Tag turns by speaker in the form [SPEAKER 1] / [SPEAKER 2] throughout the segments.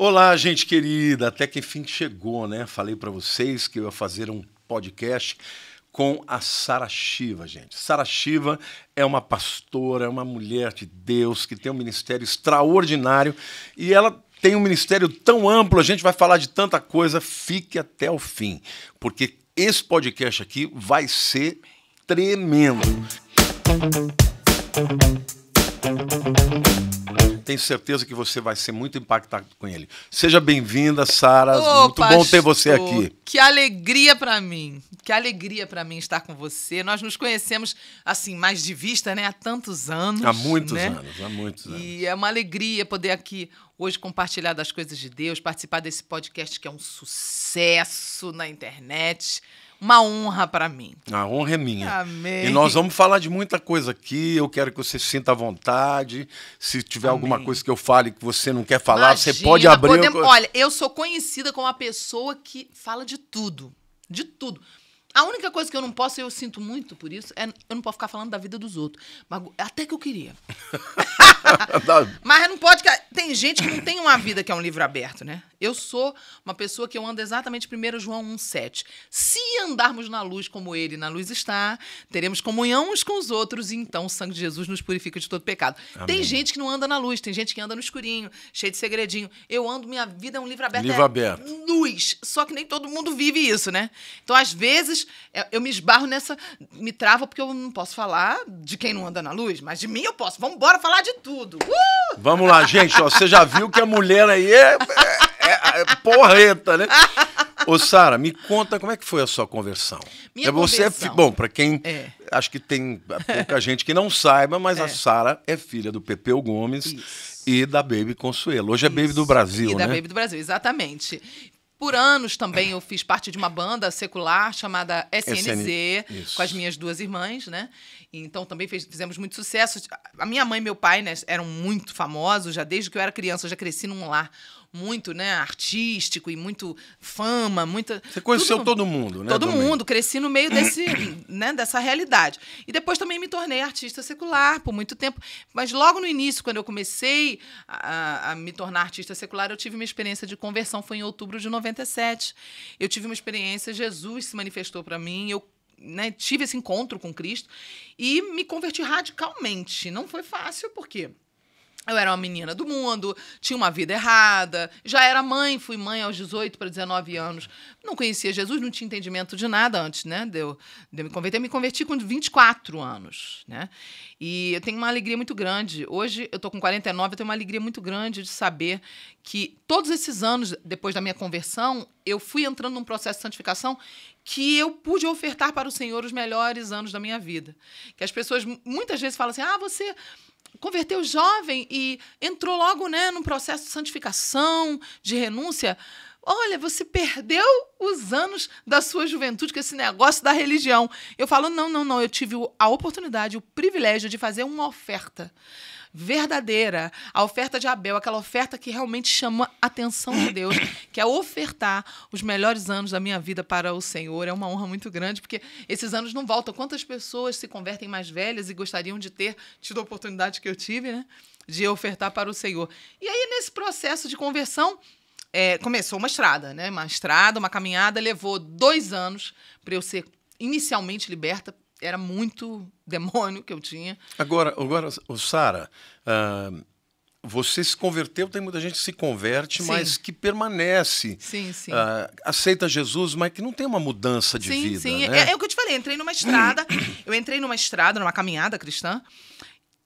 [SPEAKER 1] Olá, gente querida. Até que fim chegou, né? Falei para vocês que eu ia fazer um podcast com a Sara Shiva, gente. Sara Shiva é uma pastora, é uma mulher de Deus que tem um ministério extraordinário e ela tem um ministério tão amplo, a gente vai falar de tanta coisa, fique até o fim, porque esse podcast aqui vai ser tremendo. Música tenho certeza que você vai ser muito impactado com ele. Seja bem-vinda, Sara. muito pastor, bom ter você aqui.
[SPEAKER 2] Que alegria para mim. Que alegria para mim estar com você. Nós nos conhecemos assim, mais de vista, né, há tantos anos. Há muitos né? anos,
[SPEAKER 1] há muitos anos. E
[SPEAKER 2] é uma alegria poder aqui hoje compartilhar das coisas de Deus, participar desse podcast que é um sucesso na internet uma honra para mim.
[SPEAKER 1] A honra é minha. Amém. E nós vamos falar de muita coisa aqui. Eu quero que você sinta à vontade. Se tiver Amém. alguma coisa que eu fale que você não quer falar, Imagina, você pode abrir. Podemos... Olha,
[SPEAKER 2] eu sou conhecida como uma pessoa que fala de tudo. De tudo. A única coisa que eu não posso, e eu sinto muito por isso, é eu não posso ficar falando da vida dos outros. Mas, até que eu queria. Mas não pode. Tem gente que não tem uma vida que é um livro aberto, né? Eu sou uma pessoa que eu ando exatamente 1 João 1,7. Se andarmos na luz como ele na luz está, teremos comunhão uns com os outros, e então o sangue de Jesus nos purifica de todo pecado. Amém. Tem gente que não anda na luz, tem gente que anda no escurinho, cheio de segredinho. Eu ando, minha vida é um livro aberto. Livro é aberto. Luz. Só que nem todo mundo vive isso, né? Então, às vezes, é, eu me esbarro nessa. Me trava porque eu não posso falar de quem não anda na luz, mas de mim eu posso. Vamos embora falar de tudo. Uh!
[SPEAKER 1] Vamos lá, gente. Ó, você já viu que a mulher aí é, é, é, é porreta, né? Ô, Sara, me conta como é que foi a sua conversão. Minha é, você conversão. É, bom, para quem é. acho que tem pouca gente que não saiba, mas é. a Sara é filha do Pepeu Gomes Isso. e da Baby Consuelo. Hoje Isso. é Baby do Brasil, e né? E da Baby do
[SPEAKER 2] Brasil, exatamente. Por anos também eu fiz parte de uma banda secular chamada SNZ, SN... com as minhas duas irmãs, né? Então também fez, fizemos muito sucesso. A minha mãe e meu pai né, eram muito famosos já desde que eu era criança, eu já cresci num lar muito, né, artístico e muito fama, muita. Você conheceu tudo, todo mundo, né? Todo também. mundo, cresci no meio desse, né, dessa realidade. E depois também me tornei artista secular por muito tempo. Mas logo no início, quando eu comecei a, a me tornar artista secular, eu tive uma experiência de conversão, foi em outubro de 97. Eu tive uma experiência, Jesus se manifestou para mim, eu né, tive esse encontro com Cristo e me converti radicalmente. Não foi fácil, porque quê? Eu era uma menina do mundo, tinha uma vida errada, já era mãe, fui mãe aos 18 para 19 anos. Não conhecia Jesus, não tinha entendimento de nada antes, né? Deu, de me converter, eu me converti com 24 anos, né? E eu tenho uma alegria muito grande. Hoje eu tô com 49, eu tenho uma alegria muito grande de saber que todos esses anos depois da minha conversão, eu fui entrando num processo de santificação que eu pude ofertar para o Senhor os melhores anos da minha vida. Que as pessoas muitas vezes falam assim: "Ah, você converteu jovem e entrou logo né, num processo de santificação, de renúncia. Olha, você perdeu os anos da sua juventude com esse negócio da religião. Eu falo, não, não, não, eu tive a oportunidade, o privilégio de fazer uma oferta verdadeira, a oferta de Abel, aquela oferta que realmente chama a atenção de Deus, que é ofertar os melhores anos da minha vida para o Senhor. É uma honra muito grande, porque esses anos não voltam. Quantas pessoas se convertem mais velhas e gostariam de ter tido a oportunidade que eu tive, né? De ofertar para o Senhor. E aí, nesse processo de conversão, é, começou uma estrada, né? Uma estrada, uma caminhada, levou dois anos para eu ser inicialmente liberta era muito demônio que eu tinha.
[SPEAKER 1] Agora, agora Sara, uh, você se converteu, tem muita gente que se converte, sim. mas que permanece. Sim, sim. Uh, aceita Jesus, mas que não tem uma mudança de sim, vida. Sim, né? é, é o que
[SPEAKER 2] eu te falei, entrei numa estrada, eu entrei numa estrada, numa caminhada cristã,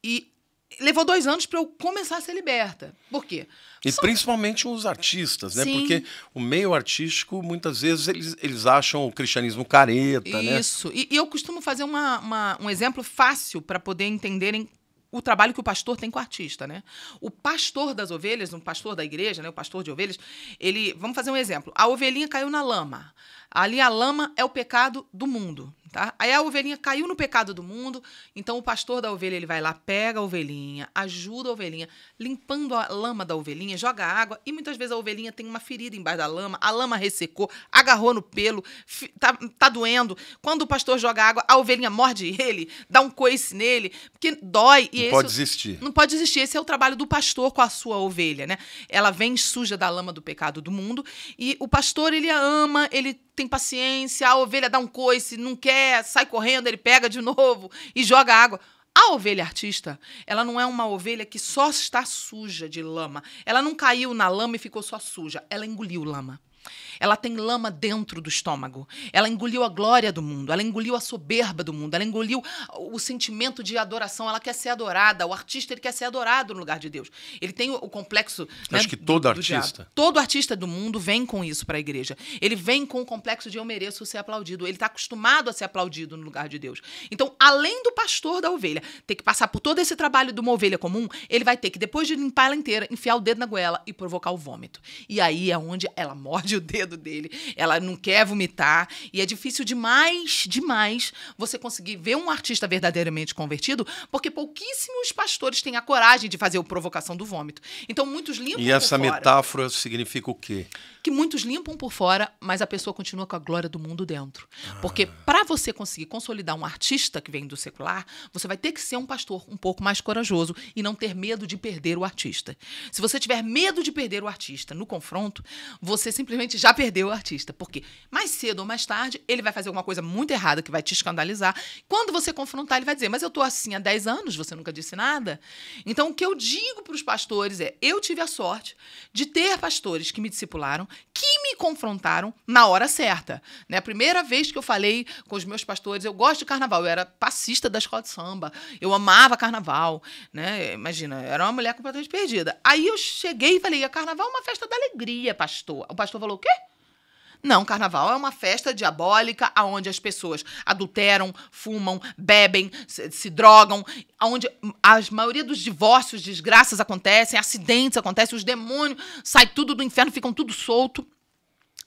[SPEAKER 2] e levou dois anos para eu começar a ser liberta. Por quê? E principalmente os
[SPEAKER 1] artistas, né? Sim. Porque o meio artístico, muitas vezes, eles, eles acham o cristianismo careta, Isso. né? Isso. E,
[SPEAKER 2] e, eu costumo fazer uma, uma um exemplo fácil para poder entenderem o trabalho que o pastor tem com o artista, né? O pastor das ovelhas, um pastor da igreja, né? O pastor de ovelhas, ele. Vamos fazer um exemplo. A ovelhinha caiu na lama. Ali a lama é o pecado do mundo, tá? Aí a ovelhinha caiu no pecado do mundo, então o pastor da ovelha ele vai lá, pega a ovelhinha, ajuda a ovelhinha, limpando a lama da ovelhinha, joga água e muitas vezes a ovelhinha tem uma ferida embaixo da lama, a lama ressecou, agarrou no pelo, tá, tá doendo. Quando o pastor joga água, a ovelhinha morde ele, dá um coice nele, porque dói. não pode é desistir. Não pode desistir. Esse é o trabalho do pastor com a sua ovelha, né? Ela vem suja da lama do pecado do mundo e o pastor ele a ama, ele tem paciência, a ovelha dá um coice, não quer, sai correndo, ele pega de novo e joga água. A ovelha artista, ela não é uma ovelha que só está suja de lama. Ela não caiu na lama e ficou só suja, ela engoliu lama. Ela tem lama dentro do estômago. Ela engoliu a glória do mundo, ela engoliu a soberba do mundo, ela engoliu o sentimento de adoração. Ela quer ser adorada. O artista ele quer ser adorado no lugar de Deus. Ele tem o complexo. Né, Acho que todo do, artista. Do todo artista do mundo vem com isso para a igreja. Ele vem com o complexo de eu mereço ser aplaudido. Ele está acostumado a ser aplaudido no lugar de Deus. Então, além do pastor da ovelha ter que passar por todo esse trabalho de uma ovelha comum, ele vai ter que, depois de limpar ela inteira, enfiar o dedo na goela e provocar o vômito. E aí é onde ela morde o dedo medo dele, ela não quer vomitar. E é difícil demais, demais, você conseguir ver um artista verdadeiramente convertido, porque pouquíssimos pastores têm a coragem de fazer a provocação do vômito. Então, muitos limpam E essa metáfora
[SPEAKER 1] significa o quê?
[SPEAKER 2] Que muitos limpam por fora, mas a pessoa continua com a glória do mundo dentro. Ah. Porque para você conseguir consolidar um artista que vem do secular, você vai ter que ser um pastor um pouco mais corajoso e não ter medo de perder o artista. Se você tiver medo de perder o artista no confronto, você simplesmente já perdeu perdeu o artista. Porque mais cedo ou mais tarde, ele vai fazer alguma coisa muito errada que vai te escandalizar. Quando você confrontar, ele vai dizer: Mas eu tô assim há 10 anos, você nunca disse nada. Então, o que eu digo para os pastores é: Eu tive a sorte de ter pastores que me discipularam, que me confrontaram na hora certa. Né? A primeira vez que eu falei com os meus pastores, eu gosto de carnaval, eu era passista da escola de samba, eu amava carnaval. Né? Imagina, era uma mulher completamente perdida. Aí eu cheguei e falei: Carnaval é uma festa da alegria, pastor. O pastor falou: O quê? Não, carnaval é uma festa diabólica onde as pessoas adulteram, fumam, bebem, se, se drogam, onde a maioria dos divórcios, desgraças acontecem, acidentes acontecem, os demônios saem tudo do inferno, ficam tudo solto.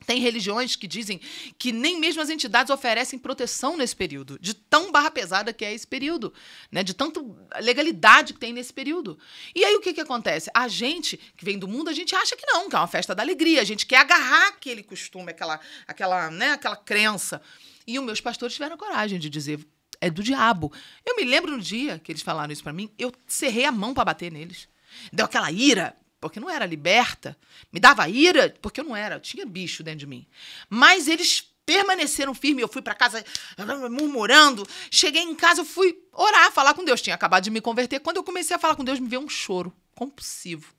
[SPEAKER 2] Tem religiões que dizem que nem mesmo as entidades oferecem proteção nesse período, de tão barra pesada que é esse período, né? de tanta legalidade que tem nesse período. E aí o que, que acontece? A gente, que vem do mundo, a gente acha que não, que é uma festa da alegria, a gente quer agarrar aquele costume, aquela, aquela, né? aquela crença. E os meus pastores tiveram coragem de dizer, é do diabo. Eu me lembro no dia que eles falaram isso para mim, eu cerrei a mão para bater neles. Deu aquela ira, porque não era liberta, me dava ira, porque eu não era, eu tinha bicho dentro de mim. Mas eles permaneceram firmes, eu fui para casa ah, murmurando, cheguei em casa, eu fui orar, falar com Deus, tinha acabado de me converter. Quando eu comecei a falar com Deus, me veio um choro compulsivo.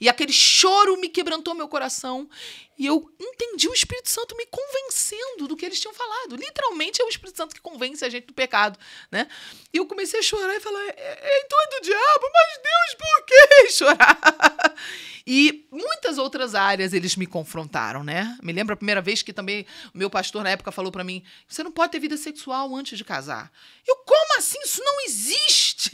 [SPEAKER 2] E aquele choro me quebrantou meu coração e eu entendi o Espírito Santo me convencendo do que eles tinham falado. Literalmente é o Espírito Santo que convence a gente do pecado, né? E eu comecei a chorar e falar: é, é, é, então é do diabo, mas Deus, por que chorar? E muitas outras áreas eles me confrontaram, né? Me lembro a primeira vez que também o meu pastor na época falou para mim: você não pode ter vida sexual antes de casar. Eu, como assim? Isso não existe!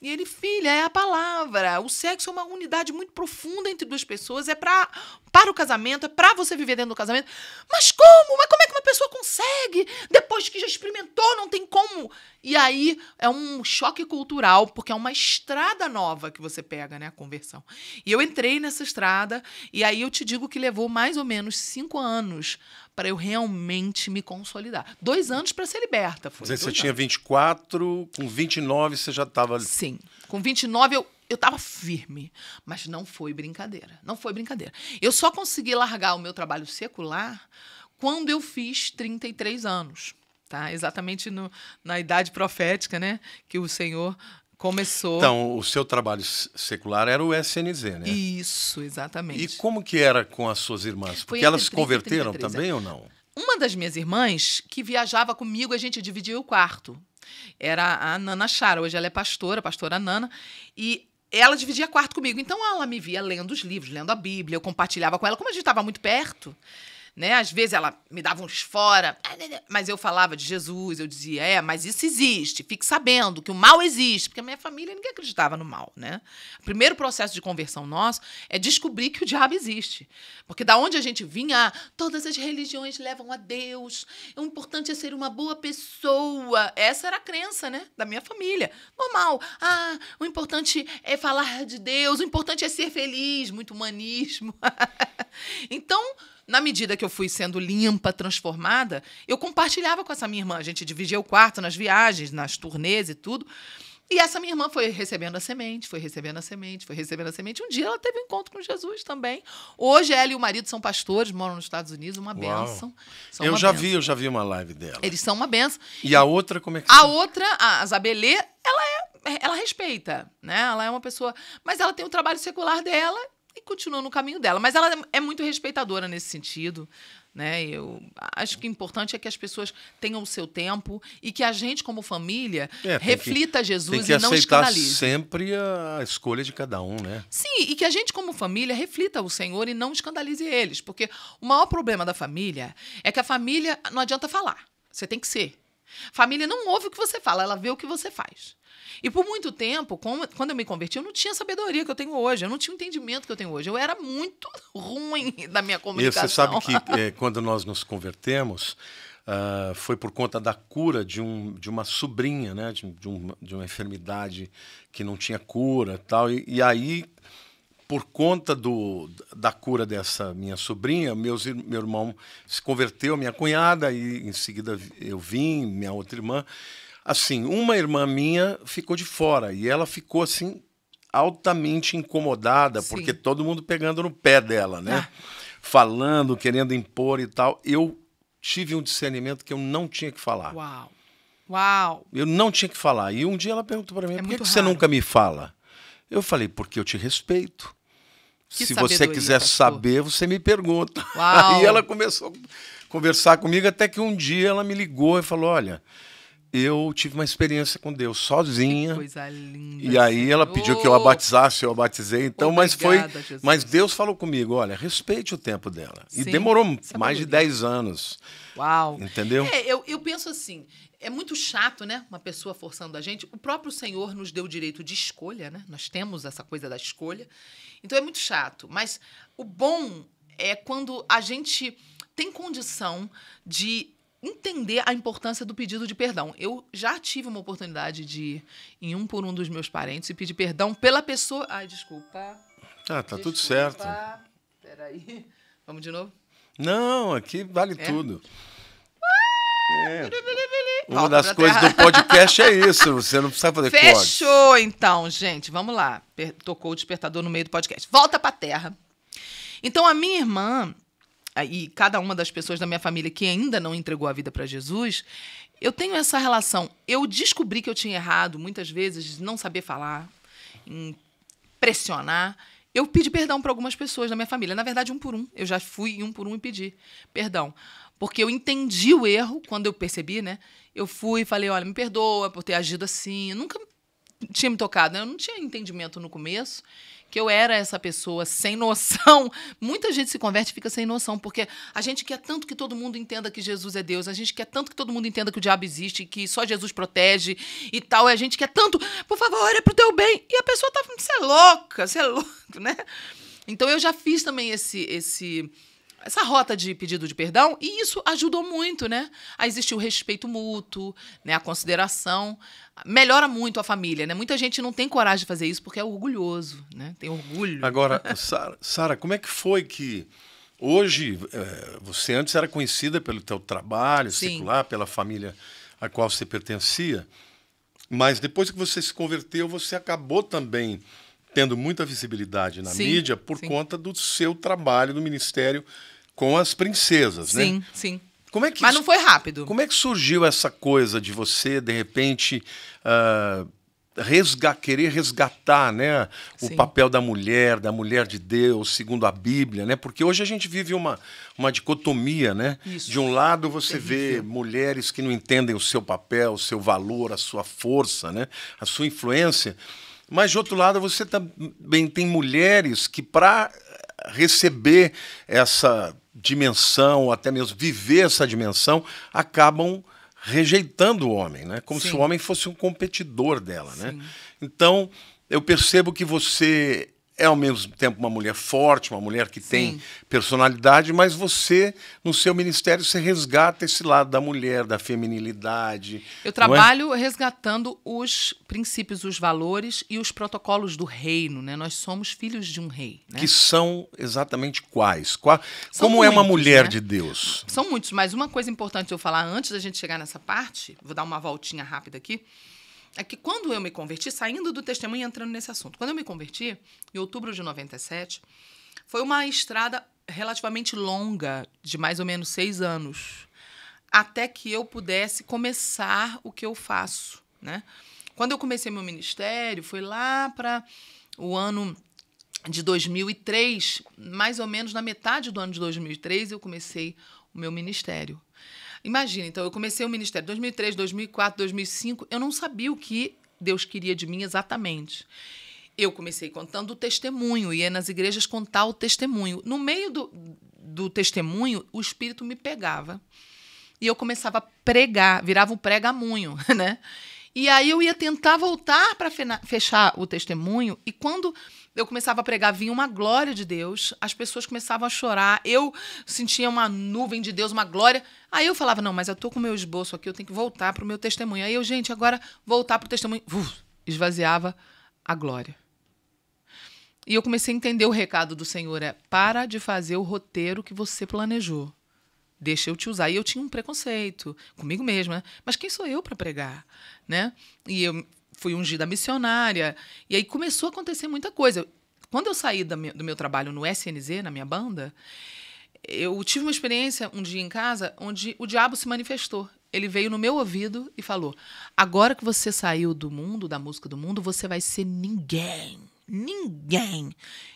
[SPEAKER 2] E ele, filha, é a palavra. O sexo é uma unidade muito profunda entre duas pessoas, é pra, para o casamento casamento, é para você viver dentro do casamento. Mas como? Mas como é que uma pessoa consegue? Depois que já experimentou, não tem como. E aí é um choque cultural, porque é uma estrada nova que você pega, né? A conversão. E eu entrei nessa estrada, e aí eu te digo que levou mais ou menos cinco anos para eu realmente me consolidar. Dois anos para ser liberta. Foi. Você anos. tinha
[SPEAKER 1] 24, com 29 você já estava. Sim.
[SPEAKER 2] Com 29 eu eu estava firme, mas não foi brincadeira. Não foi brincadeira. Eu só consegui largar o meu trabalho secular quando eu fiz 33 anos. Tá? Exatamente no, na idade profética, né? Que o Senhor começou. Então,
[SPEAKER 1] o seu trabalho secular era o SNZ, né?
[SPEAKER 2] Isso, exatamente. E
[SPEAKER 1] como que era com as suas irmãs? Porque Foi elas se converteram é. também é. ou não?
[SPEAKER 2] Uma das minhas irmãs, que viajava comigo, a gente dividia o quarto. Era a Nana Chara, hoje ela é pastora, pastora Nana, e ela dividia quarto comigo. Então ela me via lendo os livros, lendo a Bíblia, eu compartilhava com ela. Como a gente estava muito perto, né? Às vezes ela me dava uns fora, mas eu falava de Jesus, eu dizia, é, mas isso existe, fique sabendo que o mal existe, porque a minha família ninguém acreditava no mal, né? O primeiro processo de conversão nosso é descobrir que o diabo existe. Porque da onde a gente vinha, ah, todas as religiões levam a Deus, o importante é ser uma boa pessoa. Essa era a crença, né? Da minha família. Normal. Ah, o importante é falar de Deus, o importante é ser feliz, muito humanismo. então, na medida que eu fui sendo limpa, transformada, eu compartilhava com essa minha irmã. A gente dividia o quarto nas viagens, nas turnês e tudo. E essa minha irmã foi recebendo a semente, foi recebendo a semente, foi recebendo a semente. Um dia ela teve um encontro com Jesus também. Hoje ela e o marido são pastores, moram nos Estados Unidos, uma benção. eu uma já benção. vi, eu
[SPEAKER 1] já vi uma live dela. Eles
[SPEAKER 2] são uma benção.
[SPEAKER 1] E a outra como é que A
[SPEAKER 2] são? outra, a Zabelê, ela é, é ela respeita, né? Ela é uma pessoa, mas ela tem o trabalho secular dela e continua no caminho dela. Mas ela é muito respeitadora nesse sentido. Né? Eu acho que o importante é que as pessoas tenham o seu tempo e que a gente, como família, é, reflita que, Jesus e não escandalize.
[SPEAKER 1] sempre a escolha de cada um, né?
[SPEAKER 2] Sim, e que a gente, como família, reflita o Senhor e não escandalize eles. Porque o maior problema da família é que a família não adianta falar, você tem que ser. Família não ouve o que você fala, ela vê o que você faz. E por muito tempo, quando eu me converti, eu não tinha sabedoria que eu tenho hoje, eu não tinha o entendimento que eu tenho hoje. Eu era muito ruim da minha comunicação. E você sabe que
[SPEAKER 1] é, quando nós nos convertemos, uh, foi por conta da cura de, um, de uma sobrinha, né? De, de, uma, de uma enfermidade que não tinha cura tal. E, e aí por conta do, da cura dessa minha sobrinha, meus, meu irmão se converteu, minha cunhada, e em seguida eu vim, minha outra irmã. Assim, uma irmã minha ficou de fora e ela ficou assim altamente incomodada, Sim. porque todo mundo pegando no pé dela, né? Ah. Falando, querendo impor e tal. Eu tive um discernimento que eu não tinha que falar. Uau. Uau. Eu não tinha que falar. E um dia ela perguntou para mim: é "Por que, que você nunca me fala?" Eu falei, porque eu te respeito.
[SPEAKER 2] Que se você quiser
[SPEAKER 1] pastor. saber, você me pergunta. Uau. Aí ela começou a conversar comigo, até que um dia ela me ligou e falou: Olha, eu tive uma experiência com Deus sozinha. Que coisa linda. E aí assim. ela pediu oh. que eu oh. a batizasse, eu a batizei. Então, Obrigada, mas foi. Jesus. Mas Deus falou comigo: Olha, respeite o tempo dela. Sim. E demorou Sabedoria. mais de 10 anos.
[SPEAKER 2] Uau! Entendeu? É, eu, eu penso assim, é muito chato, né? Uma pessoa forçando a gente. O próprio Senhor nos deu o direito de escolha, né? Nós temos essa coisa da escolha. Então é muito chato. Mas o bom é quando a gente tem condição de entender a importância do pedido de perdão. Eu já tive uma oportunidade de ir em um por um dos meus parentes e pedir perdão pela pessoa. Ai, desculpa. Ah,
[SPEAKER 1] tá desculpa. tudo certo.
[SPEAKER 2] Peraí. Vamos de novo?
[SPEAKER 1] Não, aqui vale é. tudo.
[SPEAKER 2] Ah, é. Uma das coisas terra. do podcast é isso, você não precisa fazer Fechou, então, gente. Vamos lá. Tocou o despertador no meio do podcast. Volta pra terra. Então, a minha irmã e cada uma das pessoas da minha família que ainda não entregou a vida para Jesus, eu tenho essa relação. Eu descobri que eu tinha errado muitas vezes, não saber falar, pressionar. Eu pedi perdão para algumas pessoas da minha família. Na verdade, um por um. Eu já fui um por um e pedi perdão. Porque eu entendi o erro quando eu percebi, né? Eu fui e falei: olha, me perdoa por ter agido assim. Eu nunca tinha me tocado, né? Eu não tinha entendimento no começo que eu era essa pessoa sem noção. Muita gente se converte e fica sem noção, porque a gente quer tanto que todo mundo entenda que Jesus é Deus, a gente quer tanto que todo mundo entenda que o diabo existe, que só Jesus protege e tal, e a gente quer tanto, por favor, olha pro teu bem. E a pessoa tá falando, você é louca, você é louco, né? Então eu já fiz também esse esse essa rota de pedido de perdão e isso ajudou muito, né? A existir o respeito mútuo, né? A consideração melhora muito a família, né? Muita gente não tem coragem de fazer isso porque é orgulhoso, né? Tem orgulho.
[SPEAKER 1] Agora, Sara, como é que foi que hoje é, você antes era conhecida pelo teu trabalho Sim. secular, pela família a qual você pertencia, mas depois que você se converteu, você acabou também tendo muita visibilidade na sim, mídia por sim. conta do seu trabalho no ministério com as princesas, sim, né?
[SPEAKER 2] Sim, sim. Como é que Mas não foi rápido. Como é que surgiu
[SPEAKER 1] essa coisa de você, de repente, uh, resga, querer resgatar né, o Sim. papel da mulher, da mulher de Deus, segundo a Bíblia, né? Porque hoje a gente vive uma, uma dicotomia, né? De um lado você vê mulheres que não entendem o seu papel, o seu valor, a sua força, né? a sua influência. Mas, de outro lado, você também tem mulheres que, para receber essa dimensão, até mesmo viver essa dimensão, acabam rejeitando o homem, né? Como Sim. se o homem fosse um competidor dela, né? Então, eu percebo que você é ao mesmo tempo uma mulher forte, uma mulher que Sim. tem personalidade, mas você, no seu ministério, você resgata esse lado da mulher, da feminilidade. Eu é? trabalho
[SPEAKER 2] é? resgatando os princípios, os valores e os protocolos do reino, né? Nós somos filhos de um rei. Né? Que
[SPEAKER 1] são exatamente quais? Qua... São Como muitos, é uma mulher né? de Deus?
[SPEAKER 2] São muitos, mas uma coisa importante eu falar antes da gente chegar nessa parte, vou dar uma voltinha rápida aqui é que quando eu me converti, saindo do testemunho e entrando nesse assunto, quando eu me converti, em outubro de 97, foi uma estrada relativamente longa, de mais ou menos seis anos, até que eu pudesse começar o que eu faço, né? Quando eu comecei meu ministério, foi lá para o ano de 2003, mais ou menos na metade do ano de 2003, eu comecei o meu ministério. Imagina, então, eu comecei o ministério em 2003, 2004, 2005, eu não sabia o que Deus queria de mim exatamente. Eu comecei contando o testemunho, ia nas igrejas contar o testemunho. No meio do, do testemunho, o Espírito me pegava. E eu começava a pregar, virava um pregamunho, né? E aí eu ia tentar voltar para fechar o testemunho, e quando eu começava a pregar, vinha uma glória de Deus, as pessoas começavam a chorar, eu sentia uma nuvem de Deus, uma glória. Aí eu falava, não, mas eu tô com o meu esboço aqui, eu tenho que voltar pro meu testemunho. Aí eu, gente, agora voltar pro testemunho, uf, esvaziava a glória. E eu comecei a entender o recado do Senhor, é para de fazer o roteiro que você planejou. Deixa eu te usar. E eu tinha um preconceito comigo mesma, né? Mas quem sou eu para pregar, né? E eu fui ungida missionária. E aí começou a acontecer muita coisa. Quando eu saí do meu, do meu trabalho no SNZ, na minha banda, eu tive uma experiência um dia em casa onde o diabo se manifestou. Ele veio no meu ouvido e falou: Agora que você saiu do mundo, da música do mundo, você vai ser ninguém. Ninguém.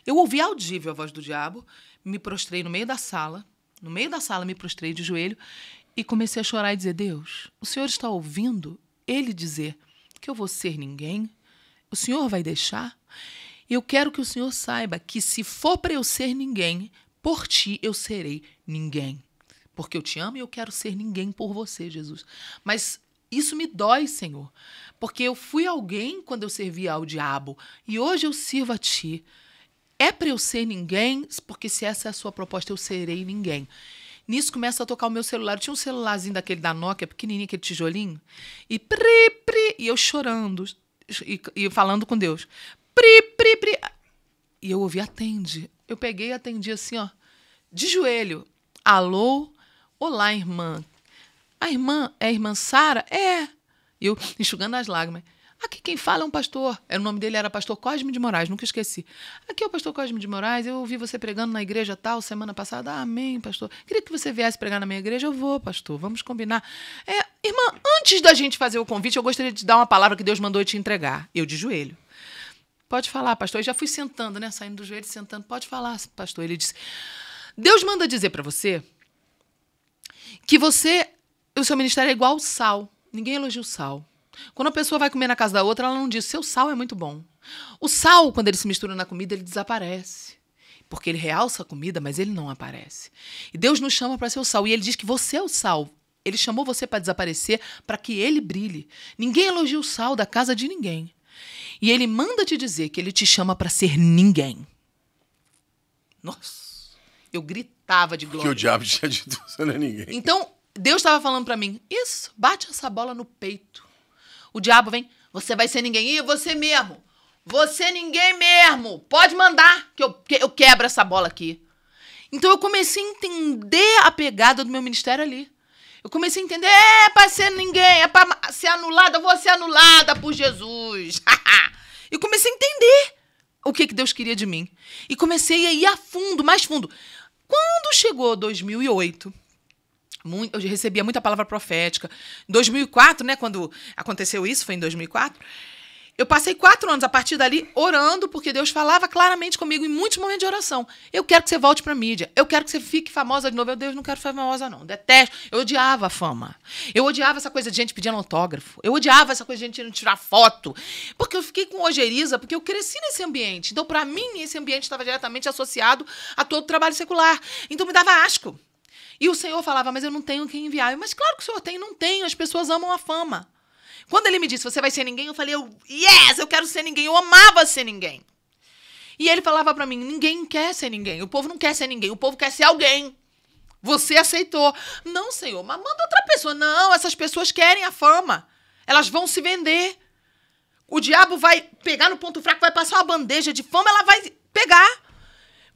[SPEAKER 2] Eu ouvi audível a voz do diabo, me prostrei no meio da sala, no meio da sala me prostrei de joelho e comecei a chorar e dizer: Deus, o senhor está ouvindo ele dizer que eu vou ser ninguém? O senhor vai deixar? Eu quero que o senhor saiba que se for para eu ser ninguém, por ti eu serei ninguém. Porque eu te amo e eu quero ser ninguém por você, Jesus. Mas isso me dói, Senhor, porque eu fui alguém quando eu servia ao diabo e hoje eu sirvo a ti. É para eu ser ninguém, porque se essa é a sua proposta, eu serei ninguém. Nisso começa a tocar o meu celular. Eu tinha um celularzinho daquele da Nokia, pequenininho, aquele tijolinho. E pri, pri, e eu chorando e, e falando com Deus. Pri, pri, pri. E eu ouvi, atende. Eu peguei e atendi assim, ó, de joelho. Alô? Olá, irmã. A irmã é a irmã Sara? É. Eu enxugando as lágrimas. Aqui quem fala é um pastor. É, o nome dele era pastor Cosme de Moraes, nunca esqueci. Aqui é o pastor Cosme de Moraes, eu ouvi você pregando na igreja tal semana passada. Ah, amém, pastor. Queria que você viesse pregar na minha igreja. Eu vou, pastor, vamos combinar. É, irmã, antes da gente fazer o convite, eu gostaria de dar uma palavra que Deus mandou te entregar. Eu de joelho. Pode falar, pastor. Eu já fui sentando, né? Saindo do joelho, sentando. Pode falar, pastor. Ele disse: Deus manda dizer para você que você, o seu ministério é igual o sal. Ninguém elogia o sal. Quando a pessoa vai comer na casa da outra, ela não diz: seu sal é muito bom. O sal, quando ele se mistura na comida, ele desaparece. Porque ele realça a comida, mas ele não aparece. E Deus nos chama para ser o sal. E ele diz que você é o sal. Ele chamou você para desaparecer, para que ele brilhe. Ninguém elogia o sal da casa de ninguém. E ele manda te dizer que ele te chama para ser ninguém. Nossa, eu gritava de glória. Que o diabo
[SPEAKER 1] tinha dito, você não é ninguém.
[SPEAKER 2] Então, Deus estava falando para mim: isso, bate essa bola no peito. O diabo vem, você vai ser ninguém. E você mesmo. Você é ninguém mesmo. Pode mandar que eu, que eu quebro essa bola aqui. Então eu comecei a entender a pegada do meu ministério ali. Eu comecei a entender, é pra ser ninguém, é pra ser anulada, eu vou ser anulada por Jesus. eu comecei a entender o que, que Deus queria de mim. E comecei a ir a fundo, mais fundo. Quando chegou 2008, muito, eu recebia muita palavra profética. Em 2004, né, quando aconteceu isso, foi em 2004, eu passei quatro anos a partir dali orando, porque Deus falava claramente comigo em muitos momentos de oração. Eu quero que você volte para mídia. Eu quero que você fique famosa de novo. Eu, Deus, não quero ser famosa, não. Detesto. Eu odiava a fama. Eu odiava essa coisa de gente pedindo autógrafo. Eu odiava essa coisa de gente não tirar foto. Porque eu fiquei com ojeriza, porque eu cresci nesse ambiente. Então, para mim, esse ambiente estava diretamente associado a todo trabalho secular. Então, me dava asco. E o Senhor falava, mas eu não tenho quem enviar. Eu, mas claro que o Senhor tem, não tenho. As pessoas amam a fama. Quando ele me disse, você vai ser ninguém, eu falei, yes, eu quero ser ninguém. Eu amava ser ninguém. E ele falava para mim, ninguém quer ser ninguém. O povo não quer ser ninguém. O povo quer ser alguém. Você aceitou. Não, Senhor, mas manda outra pessoa. Não, essas pessoas querem a fama. Elas vão se vender. O diabo vai pegar no ponto fraco, vai passar uma bandeja de fama, ela vai pegar.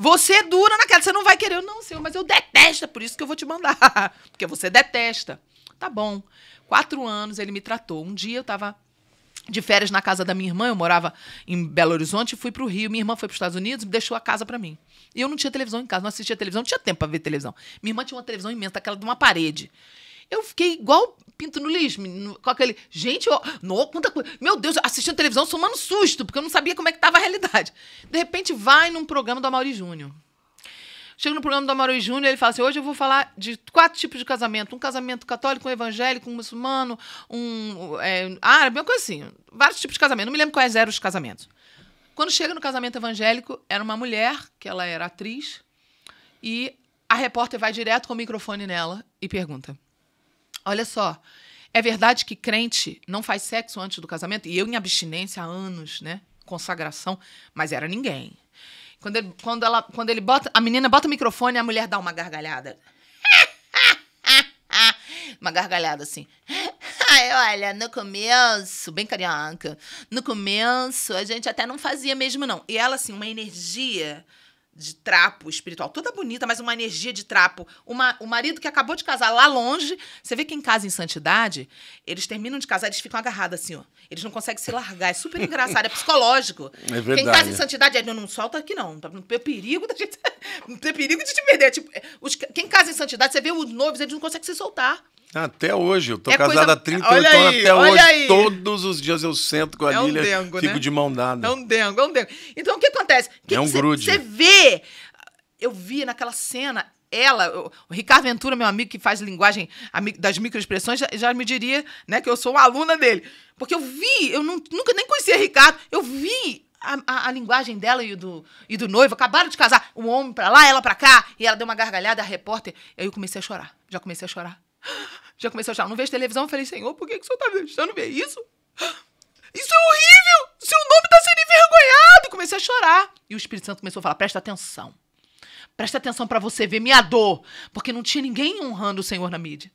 [SPEAKER 2] Você é dura naquela, você não vai querer. Eu, não, senhor, mas eu detesto, é por isso que eu vou te mandar. Porque você detesta. Tá bom. Quatro anos ele me tratou. Um dia eu tava de férias na casa da minha irmã, eu morava em Belo Horizonte, fui pro Rio, minha irmã foi para os Estados Unidos, deixou a casa para mim. E eu não tinha televisão em casa, não assistia televisão, não tinha tempo para ver televisão. Minha irmã tinha uma televisão imensa, aquela de uma parede. Eu fiquei igual pinto no lixo, com aquele. Gente, não, quanta coisa. Meu Deus, assistindo televisão, somando susto, porque eu não sabia como é que estava a realidade. De repente, vai num programa do Amaury Júnior. Chega no programa do Amaury Júnior, ele fala assim: hoje eu vou falar de quatro tipos de casamento: um casamento católico, um evangélico, um muçulmano, um é, árabe, uma coisa assim. Vários tipos de casamento. Não me lembro quais eram os casamentos. Quando chega no casamento evangélico, era uma mulher, que ela era atriz, e a repórter vai direto com o microfone nela e pergunta: Olha só. É verdade que crente não faz sexo antes do casamento? E eu em abstinência há anos, né? Consagração, mas era ninguém. Quando ele, quando ela, quando ele bota, a menina bota o microfone e a mulher dá uma gargalhada. uma gargalhada assim. Aí, olha, no começo, bem carioca, no começo a gente até não fazia mesmo não. E ela assim, uma energia de trapo espiritual, toda bonita, mas uma energia de trapo. Uma, o marido que acabou de casar lá longe, você vê que em casa em santidade, eles terminam de casar, eles ficam agarrados assim, ó. Eles não conseguem se largar, é super engraçado, é psicológico. É verdade. Quem casa em santidade, é, não, não solta aqui não, não tem perigo da gente, não tem perigo de te perder. Tipo, é, os, quem casa em santidade, você vê os noivos, eles não conseguem se soltar.
[SPEAKER 1] Até hoje, eu tô é casado coisa... há 38 anos, até hoje, aí. todos os dias eu sento com a é um dengo, fico né? de mão dada. É um
[SPEAKER 2] dengo, é um dengo. Então, o que acontece? Que é um que grude. Você vê, eu vi naquela cena, ela, o Ricardo Ventura, meu amigo que faz linguagem das microexpressões, já, já me diria né, que eu sou aluna dele. Porque eu vi, eu não, nunca nem conhecia Ricardo, eu vi a, a, a, linguagem dela e do, e do noivo. Acabaram de casar, o homem pra lá, ela pra cá, e ela deu uma gargalhada, a repórter. aí eu comecei a chorar, já comecei a chorar. Já comecei a chorar. Não vejo televisão. Eu falei, Senhor, por que, que o senhor tá deixando ver isso? Isso é horrível! Seu nome tá sendo envergonhado! Comecei a chorar. E o Espírito Santo começou a falar: presta atenção. Presta atenção para você ver minha dor. Porque não tinha ninguém honrando o Senhor na mídia.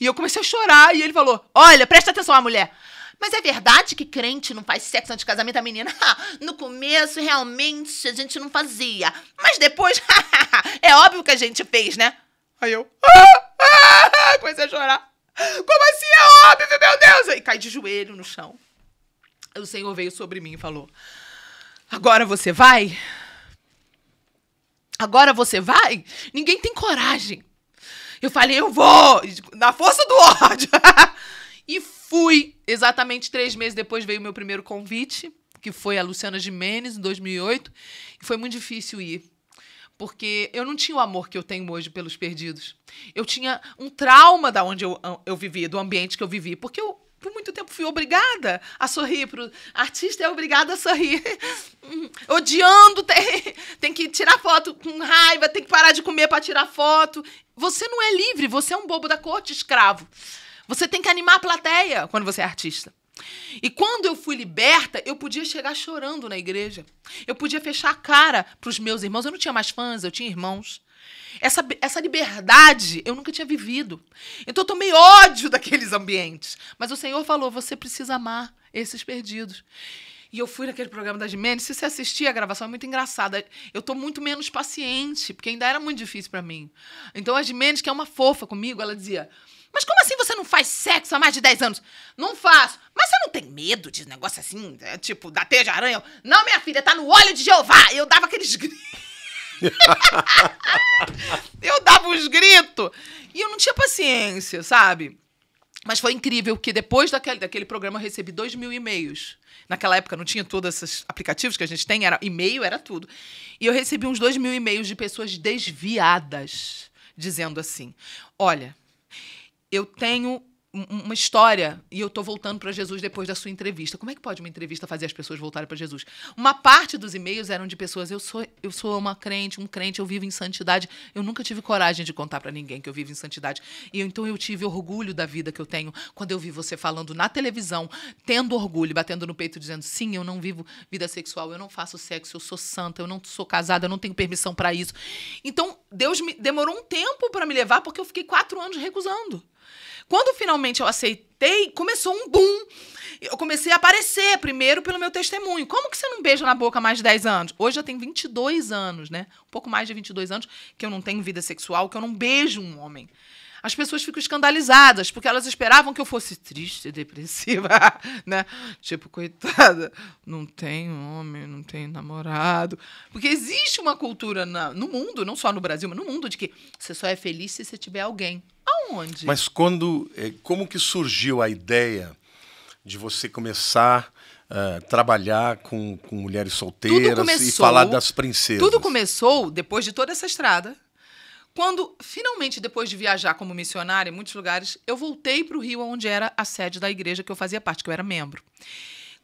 [SPEAKER 2] E eu comecei a chorar. E ele falou: olha, presta atenção, a mulher. Mas é verdade que crente não faz sexo antes de casamento, a menina? no começo, realmente, a gente não fazia. Mas depois, é óbvio que a gente fez, né? Aí eu. Ah! Ah, comecei a chorar. Como assim é óbvio, meu Deus? E cai de joelho no chão. O Senhor veio sobre mim e falou: Agora você vai? Agora você vai? Ninguém tem coragem. Eu falei: Eu vou! Na força do ódio. e fui. Exatamente três meses depois veio o meu primeiro convite, que foi a Luciana Jimenez, em 2008. E foi muito difícil ir porque eu não tinha o amor que eu tenho hoje pelos perdidos. Eu tinha um trauma da onde eu, ah, eu vivia, do ambiente que eu vivi, porque eu por muito tempo fui obrigada a sorrir. Pro artista é obrigada a sorrir. Odiando, tem, tem que tirar foto com raiva, tem que parar de comer para tirar foto. Você não é livre, você é um bobo da corte, escravo. Você tem que animar a plateia quando você é artista. E quando eu fui liberta, eu podia chegar chorando na igreja. Eu podia fechar a cara para os meus irmãos. Eu não tinha mais fãs, eu tinha irmãos. Essa, essa liberdade eu nunca tinha vivido. Então eu tomei ódio daqueles ambientes. Mas o Senhor falou: você precisa amar esses perdidos. E eu fui naquele programa da Jimenez. Se você assistir, a gravação é muito engraçada. Eu tô muito menos paciente, porque ainda era muito difícil para mim. Então a Jimenez, que é uma fofa comigo, ela dizia: mas como assim você não faz sexo há mais de 10 anos? Não faço. Mas você não tem medo de negócio assim, né? tipo, da teia de aranha? Não, minha filha, tá no olho de Jeová. Eu dava aqueles gritos. eu dava uns gritos. E eu não tinha paciência, sabe? Mas foi incrível que depois daquele, daquele programa eu recebi dois mil e-mails. Naquela época não tinha todos esses aplicativos que a gente tem, era e-mail, era tudo. E eu recebi uns dois mil e-mails de pessoas desviadas, dizendo assim: Olha, eu tenho uma história e eu tô voltando para Jesus depois da sua entrevista. Como é que pode uma entrevista fazer as pessoas voltarem para Jesus? Uma parte dos e-mails eram de pessoas, eu sou eu sou uma crente, um crente, eu vivo em santidade. Eu nunca tive coragem de contar para ninguém que eu vivo em santidade. E então eu tive orgulho da vida que eu tenho quando eu vi você falando na televisão, tendo orgulho, batendo no peito dizendo: "Sim, eu não vivo vida sexual, eu não faço sexo, eu sou santa, eu não sou casada, eu não tenho permissão para isso". Então, Deus me demorou um tempo para me levar porque eu fiquei quatro anos recusando. Quando finalmente eu aceitei, começou um boom. Eu comecei a aparecer, primeiro pelo meu testemunho. Como que você não beija na boca há mais de 10 anos? Hoje eu tenho 22 anos, né? Um pouco mais de 22 anos que eu não tenho vida sexual, que eu não beijo um homem as pessoas ficam escandalizadas, porque elas esperavam que eu fosse triste, depressiva, né? Tipo, coitada, não tem homem, não tem namorado. Porque existe uma cultura na, no mundo, não só no Brasil, mas no mundo, de que você só é feliz se você tiver alguém onde? Mas
[SPEAKER 1] quando, eh, como que surgiu a ideia de você começar Uh, trabalhar com, com mulheres solteiras começou, e falar das princesas. Tudo
[SPEAKER 2] começou depois de toda essa estrada. Quando, finalmente, depois de viajar como missionária em muitos lugares, eu voltei para o Rio, onde era a sede da igreja que eu fazia parte, que eu era membro.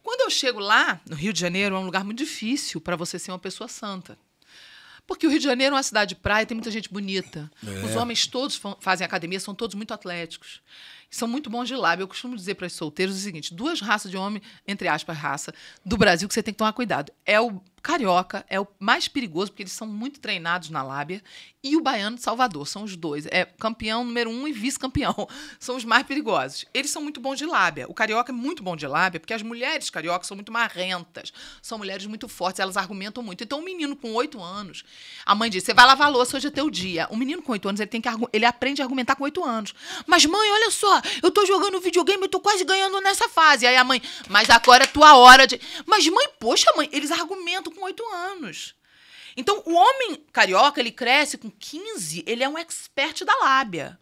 [SPEAKER 2] Quando eu chego lá, no Rio de Janeiro, é um lugar muito difícil para você ser uma pessoa santa. Porque o Rio de Janeiro é uma cidade de praia, tem muita gente bonita. É. Os homens todos fazem academia, são todos muito atléticos. São muito bons de lábio. Eu costumo dizer para os solteiros o seguinte: duas raças de homem, entre aspas, raça, do Brasil que você tem que tomar cuidado. É o carioca é o mais perigoso, porque eles são muito treinados na lábia, e o baiano de Salvador. São os dois. É campeão número um e vice-campeão. São os mais perigosos. Eles são muito bons de lábia. O carioca é muito bom de lábia, porque as mulheres cariocas são muito marrentas. São mulheres muito fortes, elas argumentam muito. Então, um menino com oito anos, a mãe diz: você vai lavar louça, hoje é teu dia. O menino com oito anos, ele tem que ele aprende a argumentar com oito anos. Mas, mãe, olha só, eu tô jogando videogame, eu tô quase ganhando nessa fase. Aí a mãe, mas agora é tua hora de. Mas, mãe, poxa, mãe, eles argumentam com 8 anos. Então, o homem carioca, ele cresce com 15, ele é um expert da lábia.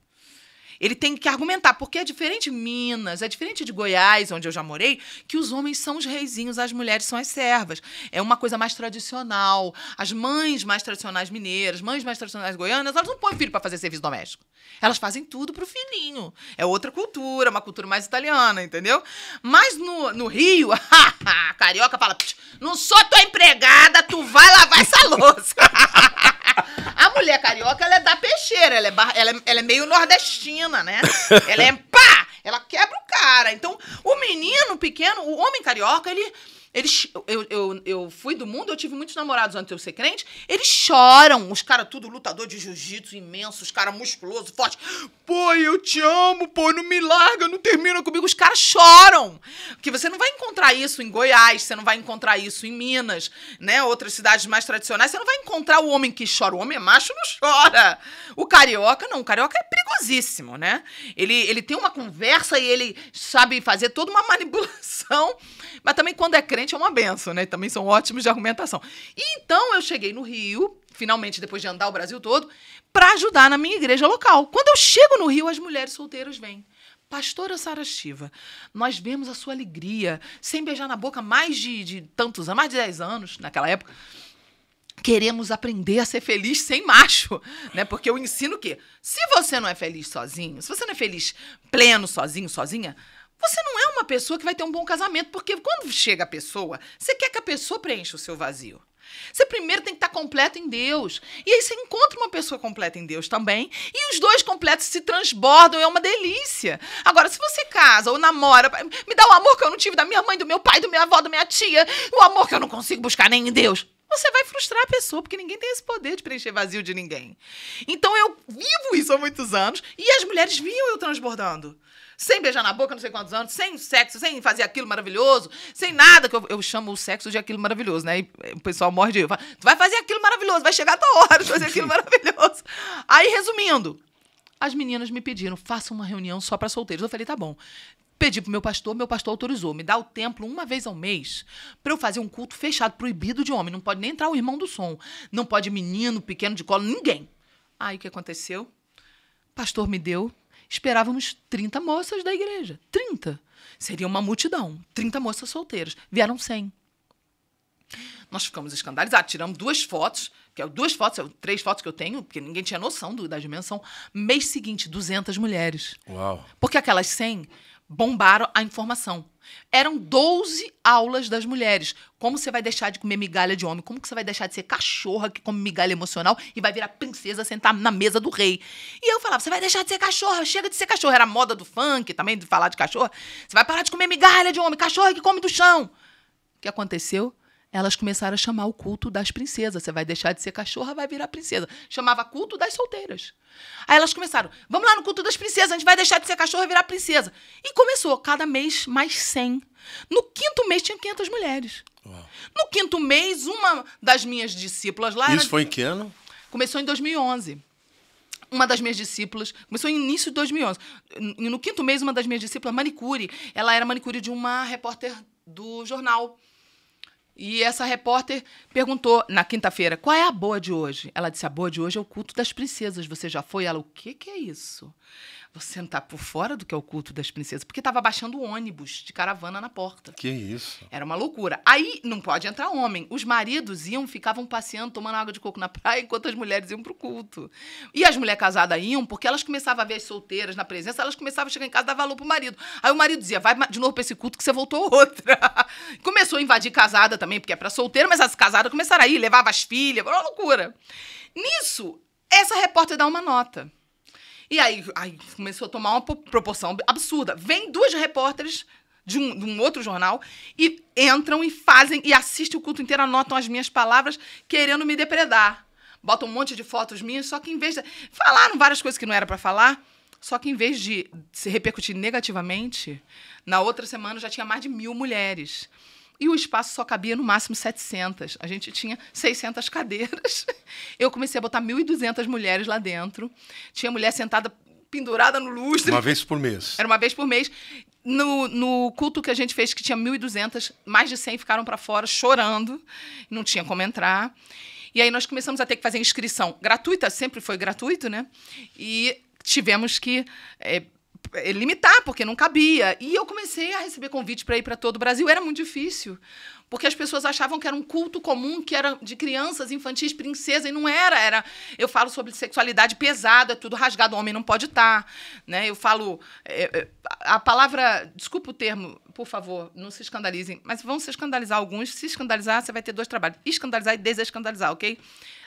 [SPEAKER 2] Ele tem que argumentar, porque é diferente de Minas, é diferente de Goiás, onde eu já morei, que os homens são os reizinhos, as mulheres são as servas. É uma coisa mais tradicional. As mães mais tradicionais mineiras, mães mais tradicionais goianas, elas não põem filho para fazer serviço doméstico. Elas fazem tudo pro filhinho. É outra cultura, uma cultura mais italiana, entendeu? Mas no, no Rio, a carioca fala: não sou tua empregada, tu vai lavar essa louça. A mulher carioca, ela é da peixeira, ela é, bar... ela, é, ela é meio nordestina, né? Ela é pá! Ela quebra o cara. Então, o menino pequeno, o homem carioca, ele eles, eu, eu, eu fui do mundo, eu tive muitos namorados antes de eu ser crente. Eles choram. Os caras, tudo lutador de jiu-jitsu imenso, os caras musculosos, fortes. Pô, eu te amo, pô, não me larga, não termina comigo. Os caras choram. Porque você não vai encontrar isso em Goiás, você não vai encontrar isso em Minas, né? Outras cidades mais tradicionais. Você não vai encontrar o homem que chora. O homem é macho, não chora. O carioca, não. O carioca é perigosíssimo, né? Ele, ele tem uma conversa e ele sabe fazer toda uma manipulação. Mas também quando é crente, diferente é uma benção, né? Também são ótimos de argumentação. E então eu cheguei no Rio, finalmente depois de andar o Brasil todo, para ajudar na minha igreja local. Quando eu chego no Rio, as mulheres solteiras vêm. Pastora Sara Shiva, nós vemos a sua alegria, sem beijar na boca mais de, de tantos anos, mais de 10 anos naquela época. Queremos aprender a ser feliz sem macho, né? Porque eu ensino o quê? Se você não é feliz sozinho, se você não é feliz pleno sozinho, sozinha, você não é uma pessoa que vai ter um bom casamento, porque quando chega a pessoa, você quer que a pessoa preencha o seu vazio. Você primeiro tem que estar completo em Deus. E aí você encontra uma pessoa completa em Deus também. E os dois completos se transbordam, é uma delícia. Agora, se você casa ou namora, me dá o amor que eu não tive da minha mãe, do meu pai, do meu avô, da minha tia, o amor que eu não consigo buscar nem em Deus. Você vai frustrar a pessoa, porque ninguém tem esse poder de preencher vazio de ninguém. Então eu vivo isso há muitos anos e as mulheres viam eu transbordando sem beijar na boca, não sei quantos anos, sem sexo, sem fazer aquilo maravilhoso, sem nada, que eu, eu chamo o sexo de aquilo maravilhoso, né? E eh, o pessoal morde eu. tu vai fazer aquilo maravilhoso, vai chegar a tua hora de fazer aquilo maravilhoso. Aí, resumindo, as meninas me pediram, faça uma reunião só para solteiros. Eu falei, tá bom. Pedi pro meu pastor, meu pastor autorizou, me dá o templo uma vez ao mês para eu fazer um culto fechado, proibido de homem. Não pode nem entrar o irmão do som, não pode menino, pequeno de colo, ninguém. Aí o que aconteceu? O pastor me deu Esperávamos 30 moças da igreja. 30. Seria uma multidão. 30 moças solteiras. Vieram 100. Nós ficamos escandalizados, tiramos duas fotos, que é duas fotos, é três fotos que eu tenho, porque ninguém tinha noção do, da dimensão. Mês seguinte, 200 mulheres. Uau. Porque aquelas 100 bombaram a informação. Eram 12 aulas das mulheres. Como você vai deixar de comer migalha de homem? Como que você vai deixar de ser cachorra que come migalha emocional e vai virar princesa sentar na mesa do rei? E eu falava, você vai deixar de ser cachorra, chega de ser cachorra. Era moda do funk também, de falar de cachorra. Você vai parar de comer migalha de homem, cachorra que come do chão. O que aconteceu? elas começaram a chamar o culto das princesas. Você vai deixar de ser cachorra, vai virar princesa. Chamava culto das solteiras. Aí elas começaram, vamos lá no culto das princesas, a gente vai deixar de ser cachorra e virar princesa. E começou, cada mês mais 100. No quinto mês tinha 500 mulheres. Uau. No quinto mês, uma das minhas discípulas lá... Isso foi em que ano? Começou em 2011 uma das minhas discípulas, começou no início de 2011. No quinto mês, uma das minhas discípulas, manicure, ela era manicure de uma repórter do jornal. E essa repórter perguntou na quinta-feira: qual é a boa de hoje? Ela disse: a boa de hoje é o culto das princesas. Você já foi? Ela: o que, que é isso? você não tá por fora do que é o culto das princesas, porque tava baixando ônibus de caravana na porta.
[SPEAKER 1] Que isso?
[SPEAKER 2] Era uma loucura. Aí não pode entrar homem. Os maridos iam, ficavam passeando, tomando água de coco na praia, enquanto as mulheres iam pro culto. E as mulheres casadas iam, porque elas começavam a ver as solteiras na presença, elas começavam a chegar em casa e dar valor pro marido. Aí o marido dizia, vai de novo pra esse culto que você voltou outra. Começou a invadir casada também, porque é pra solteira, mas as casadas começaram a ir, levava as filhas, foi uma loucura. Nisso, essa repórter dá uma nota. E aí, aí começou a tomar uma proporção absurda. Vem duas repórteres de um, de um, outro jornal e entram e fazem e assistem o culto inteiro, anotam as minhas palavras, querendo me depredar. Botam um monte de fotos minhas, só que em vez de. Falaram várias coisas que não era para falar, só que em vez de se repercutir negativamente, na outra semana já tinha mais de mil mulheres e o espaço só cabia no máximo 700. A gente tinha 600 cadeiras. Eu comecei a botar 1.200 mulheres lá dentro. Tinha mulher sentada pendurada no lustre. Uma vez por mês. Era uma vez por mês. No, no culto que a gente fez, que tinha 1.200, mais de 100 ficaram para fora chorando, não tinha como entrar. E aí nós começamos a ter que fazer inscrição gratuita, sempre foi gratuito, né? E tivemos que é, eh, limitar, porque não cabia. E eu comecei a receber convite para ir para todo o Brasil. Era muito difícil, porque as pessoas achavam que era um culto comum, que era de crianças, infantis, princesa, e não era. era eu falo sobre sexualidade pesada, é tudo rasgado, o homem não pode estar. Tá, né? Eu falo. É, a palavra. Desculpa o termo, por favor, não se escandalizem, mas vão se escandalizar alguns. Se escandalizar, você vai ter dois trabalhos: escandalizar e desescandalizar, ok?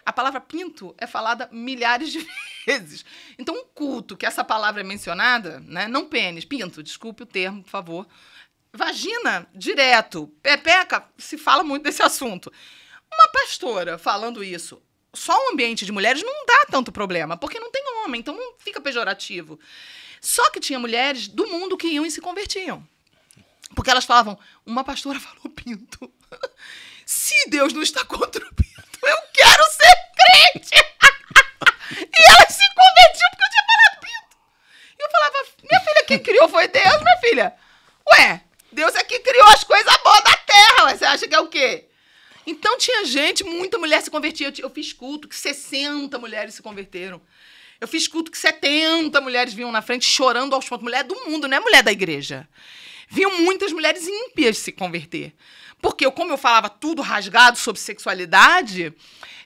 [SPEAKER 2] A palavra pinto é falada milhares de vezes. Então, um culto que essa palavra é mencionada, né? Não pênis, pinto, desculpe o termo, por favor. Vagina, direto. Pepeca, se fala muito desse assunto. Uma pastora falando isso, só um ambiente de mulheres não dá tanto problema, porque não tem homem, então não fica pejorativo. Só que tinha mulheres do mundo que iam e se convertiam. Porque elas falavam, uma pastora falou pinto. se Deus não está contra o pinto, eu quero ser crente. e ela se convertiu porque eu tinha falado pinto. E eu falava, minha filha, quem criou foi Deus, minha filha. Ué, Deus é que criou as coisas boas da terra, ué, você acha que é o quê? Então tinha gente, muita mulher se convertia. Eu, eu fiz culto que 60 mulheres se converteram. Eu fiz culto que 70 mulheres vinham na frente chorando aos pontos. Mulher do mundo, não é mulher da igreja. Vinham muitas mulheres ímpias se converter. Porque, como eu falava tudo rasgado sobre sexualidade,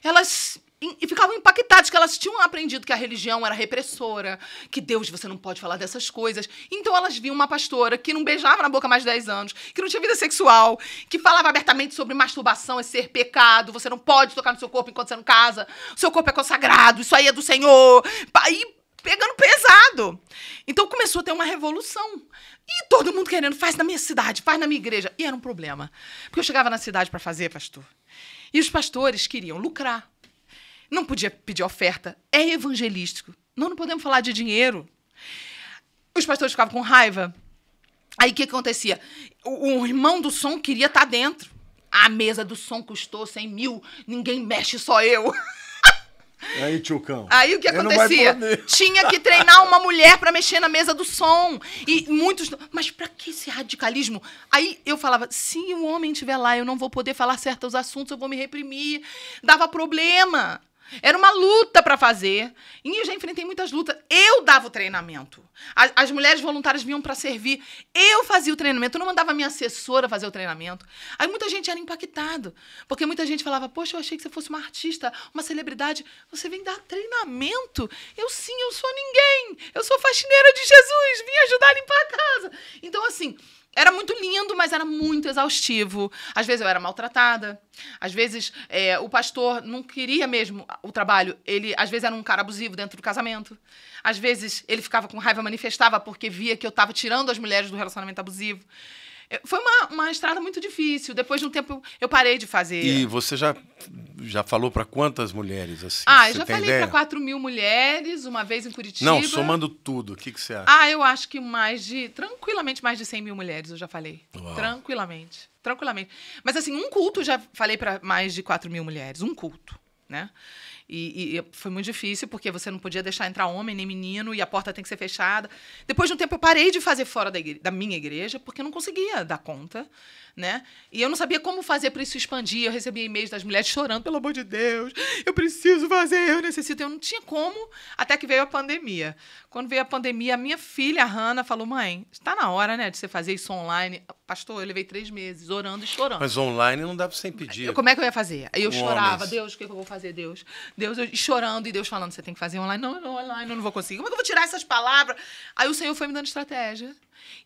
[SPEAKER 2] elas e ficavam impactadas, que elas tinham aprendido que a religião era repressora, que Deus, você não pode falar dessas coisas. Então elas viam uma pastora que não beijava na boca mais de 10 anos, que não tinha vida sexual, que falava abertamente sobre masturbação é ser pecado, você não pode tocar no seu corpo enquanto você não casa, seu corpo é consagrado, isso aí é do Senhor. E pegando pesado. Então começou a ter uma revolução. E todo mundo querendo, faz na minha cidade, faz na minha igreja. E era um problema. Porque eu chegava na cidade para fazer, pastor. E os pastores queriam lucrar. Não podia pedir oferta. É evangelístico. Nós não podemos falar de dinheiro. Os pastores ficavam com raiva. Aí o que acontecia? O, o irmão do som queria estar tá dentro. A mesa do som custou 100 mil, ninguém mexe, só eu.
[SPEAKER 1] Aí, tchucão. Aí o que acontecia?
[SPEAKER 2] Tinha que treinar uma mulher para mexer na mesa do som. E muitos. Mas para que esse radicalismo? Aí eu falava: se o homem estiver lá, eu não vou poder falar certos assuntos, eu vou me reprimir. Dava problema. Era uma luta para fazer. E eu já enfrentei muitas lutas. Eu dava o treinamento. As, as mulheres voluntárias vinham para servir. Eu fazia o treinamento. Eu não mandava minha assessora fazer o treinamento. Aí muita gente era impactada. Porque muita gente falava: Poxa, eu achei que você fosse uma artista, uma celebridade. Você vem dar treinamento? Eu sim, eu sou ninguém. Eu sou faxineira de Jesus. Vim ajudar a limpar a casa. Então, assim era muito lindo, mas era muito exaustivo. Às vezes eu era maltratada, às vezes é, o pastor não queria mesmo o trabalho. Ele, às vezes, era um cara abusivo dentro do casamento. Às vezes ele ficava com raiva, manifestava porque via que eu estava tirando as mulheres do relacionamento abusivo. É, foi uma, uma estrada muito difícil. Depois de um tempo, eu parei de fazer. E
[SPEAKER 1] você já, já falou para quantas mulheres? Assim, ah, eu já falei para 4
[SPEAKER 2] mil mulheres, uma vez em Curitiba. Não, somando
[SPEAKER 1] tudo, o que, que você acha? Ah,
[SPEAKER 2] eu acho que mais de. Tranquilamente, mais de 100 mil mulheres, eu já falei. Uau. Tranquilamente. Tranquilamente. Mas, assim, um culto eu já falei para mais de 4 mil mulheres. Um culto, né? E, e, foi muito difícil, porque você não podia deixar entrar homem nem menino e a porta tem que ser fechada. Depois de um tempo, eu parei de fazer fora da, igreja, da minha igreja, porque eu não conseguia dar conta, né? E eu não sabia como fazer para isso expandir. Eu recebia e-mails das mulheres chorando: pelo amor de Deus, eu preciso fazer, eu necessito. Eu não tinha como, até que veio a pandemia. Quando veio a pandemia, a minha filha, a Hanna, falou: mãe, está na hora, né, de você fazer isso online. Pastor, eu levei três meses orando e chorando. Mas
[SPEAKER 1] online não dá para você impedir. Como é que
[SPEAKER 2] eu ia fazer? Aí eu Com chorava: homens. Deus, o que eu vou fazer, Deus? Deus eu, chorando e Deus falando, você tem que fazer online. Não, não, online, eu não vou conseguir. Como é que eu vou tirar essas palavras? Aí o Senhor foi me dando estratégia.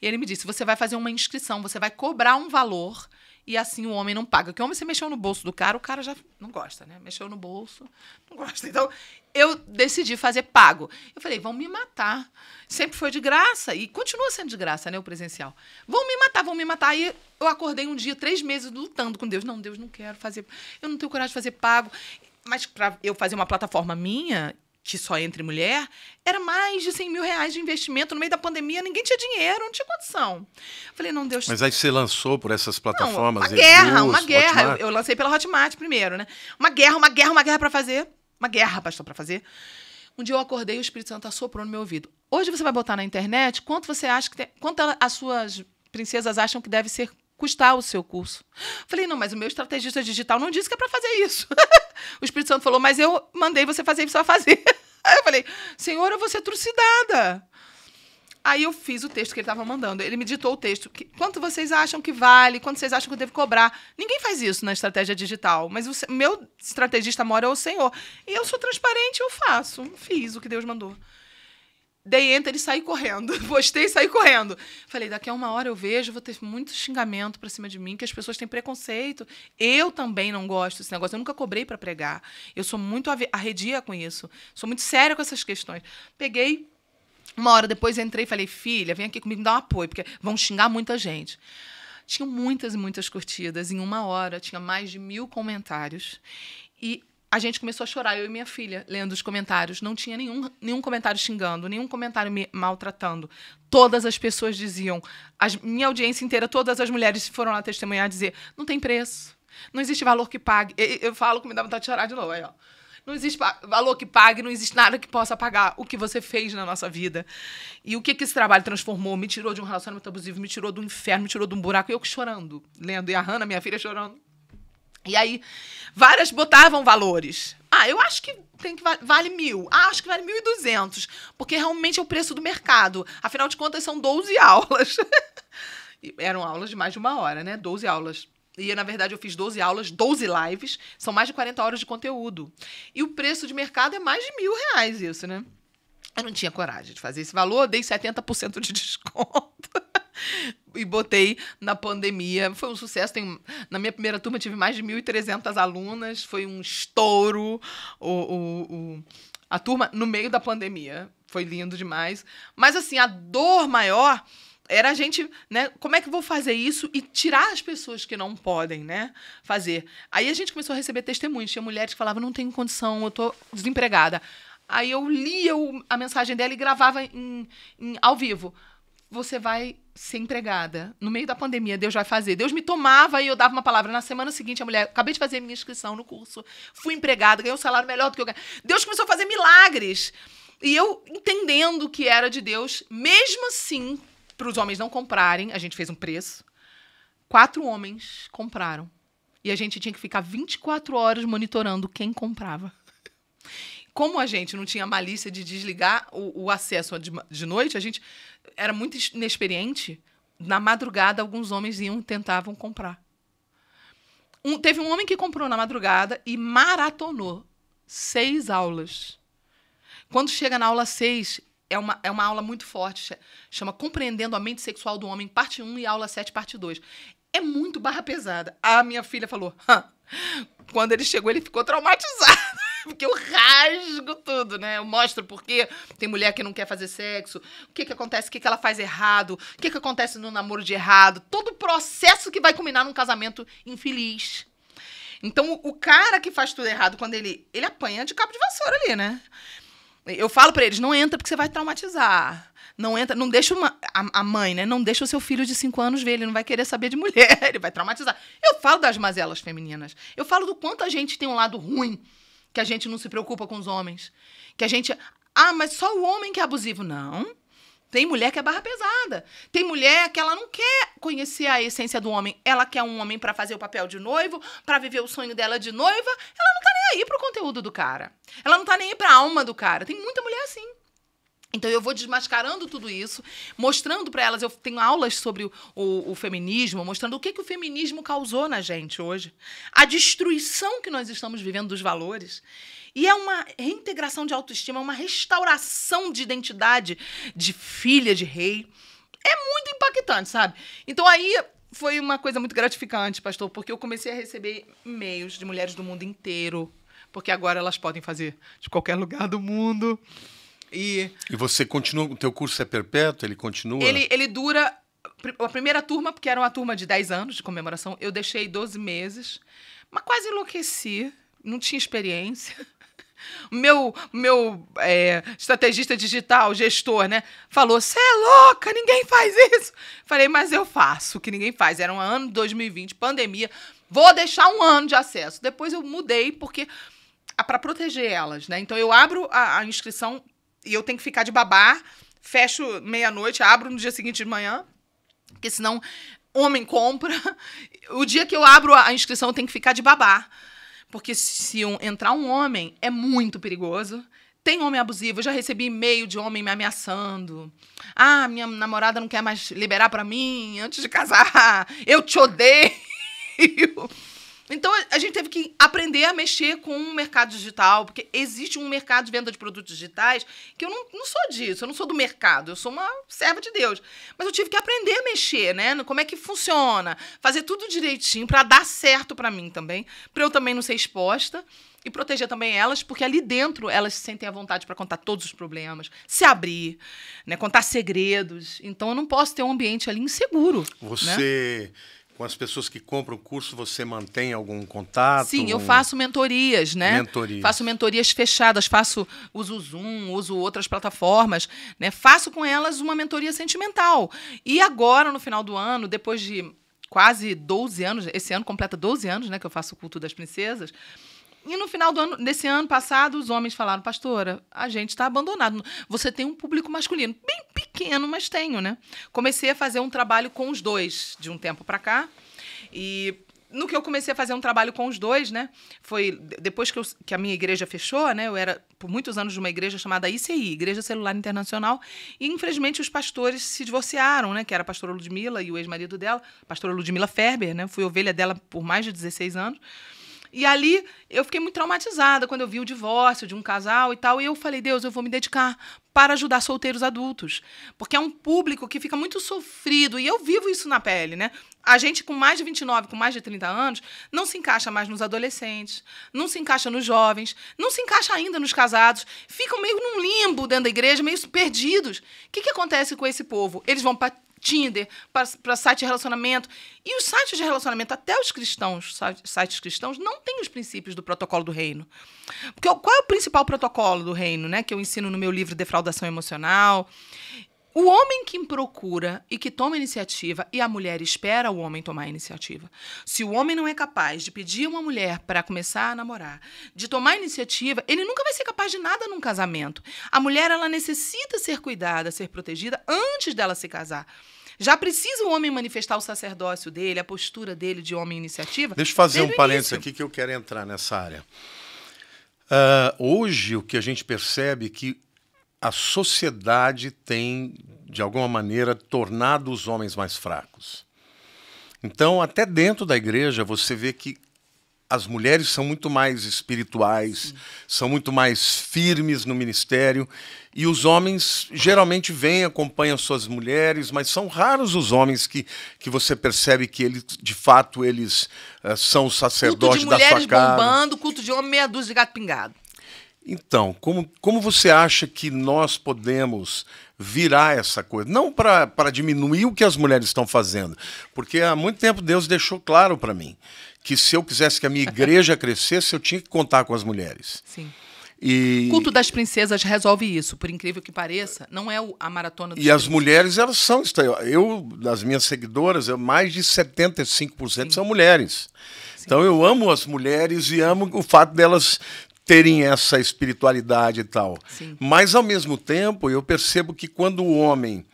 [SPEAKER 2] E ele me disse: você vai fazer uma inscrição, você vai cobrar um valor e assim o homem não paga. Porque o homem, você mexeu no bolso do cara, o cara já não gosta, né? Mexeu no bolso, não gosta. Então, eu decidi fazer pago. Eu falei, vão me matar. Sempre foi de graça e continua sendo de graça, né? O presencial. Vão me matar, vão me matar. Aí eu acordei um dia, três meses, lutando com Deus. Não, Deus, não quero fazer. Eu não tenho coragem de fazer pago. Mas para eu fazer uma plataforma minha, que só entre mulher, era mais de 100 mil reais de investimento. No meio da pandemia, ninguém tinha dinheiro, não tinha condição. Falei, não, Deus... Mas aí você
[SPEAKER 1] lançou por essas plataformas? Não, uma guerra, uma guerra. Eu, eu
[SPEAKER 2] lancei pela Hotmart primeiro, né? Uma guerra, uma guerra, uma guerra para fazer. Uma guerra, pastor, para fazer. Um dia eu acordei e o Espírito Santo assoprou no meu ouvido. Hoje você vai botar na internet quanto você acha que tem, quanto as suas princesas acham que deve ser custar o seu curso. Falei, não, mas o meu estrategista digital não disse que é para fazer isso. o Espírito Santo falou: Mas eu mandei você fazer e a fazer. Aí eu falei: Senhor, eu vou ser trucidada. Aí eu fiz o texto que ele estava mandando. Ele me ditou o texto. Que, quanto vocês acham que vale? Quanto vocês acham que eu devo cobrar? Ninguém faz isso na estratégia digital. Mas o meu estrategista mora é o Senhor. E eu sou transparente, eu faço. Fiz o que Deus mandou dei enter e saí correndo. Postei e saí correndo. Falei, daqui a uma hora eu vejo, vou ter muito xingamento pra cima de mim, que as pessoas têm preconceito. Eu também não gosto desse negócio. Eu nunca cobrei para pregar. Eu sou muito arredia com isso. Sou muito séria com essas questões. Peguei. Uma hora depois entrei e falei, filha, vem aqui comigo me dar um apoio, porque vão xingar muita gente. Tinham muitas e muitas curtidas em uma hora, tinha mais de mil comentários. E a gente começou a chorar, eu e minha filha, lendo os comentários. Não tinha nenhum, nenhum comentário xingando, nenhum comentário me maltratando. Todas as pessoas diziam, as, minha audiência inteira, todas as mulheres foram lá testemunhar, dizer: não tem preço, não existe valor que pague. Eu, eu falo que me dá vontade de chorar de novo, aí, ó. Não existe valor que pague, não existe nada que possa pagar o que você fez na nossa vida. E o que, que esse trabalho transformou? Me tirou de um relacionamento abusivo, me tirou do inferno, me tirou de um buraco. E eu chorando, lendo. E a Hannah, minha filha, chorando. E aí, várias botavam valores. Ah, eu acho que tem que vale mil. Ah, acho que vale mil e duzentos. Porque realmente é o preço do mercado. Afinal de contas, são 12 aulas. eram aulas de mais de uma hora, né? 12 aulas. E, na verdade, eu fiz 12 aulas, 12 lives. São mais de 40 horas de conteúdo. E o preço de mercado é mais de mil reais isso, né? Eu não tinha coragem de fazer esse valor. Dei 70% de desconto. e botei na pandemia. Foi um sucesso. na minha primeira turma tive mais de 1.300 alunas. Foi um estouro o, o, o, a turma no meio da pandemia. Foi lindo demais. Mas, assim, a dor maior era a gente, né? Como é que vou fazer isso e tirar as pessoas que não podem, né? Fazer. Aí a gente começou a receber testemunhos. Tinha mulheres que falavam: não tenho condição, eu tô desempregada. Aí eu lia o, a mensagem dela e gravava em, em ao vivo você vai ser empregada. No meio da pandemia, Deus vai fazer. Deus me tomava e eu dava uma palavra. Na semana seguinte, a mulher, acabei de fazer a minha inscrição no curso, fui empregada, ganhei um salário melhor do que eu ganhei. Deus começou a fazer milagres. E eu entendendo que era de Deus, mesmo assim, para os homens não comprarem, a gente fez um preço. Quatro homens compraram. E a gente tinha que ficar 24 horas monitorando quem comprava. Como a gente não tinha malícia de desligar o, o acesso de, de noite, a gente era muito inexperiente, na madrugada alguns homens iam tentavam comprar. Um, teve um homem que comprou na madrugada e maratonou seis aulas. Quando chega na aula seis é uma, é uma aula muito forte, chama Compreendendo a Mente Sexual do Homem, parte 1 e aula 7, parte 2. É muito barra pesada. A minha filha falou, quando ele chegou, ele ficou traumatizado. Porque eu rasgo tudo, né? Eu mostro porque tem mulher que não quer fazer sexo, o que que acontece, o que que ela faz errado, o que que acontece no namoro de errado, todo o processo que vai culminar num casamento infeliz. Então, o cara que faz tudo errado, quando ele, ele apanha de cabo de vassoura ali, né? Eu falo para eles, não entra porque você vai traumatizar. Não entra, não deixa uma, a, a, mãe, né? Não deixa o seu filho de 5 anos ver, ele não vai querer saber de mulher, ele vai traumatizar. Eu falo das mazelas femininas. Eu falo do quanto a gente tem um lado ruim que a gente não se preocupa com os homens, que a gente ah, mas só o homem que é abusivo não. Tem mulher que é barra pesada. Tem mulher que ela não quer conhecer a essência do homem. Ela quer um homem para fazer o papel de noivo, para viver o sonho dela de noiva. Ela não tá nem aí pro conteúdo do cara. Ela não tá nem aí pra alma do cara. Tem muita mulher assim. Então eu vou desmascarando tudo isso, mostrando para elas, eu tenho aulas sobre o, o, o, feminismo, mostrando o que, que o feminismo causou na gente hoje. A destruição que nós estamos vivendo dos valores. E é uma reintegração de autoestima, uma restauração de identidade de filha de rei. É muito impactante, sabe? Então aí foi uma coisa muito gratificante, pastor, porque eu comecei a receber e-mails de mulheres do mundo inteiro, porque agora elas podem fazer de qualquer lugar do mundo. E,
[SPEAKER 1] e você continua, o teu curso é perpétuo? Ele continua? Ele,
[SPEAKER 2] ele dura, a primeira turma, porque era uma turma de 10 anos de comemoração, eu deixei 12 meses, mas quase enlouqueci, não tinha experiência. Meu, meu é, estrategista digital, gestor, né? Falou: você é louca, ninguém faz isso. Falei, mas eu faço, que ninguém faz. Era um ano de 2020, pandemia. Vou deixar um ano de acesso. Depois eu mudei, porque para proteger elas, né? Então eu abro a, a inscrição e eu tenho que ficar de babá, fecho meia-noite, abro no dia seguinte de manhã, porque senão homem compra. O dia que eu abro a inscrição, eu tenho que ficar de babá. Porque se um, entrar um homem, é muito perigoso. Tem homem abusivo. Eu já recebi e-mail de homem me ameaçando. Ah, minha namorada não quer mais liberar para mim antes de casar. Eu te odeio. Então a gente teve que aprender a mexer com o mercado digital, porque existe um mercado de venda de produtos digitais que eu não, não sou disso, eu não sou do mercado, eu sou uma serva de Deus. Mas eu tive que aprender a mexer, né? Como é que funciona, fazer tudo direitinho para dar certo para mim também, para eu também não ser exposta e proteger também elas, porque ali dentro elas se sentem a vontade para contar todos os problemas, se abrir, né, contar segredos. Então eu não posso ter um ambiente ali inseguro. Você
[SPEAKER 1] né? Com as pessoas que compram o curso, você mantém algum contato? Sim, eu faço
[SPEAKER 2] mentorias, né? Mentorias. Faço mentorias fechadas, faço, uso Zoom, uso outras plataformas, né? Faço com elas uma mentoria sentimental. E agora, no final do ano, depois de quase 12 anos, esse ano completa 12 anos, né, que eu faço o culto das princesas, e no final do ano, desse ano passado, os homens falaram, pastora, a gente está abandonado. Você tem um público masculino. Bem pequeno, mas tenho, né? Comecei a fazer um trabalho com os dois de um tempo para cá. E no que eu comecei a fazer um trabalho com os dois, né? Foi depois que, eu, que, a minha igreja fechou, né? Eu era por muitos anos de uma igreja chamada ICI, Igreja Celular Internacional, e infelizmente os pastores se divorciaram, né? Que era a pastora Ludmila e o ex-marido dela, pastora Ludmila Ferber, né? Fui ovelha dela por mais de 16 anos. E ali eu fiquei muito traumatizada quando eu vi o divórcio de um casal e tal. E eu falei, Deus, eu vou me dedicar para ajudar solteiros adultos. Porque é um público que fica muito sofrido. E eu vivo isso na pele, né? A gente com mais de 29, com mais de 30 anos, não se encaixa mais nos adolescentes, não se encaixa nos jovens, não se encaixa ainda nos casados. Ficam meio num limbo dentro da igreja, meio perdidos. O que, que acontece com esse povo? Eles vão Tinder, para site de relacionamento. E os sites de relacionamento, até os cristãos, sites cristãos, não têm os princípios do protocolo do reino. Porque qual é o principal protocolo do reino, né? Que eu ensino no meu livro Defraudação Emocional. O homem que procura e que toma iniciativa e a mulher espera o homem tomar iniciativa. Se o homem não é capaz de pedir uma mulher para começar a namorar, de tomar iniciativa, ele nunca vai ser capaz de nada num casamento. A mulher ela necessita ser cuidada, ser protegida antes dela se casar. Já precisa o homem manifestar o sacerdócio dele, a postura dele de homem iniciativa. Deixa eu fazer um parênteses aqui
[SPEAKER 1] que eu quero entrar nessa área. Uh, hoje, o que a gente percebe é que a sociedade tem, de alguma maneira, tornado os homens mais fracos. Então, até dentro da igreja, você vê que as mulheres são muito mais espirituais, são muito mais firmes no ministério. E os homens geralmente vêm, acompanham suas mulheres, mas são raros os homens que, que você percebe que eles, de fato, eles uh, são sacerdotes da sua casa. Culto de mulheres bombando,
[SPEAKER 2] culto de homem meia dúzia de gato pingado.
[SPEAKER 1] Então, como, como você acha que nós podemos virar essa coisa? Não para diminuir o que as mulheres estão fazendo, porque há muito tempo Deus deixou claro para mim que se eu quisesse que a minha igreja crescesse, eu tinha que contar com as mulheres. Sim. E... O culto
[SPEAKER 2] das princesas resolve isso, por incrível que pareça, não é a maratona dos E as
[SPEAKER 1] mulheres, elas são. Eu, das minhas seguidoras, mais de 75% Sim. são mulheres. Sim. Então eu amo as mulheres e amo o fato delas terem essa espiritualidade e tal. Sim. Mas, ao mesmo tempo, eu percebo que quando o homem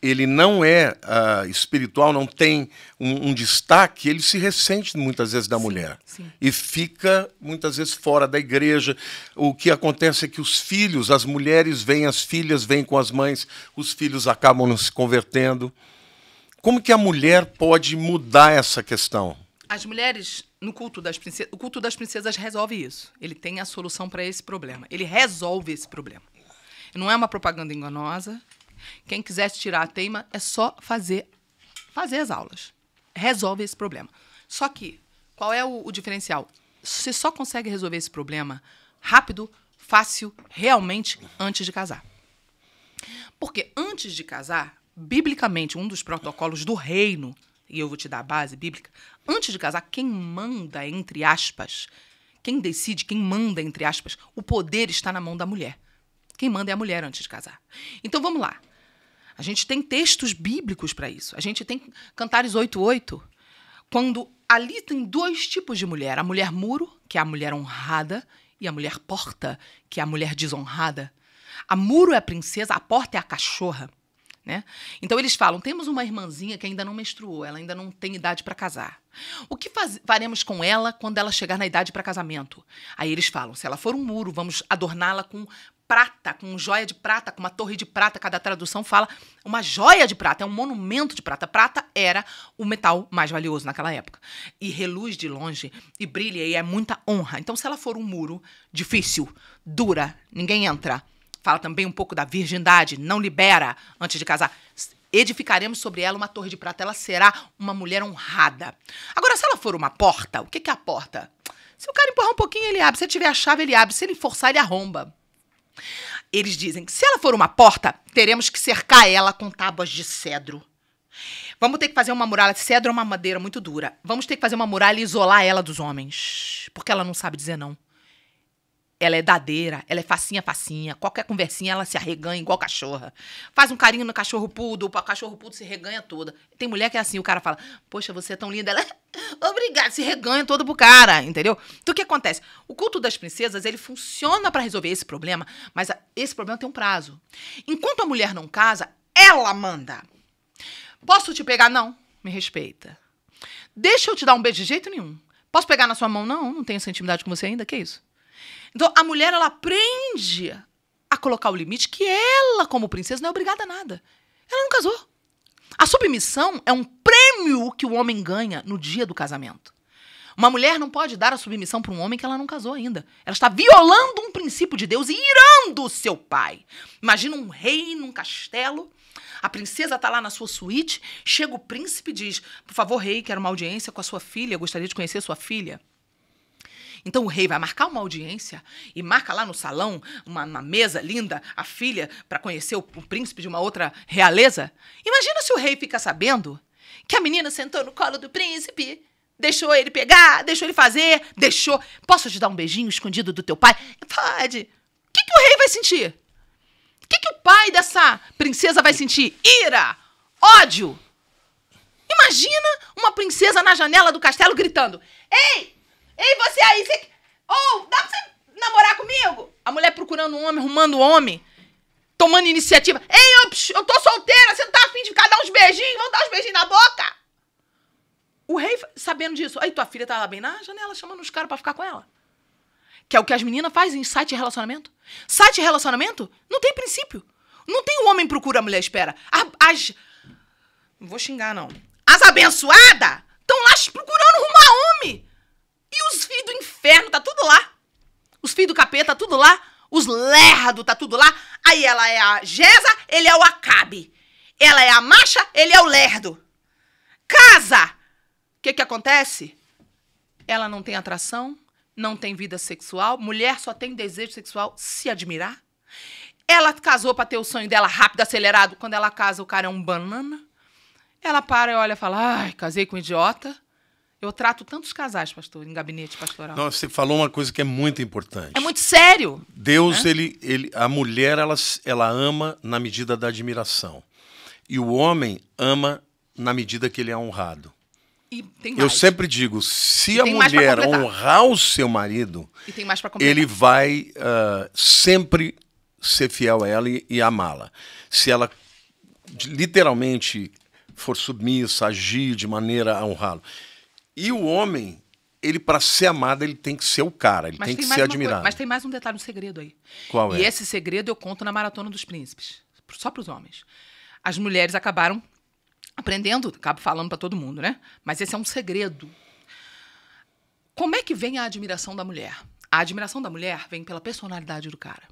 [SPEAKER 1] ele não é uh, espiritual, não tem um, um, destaque, ele se ressente muitas vezes da sim, mulher sim. e fica muitas vezes fora da igreja. O que acontece é que os filhos, as mulheres vêm, as filhas vêm com as mães, os filhos acabam se convertendo. Como que a mulher pode mudar essa questão?
[SPEAKER 2] As mulheres no culto das princesas, o culto das princesas resolve isso. Ele tem a solução para esse problema. Ele resolve esse problema. Não é uma propaganda enganosa, quem quiser tirar a teima é só fazer fazer as aulas. Resolve esse problema. Só que qual é o, o diferencial? Você só consegue resolver esse problema rápido, fácil, realmente antes de casar. Porque antes de casar, biblicamente, um dos protocolos do reino, e eu vou te dar a base bíblica, antes de casar, quem manda, entre aspas, quem decide, quem manda, entre aspas, o poder está na mão da mulher. Quem manda é a mulher antes de casar. Então vamos lá. A gente tem textos bíblicos para isso. A gente tem Cantares 8:8, quando ali tem dois tipos de mulher, a mulher muro, que é a mulher honrada, e a mulher porta, que é a mulher desonrada. A muro é a princesa, a porta é a cachorra. Né? Então eles falam: temos uma irmãzinha que ainda não menstruou, ela ainda não tem idade para casar. O que faz, faremos com ela quando ela chegar na idade para casamento? Aí eles falam: se ela for um muro, vamos adorná-la com prata, com joia de prata, com uma torre de prata, cada tradução fala uma joia de prata, é um monumento de prata. Prata era o metal mais valioso naquela época. E reluz de longe, e brilha, e é muita honra. Então, se ela for um muro difícil, dura, ninguém entra. Fala também um pouco da virgindade, não libera antes de casar. Edificaremos sobre ela uma torre de prata, ela será uma mulher honrada. Agora, se ela for uma porta, o que é a porta? Se o cara empurrar um pouquinho, ele abre. Se ele tiver a chave, ele abre. Se ele forçar, ele arromba. Eles dizem que se ela for uma porta, teremos que cercar ela com tábuas de cedro. Vamos ter que fazer uma muralha. Cedro é uma madeira muito dura. Vamos ter que fazer uma muralha e isolar ela dos homens. Porque ela não sabe dizer não. Ela é dadeira, ela é facinha, facinha. Qualquer conversinha ela se arreganha igual cachorra. Faz um carinho no cachorro pudo, o cachorro pudo se reganha toda. Tem mulher que é assim, o cara fala: Poxa, você é tão linda. Ela, obrigada, se reganha todo pro cara, entendeu? Então o que acontece? O culto das princesas, ele funciona para resolver esse problema, mas esse problema tem um prazo. Enquanto a mulher não casa, ela manda. Posso te pegar? Não. Me respeita. Deixa eu te dar um beijo de jeito nenhum. Posso pegar na sua mão? Não, não tenho essa intimidade com você ainda. Que isso? Então a mulher ela aprende a colocar o limite que ela, como princesa, não é obrigada a nada. Ela não casou. A submissão é um prêmio que o homem ganha no dia do casamento. Uma mulher não pode dar a submissão para um homem que ela não casou ainda. Ela está violando um princípio de Deus e irando o seu pai. Imagina um rei num castelo, a princesa está lá na sua suíte, chega o príncipe e diz: Por favor, rei, quero uma audiência com a sua filha, gostaria de conhecer sua filha. Então o rei vai marcar uma audiência e marca lá no salão uma, uma mesa linda, a filha, para conhecer o, o príncipe de uma outra realeza. Imagina se o rei fica sabendo que a menina sentou no colo do príncipe Deixou ele pegar, deixou ele fazer, deixou. Posso te dar um beijinho escondido do teu pai? Pode. O que, que o rei vai sentir? O que, que o pai dessa princesa vai sentir? Ira! Ódio! Imagina uma princesa na janela do castelo gritando: Ei, Ei, você aí, você. Ou, oh, dá pra você namorar comigo? A mulher procurando um homem, arrumando homem, tomando iniciativa. Ei, ups, eu tô solteira, você não tá afim de ficar dar uns beijinhos? Vamos dar uns beijinhos na boca? O rei, sabendo disso, aí tua filha tava tá bem na janela chamando os caras pra ficar com ela. Que é o que as meninas fazem em site de relacionamento. Site de relacionamento não tem princípio. Não tem o homem procura, a mulher espera. As. Não vou xingar, não. As abençoadas estão lá procurando arrumar homem. E os filhos do inferno, tá tudo lá. Os filhos do capeta, tá tudo lá. Os lerdo, tá tudo lá. Aí ela é a Gesa, ele é o Acabe. Ela é a macha, ele é o lerdo. Casa! O que que acontece? Ela não tem atração, não tem vida sexual, mulher só tem desejo sexual se admirar. Ela casou para ter o sonho dela rápido, acelerado. Quando ela casa, o cara é um banana. Ela para e olha e fala: ai, casei com um idiota. Eu trato tantos casais, pastor, em gabinete pastoral. Não,
[SPEAKER 1] você falou uma coisa que é muito importante. É
[SPEAKER 2] muito sério.
[SPEAKER 1] Deus, né? ele, ele, a mulher, ela, ela ama na medida da admiração. E o homem ama na medida que ele é honrado. Eu sempre digo, se a mulher honrar o seu marido, ele vai uh, sempre ser fiel a ela e, e amá-la. Se ela literalmente for submissa, agir de maneira a honrá-lo. E o homem, ele para ser amado, ele tem que ser o cara, ele tem que ser admirado. Coisa, mas tem
[SPEAKER 2] mais um detalhe, um segredo aí. Qual e é? E esse segredo eu conto na Maratona dos Príncipes, só para os homens. As mulheres acabaram aprendendo, acabo falando para todo mundo, né? Mas esse é um segredo. Como é que vem a admiração da mulher? A admiração da mulher vem pela personalidade do cara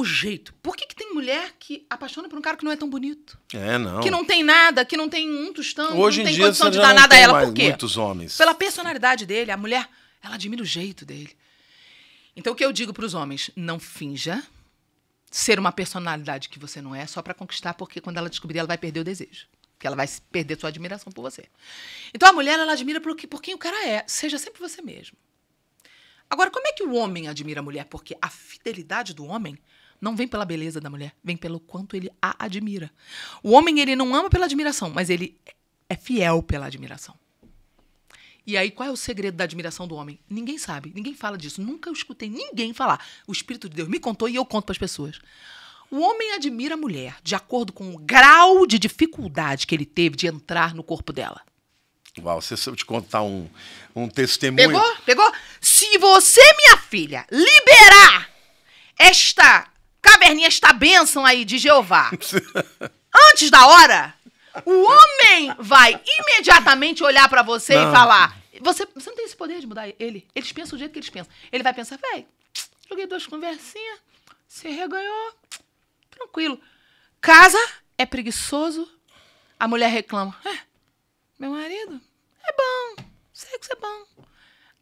[SPEAKER 2] o jeito. Por que, que tem mulher que apaixona por um cara que não é tão bonito?
[SPEAKER 1] É, não. Que não
[SPEAKER 2] tem nada, que não tem um tostão, Hoje não tem dia, condição de dar nada a ela. Por quê? Muitos homens. Pela personalidade dele, a mulher, ela admira o jeito dele. Então o que eu digo para os homens? Não finja ser uma personalidade que você não é só para conquistar, porque quando ela descobrir, ela vai perder o desejo. Que ela vai perder sua admiração por você. Então a mulher, ela admira por, por quem o cara é. Seja sempre você mesmo. Agora, como é que o homem admira a mulher? Porque a fidelidade do homem não vem pela beleza da mulher, vem pelo quanto ele a admira. O homem, ele não ama pela admiração, mas ele é fiel pela admiração. E aí, qual é o segredo da admiração do homem? Ninguém sabe, ninguém fala disso. Nunca eu escutei ninguém falar. O Espírito de Deus me contou e eu conto para as pessoas. O homem admira a mulher de acordo com o grau de dificuldade que ele teve de entrar no corpo dela.
[SPEAKER 1] Uau, se eu te contar um, um testemunho. Pegou?
[SPEAKER 2] Pegou? Se você, minha filha, liberar esta Caverninha está bênção aí de Jeová. Antes da hora, o homem vai imediatamente olhar para você não. e falar: você, você não tem esse poder de mudar ele. Eles pensam do jeito que eles pensam. Ele vai pensar: velho, joguei duas conversinhas, se reganhou, tranquilo. Casa é preguiçoso, a mulher reclama: é, meu marido é bom, sexo é bom.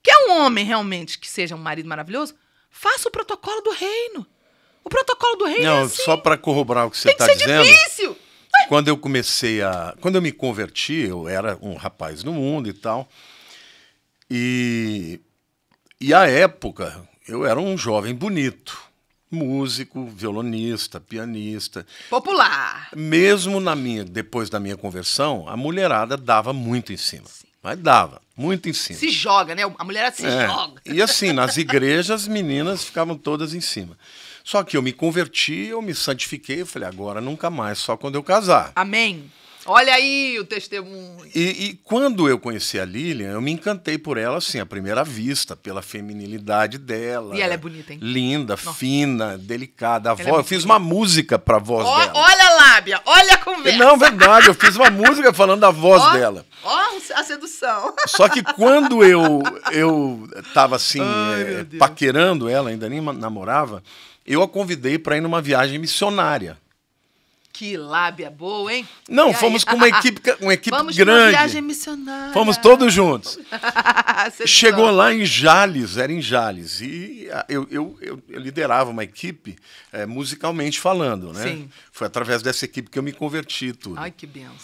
[SPEAKER 2] Quer um homem realmente que seja um marido maravilhoso? Faça o protocolo do reino. O protocolo do rei é Não,
[SPEAKER 1] é assim. só para corroborar o que você está dizendo. Difícil. Quando eu comecei a, quando eu me converti, eu era um rapaz no mundo e tal. E e à época, eu era um jovem bonito, músico, violonista, pianista,
[SPEAKER 2] popular.
[SPEAKER 1] Mesmo na minha, depois da minha conversão, a mulherada dava muito em cima. Sim. Mas dava, muito em cima. Se
[SPEAKER 2] joga, né? A mulherada se é. joga.
[SPEAKER 1] E assim, nas igrejas, as meninas ficavam todas em cima. Só que eu me converti, eu me santifiquei, eu falei, agora nunca mais, só quando eu casar.
[SPEAKER 2] Amém. Olha aí o testemunho.
[SPEAKER 1] E, e, quando eu conheci a Lilian, eu me encantei por ela, assim, à primeira vista, pela feminilidade dela. E ela é bonita, hein? Linda, Nossa. fina, delicada. A voz, é eu fiz uma música pra voz oh, dela.
[SPEAKER 2] Olha a lábia, olha a conversa. Não,
[SPEAKER 1] verdade, eu fiz uma música falando da voz oh, dela.
[SPEAKER 2] Ó oh, a sedução. Só
[SPEAKER 1] que quando eu, eu tava, assim, Ai, é, paquerando ela, ainda nem namorava, eu a convidei para ir numa viagem missionária.
[SPEAKER 2] Que lábia boa, hein? Não, e fomos aí? com uma equipe, uma equipe Vamos grande. Vamos viagem missionária. Fomos todos
[SPEAKER 1] juntos. Chegou lá em Jales, era em Jales, e ah, eu, eu, eu, eu liderava uma equipe é, musicalmente falando, né? Sim. Foi através dessa equipe que eu me converti tudo. Ai, que benção.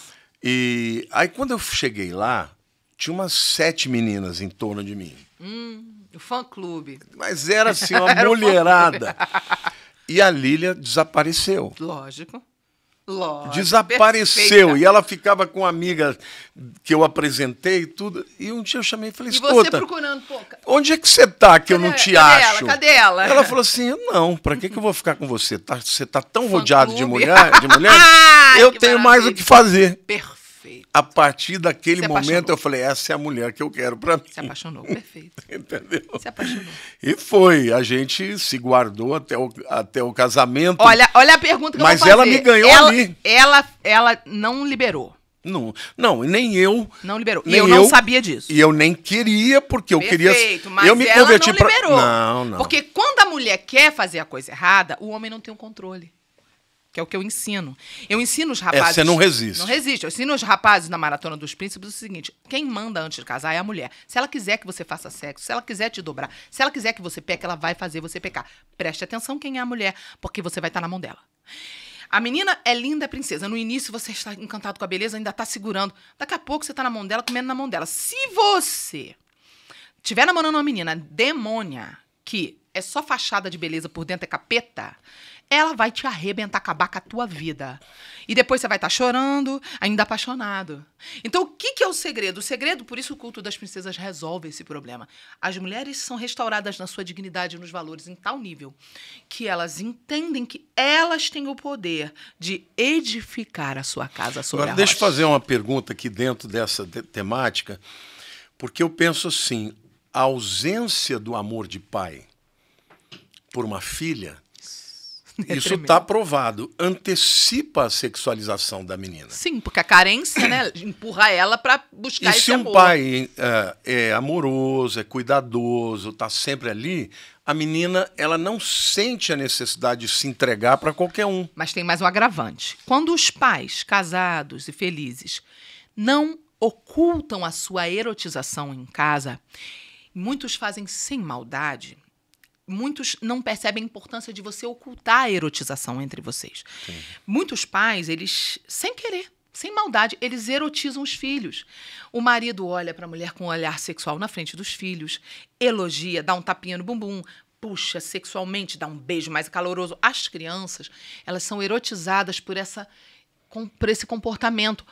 [SPEAKER 1] E aí quando eu cheguei lá, tinha umas sete meninas em torno de mim.
[SPEAKER 2] Hum. O fã-clube. Mas era assim, uma era mulherada.
[SPEAKER 1] E a Lília desapareceu.
[SPEAKER 2] Lógico. Lógico. Desapareceu. Perfeita. E ela
[SPEAKER 1] ficava com uma amiga que eu apresentei e tudo. E um dia eu chamei e falei, escuta. E você procurando, pô, Onde é que você tá que cadê, eu não te cadê acho? Ela, cadê
[SPEAKER 2] ela? Ela falou
[SPEAKER 1] assim: não, para que, que eu vou ficar com você? Tá, você tá tão rodeado de mulher, de mulher eu tenho maravilha. mais o que fazer. Perfeito. Perfeito. A partir daquele momento eu falei, essa é a mulher que eu quero para mim. Se apaixonou, perfeito. Entendeu? Se apaixonou. E foi, a gente se guardou até o, até o casamento. Olha,
[SPEAKER 2] olha a pergunta que Mas eu vou fazer. ela me ganhou ela, ali. Ela, ela não liberou. Não, não,
[SPEAKER 1] nem eu.
[SPEAKER 2] Não liberou. E eu, eu, não sabia disso.
[SPEAKER 1] E eu nem queria, porque eu Perfeito, queria. Perfeito, mas eu me ela converti não liberou. Não, não. Porque
[SPEAKER 2] quando a mulher quer fazer a coisa errada, o homem não tem o um controle que é o que eu ensino. Eu ensino os é, rapazes. É, você não resiste. Não resiste. Eu ensino os rapazes na Maratona dos Príncipes o seguinte: quem manda antes de casar é a mulher. Se ela quiser que você faça sexo, se ela quiser te dobrar, se ela quiser que você peque, ela vai fazer você pecar. Preste atenção quem é a mulher, porque você vai estar na mão dela. A menina é linda, é princesa. No início você está encantado com a beleza, ainda está segurando. Daqui a pouco você está na mão dela, comendo na mão dela. Se você tiver namorando uma menina demônia, que é só fachada de beleza, por dentro é capeta, ela vai te arrebentar, acabar com a tua vida. E depois você vai estar tá chorando, ainda apaixonado. Então, o que, que é o segredo? O segredo, por isso o culto das princesas resolve esse problema. As mulheres são restauradas na sua dignidade e nos valores em tal nível que elas entendem que elas têm o poder de edificar a sua casa sobre Agora, a Deixa eu
[SPEAKER 1] fazer uma pergunta aqui dentro dessa temática, porque eu penso assim, a ausência do amor de pai por uma filha É Isso está provado. Antecipa a sexualização da menina.
[SPEAKER 2] Sim, porque a carência né, empurra ela para buscar e esse E se um amor.
[SPEAKER 1] pai é, é amoroso, é cuidadoso, está sempre ali, a menina ela não sente a necessidade de se entregar para qualquer
[SPEAKER 2] um. Mas tem mais um agravante. Quando os pais, casados e felizes, não ocultam a sua erotização em casa, muitos fazem sem maldade, muitos não percebem a importância de você ocultar a erotização entre vocês. Sim. Muitos pais, eles, sem querer, sem maldade, eles erotizam os filhos. O marido olha para a mulher com um olhar sexual na frente dos filhos, elogia, dá um tapinha no bumbum, puxa sexualmente, dá um beijo mais caloroso. As crianças, elas são erotizadas por essa por esse comportamento.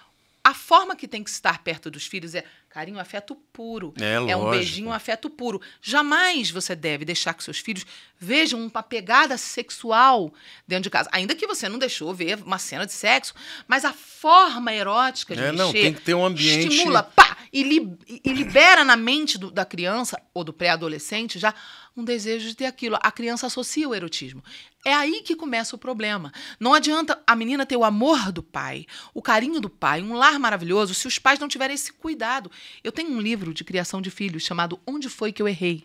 [SPEAKER 2] A forma que tem que estar perto dos filhos é Carinho, afeto puro. É, é um beijinho, um afeto puro. Jamais você deve deixar que seus filhos vejam uma pegada sexual dentro de casa. Ainda que você não deixou ver uma cena de sexo, mas a forma erótica de é, mexer, não, tem que ter um ambiente... Estimula, pá, e, li, e libera na mente do, da criança ou do pré-adolescente já um desejo de ter aquilo. A criança associa o erotismo. É aí que começa o problema. Não adianta a menina ter o amor do pai, o carinho do pai, um lar maravilhoso, se os pais não tiverem esse cuidado. Eu tenho um livro de criação de filhos chamado Onde Foi Que Eu Errei.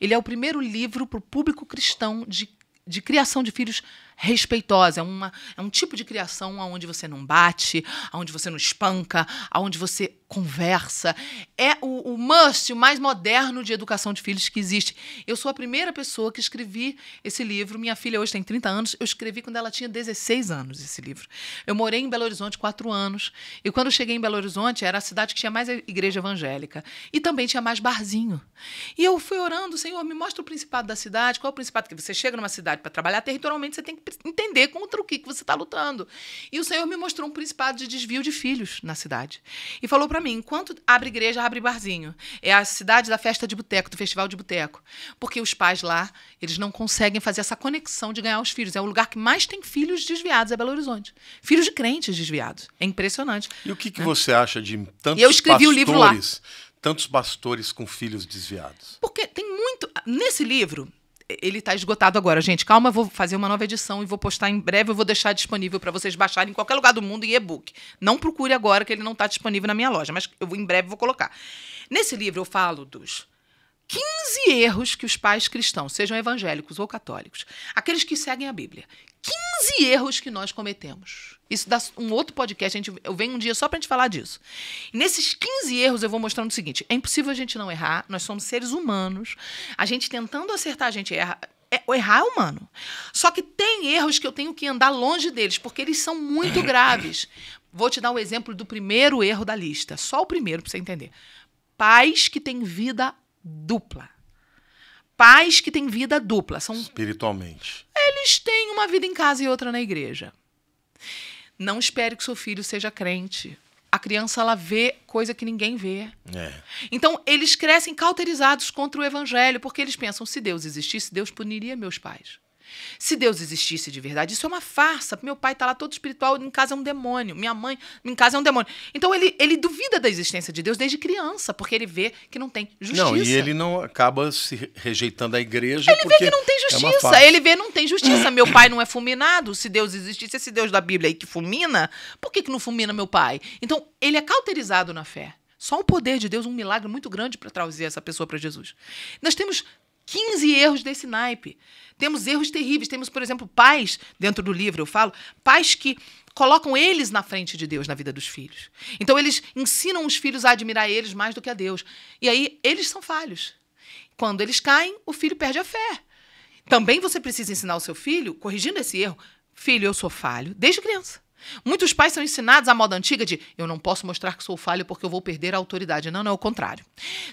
[SPEAKER 2] Ele é o primeiro livro para o público cristão de, de criação de filhos respeitosa, é, uma, é um tipo de criação onde você não bate, onde você não espanca, onde você conversa. É o, o must, o mais moderno de educação de filhos que existe. Eu sou a primeira pessoa que escrevi esse livro. Minha filha hoje tem 30 anos. Eu escrevi quando ela tinha 16 anos esse livro. Eu morei em Belo Horizonte quatro anos. E quando eu cheguei em Belo Horizonte, era a cidade que tinha mais igreja evangélica. E também tinha mais barzinho. E eu fui orando, Senhor, me mostra o principado da cidade. Qual é o principado? que você chega numa cidade para trabalhar, territorialmente você tem que entender contra o que, que você está lutando. E o Senhor me mostrou um principado de desvio de filhos na cidade. E falou para mim: enquanto abre igreja, abre barzinho. É a cidade da festa de boteco, do festival de boteco. Porque os pais lá, eles não conseguem fazer essa conexão de ganhar os filhos. É o lugar que mais tem filhos desviados, é Belo Horizonte. Filhos de crentes desviados. É impressionante. E o que, que né? você
[SPEAKER 1] acha de tantos Eu escrevi pastores... o livro lá tantos pastores com filhos desviados?
[SPEAKER 2] Porque tem muito. Nesse livro, ele está esgotado agora, gente. Calma, vou fazer uma nova edição e vou postar em breve. Eu vou deixar disponível para vocês baixarem em qualquer lugar do mundo em e-book. Não procure agora que ele não está disponível na minha loja, mas eu vou, em breve vou colocar. Nesse livro eu falo dos 15 erros que os pais cristãos, sejam evangélicos ou católicos, aqueles que seguem a Bíblia, 15 e erros que nós cometemos. Isso dá um outro podcast, a gente, eu venho um dia só pra gente falar disso. nesses 15 erros eu vou mostrando o seguinte, é impossível a gente não errar, nós somos seres humanos, a gente tentando acertar, a gente erra, é, errar é humano. Só que tem erros que eu tenho que andar longe deles, porque eles são muito graves. Vou te dar um exemplo do primeiro erro da lista, só o primeiro para você entender. Pais que têm vida dupla pais que têm vida dupla. São,
[SPEAKER 1] Espiritualmente.
[SPEAKER 2] Eles têm uma vida em casa e outra na igreja. Não espere que seu filho seja crente. A criança ela vê coisa que ninguém vê. É. Então eles crescem cauterizados contra o evangelho porque eles pensam se Deus existisse Deus puniria meus pais. Se Deus existisse de verdade, isso é uma farsa. Meu pai está lá todo espiritual, em casa é um demônio. Minha mãe, em casa é um demônio. Então ele, ele duvida da existência de Deus desde criança, porque ele vê que não tem justiça. Não, e ele
[SPEAKER 1] não acaba se rejeitando a igreja. Ele vê que não tem é justiça. É ele vê
[SPEAKER 2] não tem justiça. meu pai não é fulminado. Se Deus existisse, esse Deus da Bíblia aí que fulmina, por que, que não fulmina meu pai? Então ele é cauterizado na fé. Só o poder de Deus, um milagre muito grande para trazer essa pessoa para Jesus. Nós temos 15 erros desse naipe. Temos erros terríveis. Temos, por exemplo, pais, dentro do livro eu falo, pais que colocam eles na frente de Deus na vida dos filhos. Então eles ensinam os filhos a admirar eles mais do que a Deus. E aí eles são falhos. Quando eles caem, o filho perde a fé. Também você precisa ensinar o seu filho, corrigindo esse erro, filho, eu sou falho, desde criança. Muitos pais são ensinados à moda antiga de eu não posso mostrar que sou falho porque eu vou perder a autoridade. Não, não, é o contrário.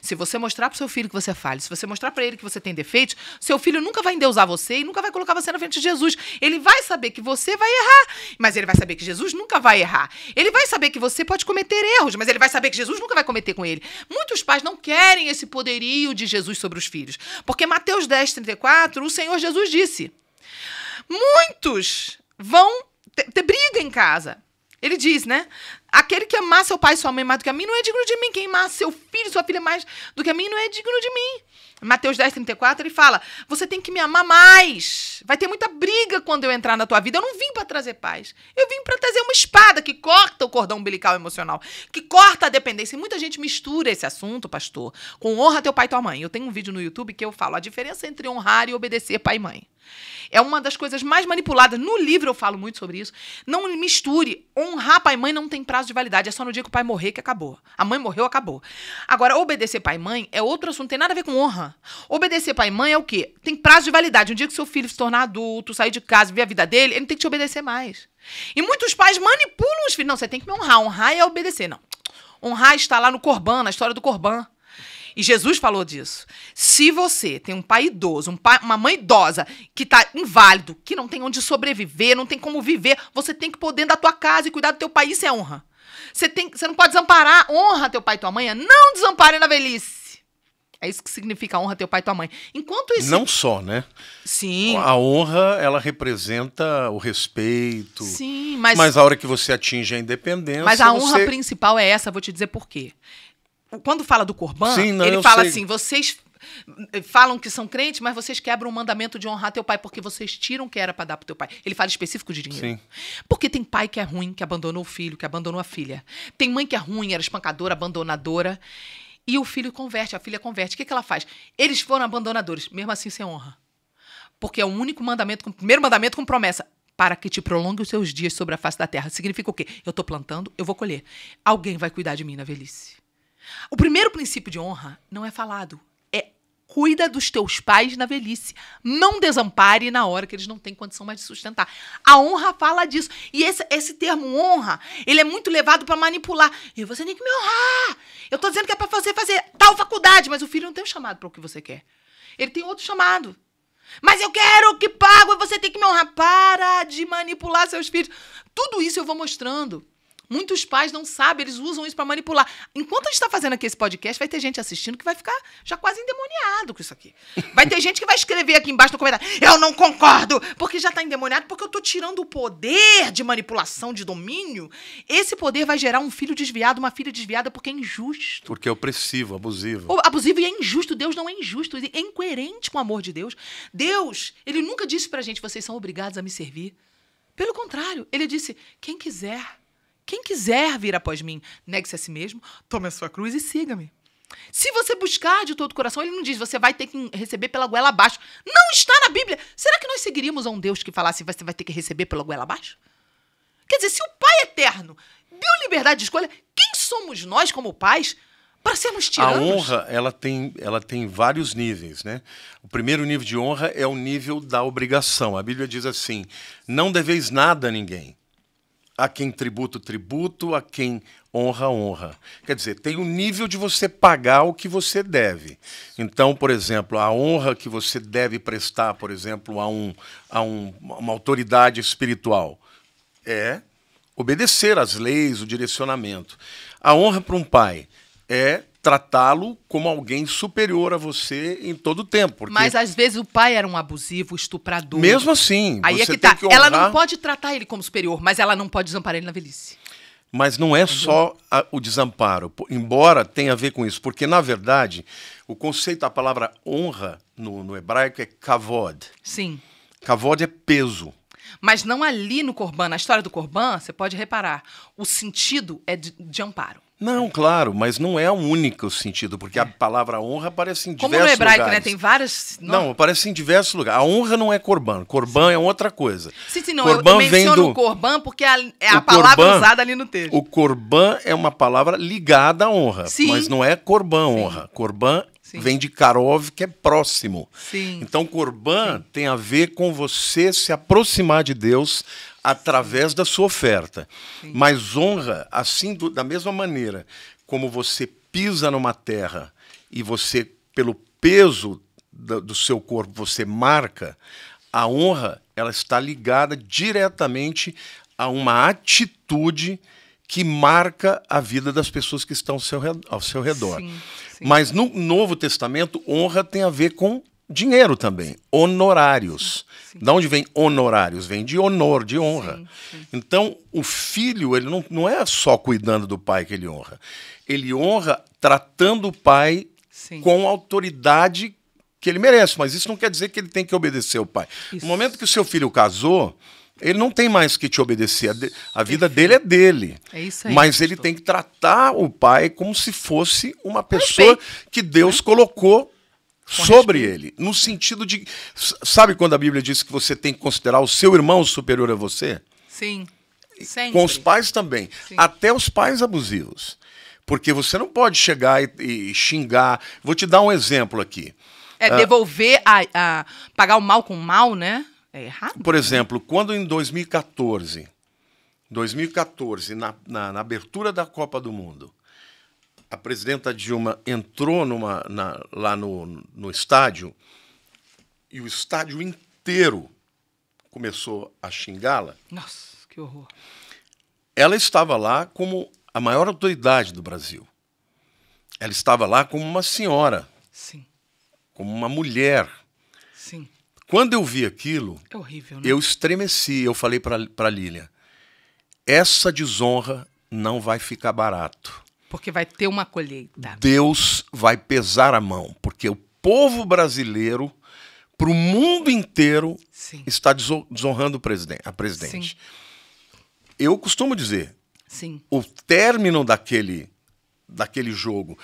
[SPEAKER 2] Se você mostrar para seu filho que você é falho, se você mostrar para ele que você tem defeitos, seu filho nunca vai endeusar você e nunca vai colocar você na frente de Jesus. Ele vai saber que você vai errar, mas ele vai saber que Jesus nunca vai errar. Ele vai saber que você pode cometer erros, mas ele vai saber que Jesus nunca vai cometer com ele. Muitos pais não querem esse poderio de Jesus sobre os filhos, porque Mateus 10, 34, o Senhor Jesus disse: Muitos vão ter, ter briga em casa. Ele diz, né? Aquele que amar seu pai e sua mãe mais do que a mim não é digno de mim. Quem amar seu filho e sua filha mais do que a mim não é digno de mim. Mateus 10, 34, ele fala: Você tem que me amar mais. Vai ter muita briga quando eu entrar na tua vida. Eu não vim para trazer paz. Eu vim para trazer uma espada que corta o cordão umbilical emocional, que corta a dependência. E muita gente mistura esse assunto, pastor, com honra teu pai e tua mãe. Eu tenho um vídeo no YouTube que eu falo a diferença entre honrar e obedecer pai e mãe. É uma das coisas mais manipuladas. No livro eu falo muito sobre isso. Não misture. Honrar pai e mãe não tem prazo de validade. É só no dia que o pai morrer que acabou. A mãe morreu, acabou. Agora, obedecer pai e mãe é outro assunto. Não tem nada a ver com honra. Obedecer pai e mãe é o quê? Tem prazo de validade. Um dia que seu filho se tornar adulto, sair de casa, ver a vida dele, ele não tem que te obedecer mais. E muitos pais manipulam os filhos. Não, você tem que me honrar. Honrar é obedecer. Não. Honrar está lá no Corban, na história do Corban. E Jesus falou disso. Se você tem um pai idoso, um pai, uma mãe idosa que está inválido, que não tem onde sobreviver, não tem como viver, você tem que poder da tua casa e cuidar do teu país, isso é honra. Você, tem, você não pode desamparar, honra teu pai e tua mãe, é não desampare na velhice. É isso que significa honra teu pai e tua mãe. Enquanto isso. Não só, né? Sim. A
[SPEAKER 1] honra, ela representa o respeito. Sim, mas. Mas a hora que você atinge a independência. Mas a honra
[SPEAKER 2] principal é essa, vou te dizer por quê. Quando fala do Corban, Sim, não, ele fala sei. assim: vocês falam que são crentes, mas vocês quebram o mandamento de honrar teu pai porque vocês tiram o que era para dar pro teu pai. Ele fala específico de dinheiro. Sim. Porque tem pai que é ruim, que abandonou o filho, que abandonou a filha. Tem mãe que é ruim, era espancadora, abandonadora. E o filho converte, a filha converte. O que, que ela faz? Eles foram abandonadores, mesmo assim sem honra. Porque é o único mandamento, o primeiro mandamento com promessa para que te prolongue os seus dias sobre a face da terra. Significa o quê? Eu estou plantando, eu vou colher. Alguém vai cuidar de mim na velhice. O primeiro princípio de honra não é falado, Cuida dos teus pais na velhice. Não desampare na hora que eles não têm condição mais de sustentar. A honra fala disso. E esse, esse termo honra, ele é muito levado para manipular. E você tem que me honrar. Eu estou dizendo que é para fazer fazer tal faculdade, mas o filho não tem um chamado para o que você quer. Ele tem outro chamado. Mas eu quero que pago e você tem que me honrar. Para de manipular seus filhos. Tudo isso eu vou mostrando Muitos pais não sabem, eles usam isso para manipular. Enquanto a gente está fazendo aqui esse podcast, vai ter gente assistindo que vai ficar já quase endemoniado com isso aqui. Vai ter gente que vai escrever aqui embaixo no comentário: eu não concordo, porque já está endemoniado, porque eu estou tirando o poder de manipulação, de domínio. Esse poder vai gerar um filho desviado, uma filha desviada, porque é injusto.
[SPEAKER 1] Porque é opressivo, abusivo. O,
[SPEAKER 2] abusivo e é injusto. Deus não é injusto, é incoerente com o amor de Deus. Deus, ele nunca disse pra gente: vocês são obrigados a me servir. Pelo contrário, ele disse: quem quiser quem quiser vir após mim, negue-se a si mesmo, tome a sua cruz e siga-me. Se você buscar de todo o coração, ele não diz você vai ter que receber pela goela abaixo. Não está na Bíblia. Será que nós seguiríamos a um Deus que falasse você vai ter que receber pela goela abaixo? Quer dizer, se o Pai eterno deu liberdade de escolha, quem somos nós como pais para sermos tiranos? A honra,
[SPEAKER 1] ela tem, ela tem vários níveis, né? O primeiro nível de honra é o nível da obrigação. A Bíblia diz assim: não deveis nada a ninguém a quem tributo, tributo, a quem honra, honra. Quer dizer, tem o um nível de você pagar o que você deve. Então, por exemplo, a honra que você deve prestar, por exemplo, a, um, a um, uma autoridade espiritual é obedecer às leis, o direcionamento. A honra para um pai é tratá-lo como alguém superior a você em todo o tempo. Porque... Mas
[SPEAKER 2] às vezes o pai era um abusivo, estuprador. Mesmo
[SPEAKER 1] assim. Aí é que tá. Que honrar... Ela não
[SPEAKER 2] pode tratar ele como superior, mas ela não pode desamparar ele na velhice.
[SPEAKER 1] Mas não é só a, o desamparo, embora tenha a ver com isso, porque na verdade o conceito, a palavra honra no, no hebraico é kavod. Sim. Kavod é peso.
[SPEAKER 2] Mas não ali no Corban, na história do Corban, você pode reparar, o sentido é de, de amparo.
[SPEAKER 1] Não, claro, mas não é o único sentido, porque a é. palavra honra aparece em Como diversos né, lugares. Como no hebraico, lugares. né?
[SPEAKER 2] Tem vários... Não... não,
[SPEAKER 1] aparece em diversos lugares. A honra não é corban. Corban sim. é outra coisa.
[SPEAKER 2] Sim, sim, não. Corban eu menciono do... corban porque é a, palavra corban, usada ali no texto. O
[SPEAKER 1] corban é uma palavra ligada à honra, sim. mas não é corban honra. Corban Sim. vem de Karov, que é próximo. Sim. Então, Corban Sim. tem a ver com você se aproximar de Deus através da sua oferta. Sim. Mas honra, assim, do, da mesma maneira como você pisa numa terra e você, pelo peso do, do seu corpo, você marca, a honra ela está ligada diretamente a uma atitude que marca a vida das pessoas que estão ao seu redor. Sim, sim. Mas no Novo Testamento, honra tem a ver com dinheiro também, honorários. Sim. Da onde vem honorários? Vem de honor, de honra. Sim, sim. Então, o filho, ele não, não é só cuidando do pai que ele honra. Ele honra tratando o pai sim. com autoridade que ele merece, mas isso não quer dizer que ele tem que obedecer o pai. Isso. No momento que o seu filho casou, ele não tem mais que te obedecer. A, vida dele é dele.
[SPEAKER 2] É isso aí, mas
[SPEAKER 1] pastor. ele tem que tratar o pai como se fosse uma pessoa Perfeito. que Deus é. colocou sobre ele, no sentido de. Sabe quando a Bíblia diz que você tem que considerar o seu irmão superior a você?
[SPEAKER 2] Sim. Sempre. Com os
[SPEAKER 1] pais também. Sim. Até os pais abusivos. Porque você não pode chegar e, e xingar. Vou te dar um exemplo aqui.
[SPEAKER 2] É ah, devolver a, a, pagar o mal com o mal, né? É errado. Por né?
[SPEAKER 1] exemplo, quando em 2014, 2014, na, na, na abertura da Copa do Mundo, a presidenta Dilma entrou numa, na, lá no, no estádio e o estádio inteiro começou a xingá-la.
[SPEAKER 2] Nossa, que horror.
[SPEAKER 1] Ela estava lá como a maior autoridade do Brasil. Ela estava lá como uma senhora. Sim. Como uma mulher. Sim. Quando eu vi aquilo,
[SPEAKER 2] é horrível, né? eu
[SPEAKER 1] estremeci. Eu falei para Lília: essa desonra não vai ficar barato.
[SPEAKER 2] Porque vai ter uma colheita.
[SPEAKER 1] Deus vai pesar a mão, porque o povo brasileiro, para o mundo inteiro, Sim. está desonrando presidente, a presidente.
[SPEAKER 2] Sim.
[SPEAKER 1] Eu costumo dizer, Sim. o término daquele, daquele jogo,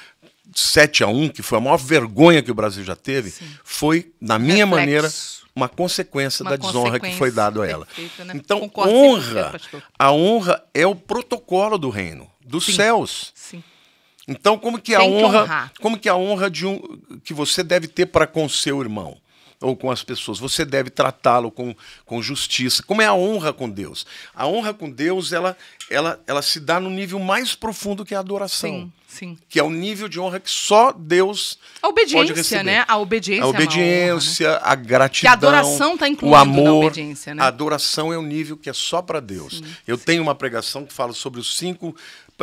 [SPEAKER 1] 7 a 1 que foi a maior vergonha que o Brasil já teve, Sim. foi, na minha Reflexo. maneira, uma consequência uma da desonra que foi dada a ela. Perfeito, né? Então, Concordo honra, a honra é o protocolo do reino dos Sim. céus. Sim. Então, como que a honra, como que a honra de um que você deve ter para com seu irmão ou com as pessoas, você deve tratá-lo com, com justiça. Como é a honra com Deus? A honra com Deus, ela ela ela se dá no nível mais profundo que a adoração. Sim, sim. Que é o nível de honra que só Deus
[SPEAKER 2] a obediência, pode receber. né? A obediência, é né? a obediência,
[SPEAKER 1] é honra, né? a gratidão, que a adoração está incluída amor, na obediência, né? A adoração é um nível que é só para Deus. Sim, Eu tenho uma pregação que fala sobre os cinco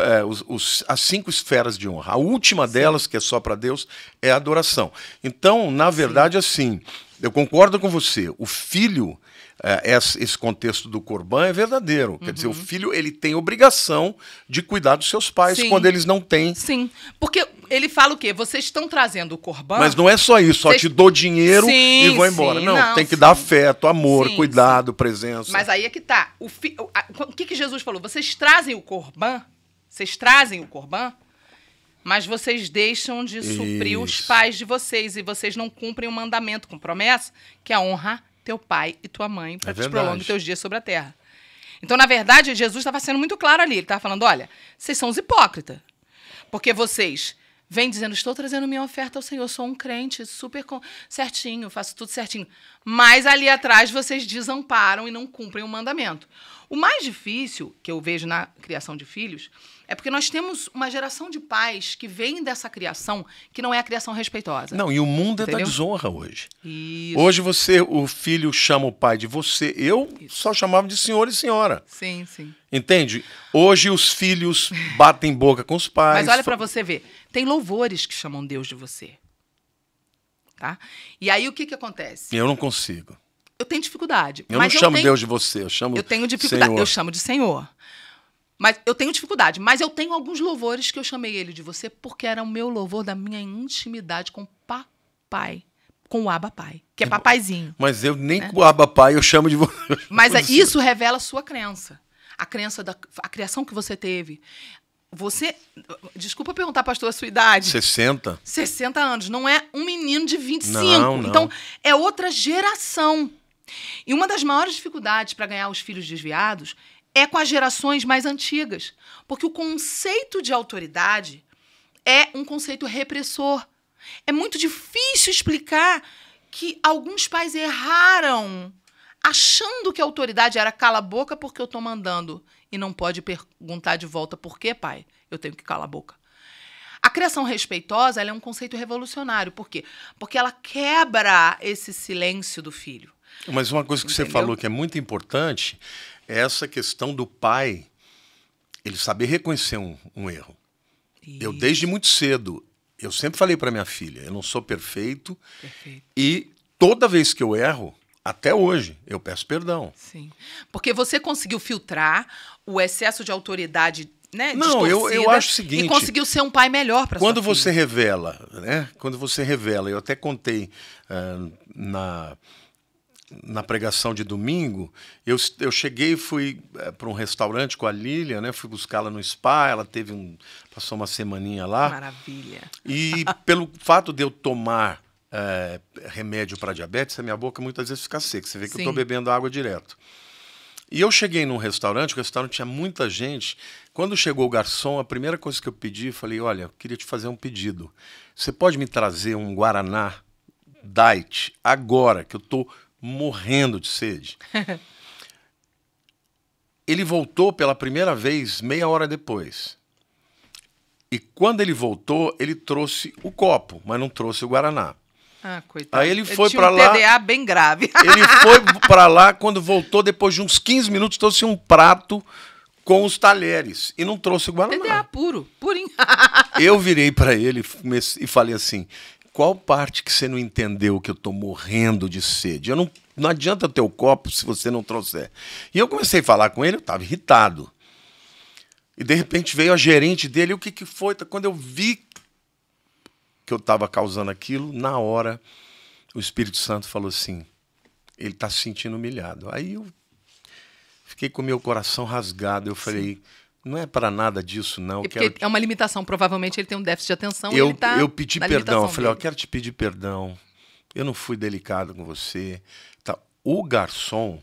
[SPEAKER 1] é, os, os, as cinco esferas de honra. A última Sim. delas, que é só para Deus, é a adoração. Então, na verdade, Sim. assim, eu concordo com você. O filho, é, esse contexto do corban é verdadeiro. Uhum. Quer dizer, o uhum. filho ele tem obrigação de cuidar dos seus pais Sim. quando eles não têm.
[SPEAKER 2] Sim, porque ele fala o quê? Vocês estão trazendo o corban. Mas não é só isso, só Cês... te dou
[SPEAKER 1] dinheiro sim, e vou embora. Sim, não, não, tem que sim. dar afeto, amor, cuidado, presença. Mas
[SPEAKER 2] aí é que tá. O, fi... o que, que Jesus falou? Vocês trazem o corban vocês trazem o corban, mas vocês deixam de suprir Isso. os pais de vocês e vocês não cumprem o um mandamento com promessa, que é honra teu pai e tua mãe para é que te teus dias sobre a terra. Então, na verdade, Jesus estava sendo muito claro ali. Ele estava falando: olha, vocês são os hipócritas. Porque vocês vêm dizendo: estou trazendo minha oferta ao Senhor, sou um crente, super certinho, faço tudo certinho. Mas ali atrás vocês desamparam e não cumprem o mandamento. O mais difícil que eu vejo na criação de filhos é porque nós temos uma geração de pais que vem dessa criação que não é a criação respeitosa. Não, e o mundo Entendeu? é da
[SPEAKER 1] desonra hoje. Isso. Hoje você, o filho chama o pai de você. Eu Isso. só chamava de senhor e senhora.
[SPEAKER 2] Sim, sim.
[SPEAKER 1] Entende? Hoje os filhos batem boca com os pais. Mas olha para
[SPEAKER 2] você ver, tem louvores que chamam Deus de você. Tá? E aí o que que acontece?
[SPEAKER 1] Eu não consigo.
[SPEAKER 2] Eu tenho dificuldade. Eu não chamo eu tenho... Deus de
[SPEAKER 1] você, eu chamo Eu tenho dificuldade, Senhor. eu
[SPEAKER 2] chamo de Senhor. Mas eu tenho dificuldade, mas eu tenho alguns louvores que eu chamei ele de você porque era o meu louvor da minha intimidade com papai, com o Abba Pai, que é papaizinho.
[SPEAKER 1] Mas eu nem né? com o Abba Pai eu chamo de você. Mas é, isso
[SPEAKER 2] revela a sua crença. A crença da a criação que você teve. Você, desculpa perguntar, pastor, a sua idade. 60. 60 anos, não é um menino de 25. Não, não. Então, é outra geração. E uma das maiores dificuldades para ganhar os filhos desviados é com as gerações mais antigas, porque o conceito de autoridade é um conceito repressor. É muito difícil explicar que alguns pais erraram achando que a autoridade era cala a boca porque eu estou mandando e não pode perguntar de volta por que, pai, eu tenho que calar a boca. A criação respeitosa é um conceito revolucionário. Por quê? Porque ela quebra esse silêncio do filho. Mas uma coisa que Entendeu? você falou que é
[SPEAKER 1] muito importante essa questão do pai, ele saber reconhecer um, um erro. Isso. Eu, desde muito cedo, eu sempre falei para minha filha, eu não sou perfeito, perfeito, e toda vez que eu erro, até hoje, eu peço perdão.
[SPEAKER 2] Sim, porque você conseguiu filtrar o excesso de autoridade né, não, eu, eu acho o seguinte. E conseguiu ser um pai melhor para Quando você
[SPEAKER 1] revela, né? Quando você revela, eu até contei uh, na na pregação de domingo, eu, eu cheguei e fui é, eh, para um restaurante com a Lilian, né? Fui buscá-la no spa, ela teve um. passou uma semaninha lá. Maravilha. E pelo fato de eu tomar é, remédio para diabetes, a minha boca muitas vezes fica seca. Você vê que Sim. eu estou bebendo água direto. E eu cheguei num restaurante, o restaurante tinha muita gente. Quando chegou o garçom, a primeira coisa que eu pedi, eu falei: Olha, eu queria te fazer um pedido. Você pode me trazer um Guaraná Diet agora, que eu estou morrendo de sede. ele voltou pela primeira vez meia hora depois. E quando ele voltou, ele trouxe o copo, mas não trouxe o guaraná.
[SPEAKER 2] Ah, coitado. Aí ele foi para um lá. PDA bem grave. Ele foi
[SPEAKER 1] para lá quando voltou depois de uns 15 minutos trouxe um prato com os talheres e não trouxe o guaraná.
[SPEAKER 2] PDA puro, purinho.
[SPEAKER 1] Eu virei para ele e falei assim: qual parte que você não entendeu que eu estou morrendo de sede? Eu não, não adianta ter o copo se você não trouxer. E eu comecei a falar com ele, eu estava irritado. E de repente veio a gerente dele, e o que, que foi? Tá, quando eu vi que eu estava causando aquilo, na hora o Espírito Santo falou assim: ele está se sentindo humilhado. Aí eu fiquei com meu coração rasgado. Eu Sim. falei: não é para nada disso, não. É, quero...
[SPEAKER 2] é uma limitação, provavelmente ele tem um déficit de atenção. Eu, tá eu pedi perdão, eu falei, ó, quero
[SPEAKER 1] te pedir perdão, eu não fui delicado com você. Tá. O garçom,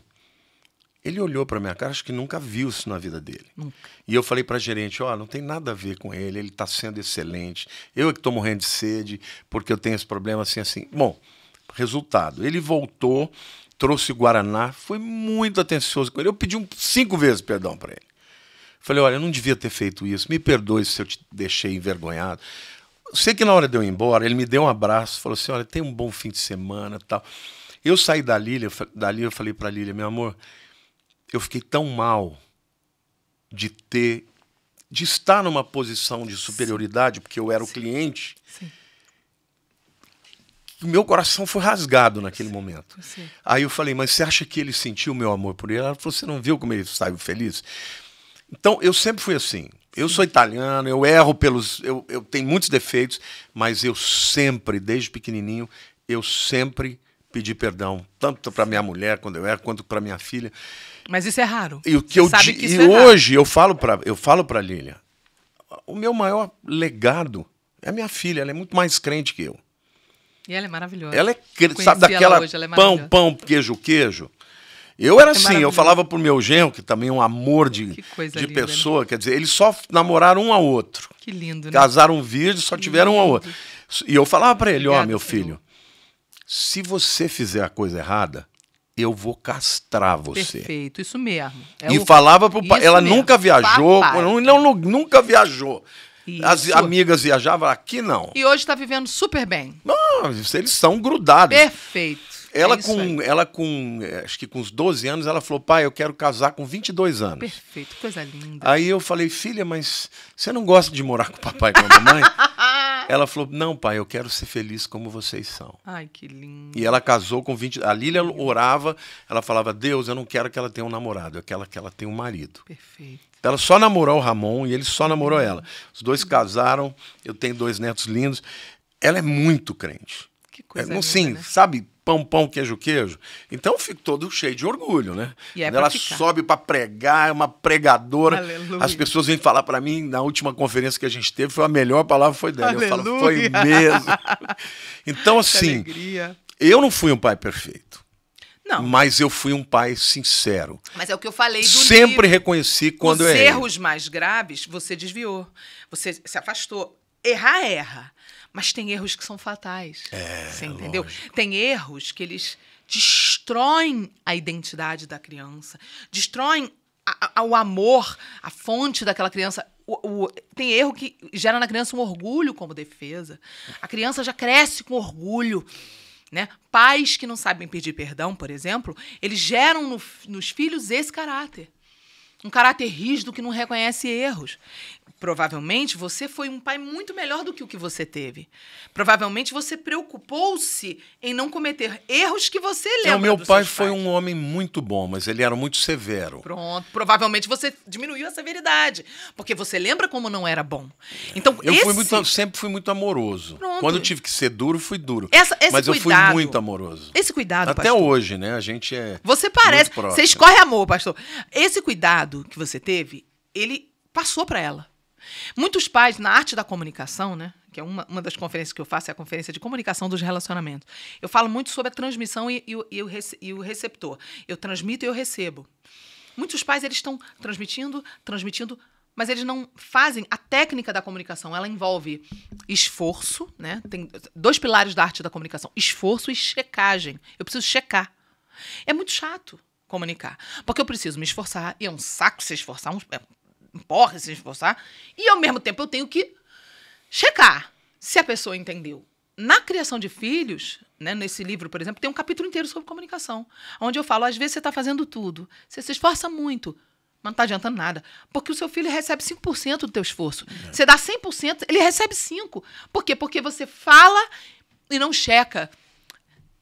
[SPEAKER 1] ele olhou para minha cara, acho que nunca viu isso na vida dele. Nunca. E eu falei para gerente, ó, não tem nada a ver com ele, ele está sendo excelente. Eu é que estou morrendo de sede, porque eu tenho esse problema assim, assim. Bom, resultado, ele voltou, trouxe o Guaraná, foi muito atencioso com ele. Eu pedi um, cinco vezes perdão para ele. Falei, olha, eu não devia ter feito isso. Me perdoe se eu te deixei envergonhado. Sei que na hora de eu ir embora, ele me deu um abraço, falou assim, olha, tem um bom fim de semana tal. Eu saí da Lília, dali eu falei para Lília, meu amor, eu fiquei tão mal de ter, de estar numa posição de superioridade, porque eu era o cliente, Sim. que o meu coração foi rasgado naquele Sim. momento. Aí eu falei, mas você acha que ele sentiu o meu amor por ele? Ela falou, você não viu como ele saiu feliz? Então, eu sempre fui assim. Eu sou italiano, eu erro pelos. Eu, eu tenho muitos defeitos, mas eu sempre, desde pequenininho, eu sempre pedi perdão, tanto para minha mulher quando eu erro quanto para minha filha.
[SPEAKER 2] Mas isso é raro. E o que Você eu sabe que e é hoje
[SPEAKER 1] eu falo para eu falo para Lilia,
[SPEAKER 2] o meu maior
[SPEAKER 1] legado é minha filha, ela é muito mais crente que eu.
[SPEAKER 2] E ela é maravilhosa. Ela é, sabe daquela ela hoje, ela é pão,
[SPEAKER 1] pão, queijo, queijo. Eu era é assim, eu falava pro meu genro, que também é um amor de, de linda, né? pessoa, né? quer dizer, eles só namoraram um ao outro. Que lindo, né? Casaram virgem, só que tiveram lindo. um ao outro. E eu falava para ele, ó, oh, meu filho, se você fizer a coisa errada, eu vou castrar você.
[SPEAKER 2] Perfeito, isso mesmo. É e o... falava pro pai, ela mesmo. nunca viajou, não,
[SPEAKER 1] não, nunca viajou. Isso. As amigas viajavam, aqui não.
[SPEAKER 2] E hoje está vivendo super bem. Não,
[SPEAKER 1] ah, eles são grudados.
[SPEAKER 2] Perfeito.
[SPEAKER 1] Ela, é com, aí. ela com, é, acho que com os 12 anos, ela falou, pai, eu quero casar com 22 anos.
[SPEAKER 2] Perfeito, coisa linda.
[SPEAKER 1] Aí eu falei, filha, mas você não gosta de morar com o papai e com a mamãe? ela falou, não, pai, eu quero ser feliz como vocês são.
[SPEAKER 2] Ai, que lindo. E ela
[SPEAKER 1] casou com 20... A Lília orava, ela falava, Deus, eu não quero que ela tenha um namorado, eu quero que ela tenha um marido. Perfeito. Ela só namorou o Ramon e ele só namorou ela. Os dois casaram, eu tenho dois netos lindos. Ela é muito crente. Que coisa é, não, linda, Sim, né? sabe? pão, pão, queijo, queijo. Então eu fico todo cheio de orgulho, né? É Ela ficar. sobe para pregar, é uma pregadora. Aleluia. As pessoas vêm falar para mim, na última conferência que a gente teve, foi a melhor palavra foi dela. Aleluia. Eu falo, foi mesmo. Então, assim, eu não fui um pai perfeito. Não. Mas eu fui um pai sincero.
[SPEAKER 2] Mas é o que eu falei do Sempre
[SPEAKER 1] livro. reconheci quando Os eu errei. Os erros
[SPEAKER 2] mais graves, você desviou. Você se afastou. Errar, erra. Mas tem erros que são fatais. É, você entendeu? Lógico. Tem erros que eles destroem a identidade da criança, destroem a, a, o amor, a fonte daquela criança. O, o, tem erro que gera na criança um orgulho como defesa. A criança já cresce com orgulho. Né? Pais que não sabem pedir perdão, por exemplo, eles geram no, nos filhos esse caráter. Um caráter rígido que não reconhece erros provavelmente você foi um pai muito melhor do que o que você teve. Provavelmente você preocupou-se em não cometer erros que você então, lembra. Não, meu pai foi
[SPEAKER 1] um homem muito bom, mas ele era muito severo.
[SPEAKER 2] Pronto, provavelmente você diminuiu a severidade, porque você lembra como não era bom. Então, eu esse... fui muito,
[SPEAKER 1] sempre fui muito amoroso. Pronto. Quando eu tive que ser duro, fui duro. Essa, mas cuidado, eu fui muito amoroso.
[SPEAKER 2] Esse cuidado, até pastor. hoje,
[SPEAKER 1] né? A gente é Você parece, você escorre
[SPEAKER 2] amor, pastor. Esse cuidado que você teve, ele passou para ela. Muitos pais, na arte da comunicação, né? que é uma, uma das conferências que eu faço, é a conferência de comunicação dos relacionamentos. Eu falo muito sobre a transmissão e, e, e, o, e o receptor. Eu transmito e eu recebo. Muitos pais eles estão transmitindo, transmitindo, mas eles não fazem a técnica da comunicação. Ela envolve esforço, né? Tem dois pilares da arte da comunicação: esforço e checagem. Eu preciso checar. É muito chato comunicar, porque eu preciso me esforçar e é um saco se esforçar, é um importa se esforçar. E ao mesmo tempo eu tenho que checar se a pessoa entendeu. Na criação de filhos, né, nesse livro, por exemplo, tem um capítulo inteiro sobre comunicação, onde eu falo: às vezes você está fazendo tudo, você se esforça muito, mas não está adiantando nada. Porque o seu filho recebe 5% do teu esforço. É. Você dá 100%, ele recebe 5%. Por quê? Porque você fala e não checa.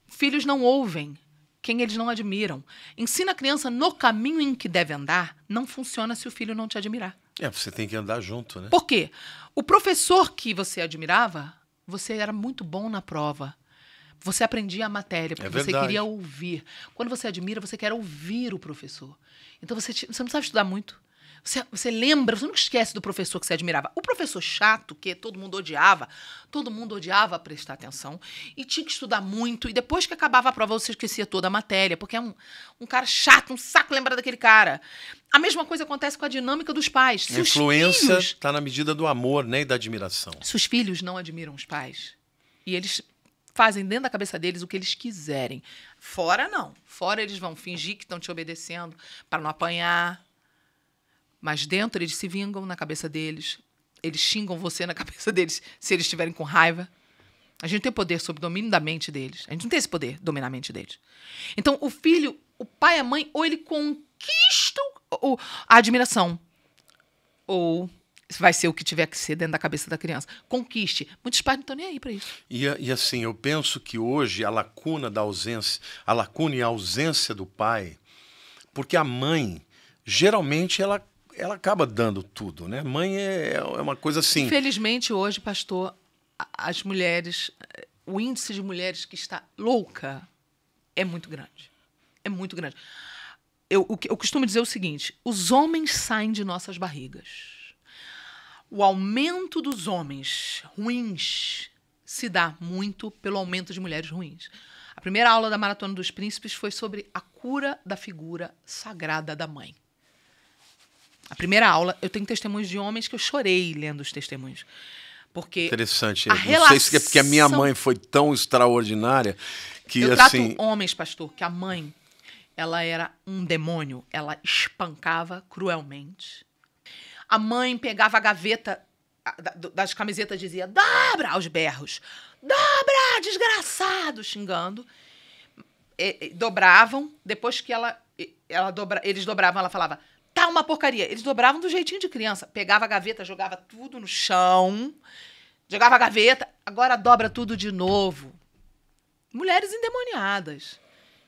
[SPEAKER 2] Filhos não ouvem quem eles não admiram. Ensina a criança no caminho em que deve andar, não funciona se o filho não te admirar.
[SPEAKER 1] É, você tem que andar junto, né? Por
[SPEAKER 2] quê? O professor que você admirava, você era muito bom na prova. Você aprendia a matéria, porque é você queria ouvir. Quando você admira, você quer ouvir o professor. Então você, te, você não sabe estudar muito. Você, você lembra, você não esquece do professor que você admirava. O professor chato, que todo mundo odiava, todo mundo odiava prestar atenção e tinha que estudar muito. E depois que acabava a prova, você esquecia toda a matéria, porque é um, um cara chato, um saco lembrar daquele cara. A mesma coisa acontece com a dinâmica dos pais. Se a influência está
[SPEAKER 1] na medida do amor né, e da admiração. Se
[SPEAKER 2] os filhos não admiram os pais e eles fazem dentro da cabeça deles o que eles quiserem. Fora, não. Fora, eles vão fingir que estão te obedecendo para não apanhar, mas dentro eles se vingam na cabeça deles, eles xingam você na cabeça deles se eles estiverem com raiva. A gente não tem poder sobre o domínio da mente deles. A gente não tem esse poder dominar a mente deles. Então, o filho, o pai e a mãe, ou ele conquista a admiração, ou vai ser o que tiver que ser dentro da cabeça da criança. Conquiste. Muitos pais não estão nem aí para isso.
[SPEAKER 1] E, e, assim, eu penso que hoje a lacuna da ausência, a lacuna e a ausência do pai, porque a mãe, geralmente, ela ela acaba dando tudo, né? Mãe é, é uma coisa assim.
[SPEAKER 2] Infelizmente, hoje, pastor, as mulheres, o índice de mulheres que está louca é muito grande. É muito grande. Eu, eu costumo dizer o seguinte: os homens saem de nossas barrigas. O aumento dos homens ruins se dá muito pelo aumento de mulheres ruins. A primeira aula da Maratona dos Príncipes foi sobre a cura da figura sagrada da mãe. A primeira aula, eu tenho testemunhos de homens que eu chorei lendo os testemunhos. Porque
[SPEAKER 1] Interessante. A né? não relação... sei se é porque a minha mãe foi tão extraordinária que eu assim. Trato
[SPEAKER 2] homens, pastor, que a mãe ela era um demônio, ela espancava cruelmente. A mãe pegava a gaveta das camisetas e dizia: "Dobra!" aos berros. "Dobra, desgraçado!" xingando. E, e, dobravam, depois que ela ela dobra, eles dobravam, ela falava: Tá uma porcaria. Eles dobravam do jeitinho de criança. Pegava a gaveta, jogava tudo no chão. Jogava a gaveta, agora dobra tudo de novo. Mulheres endemoniadas.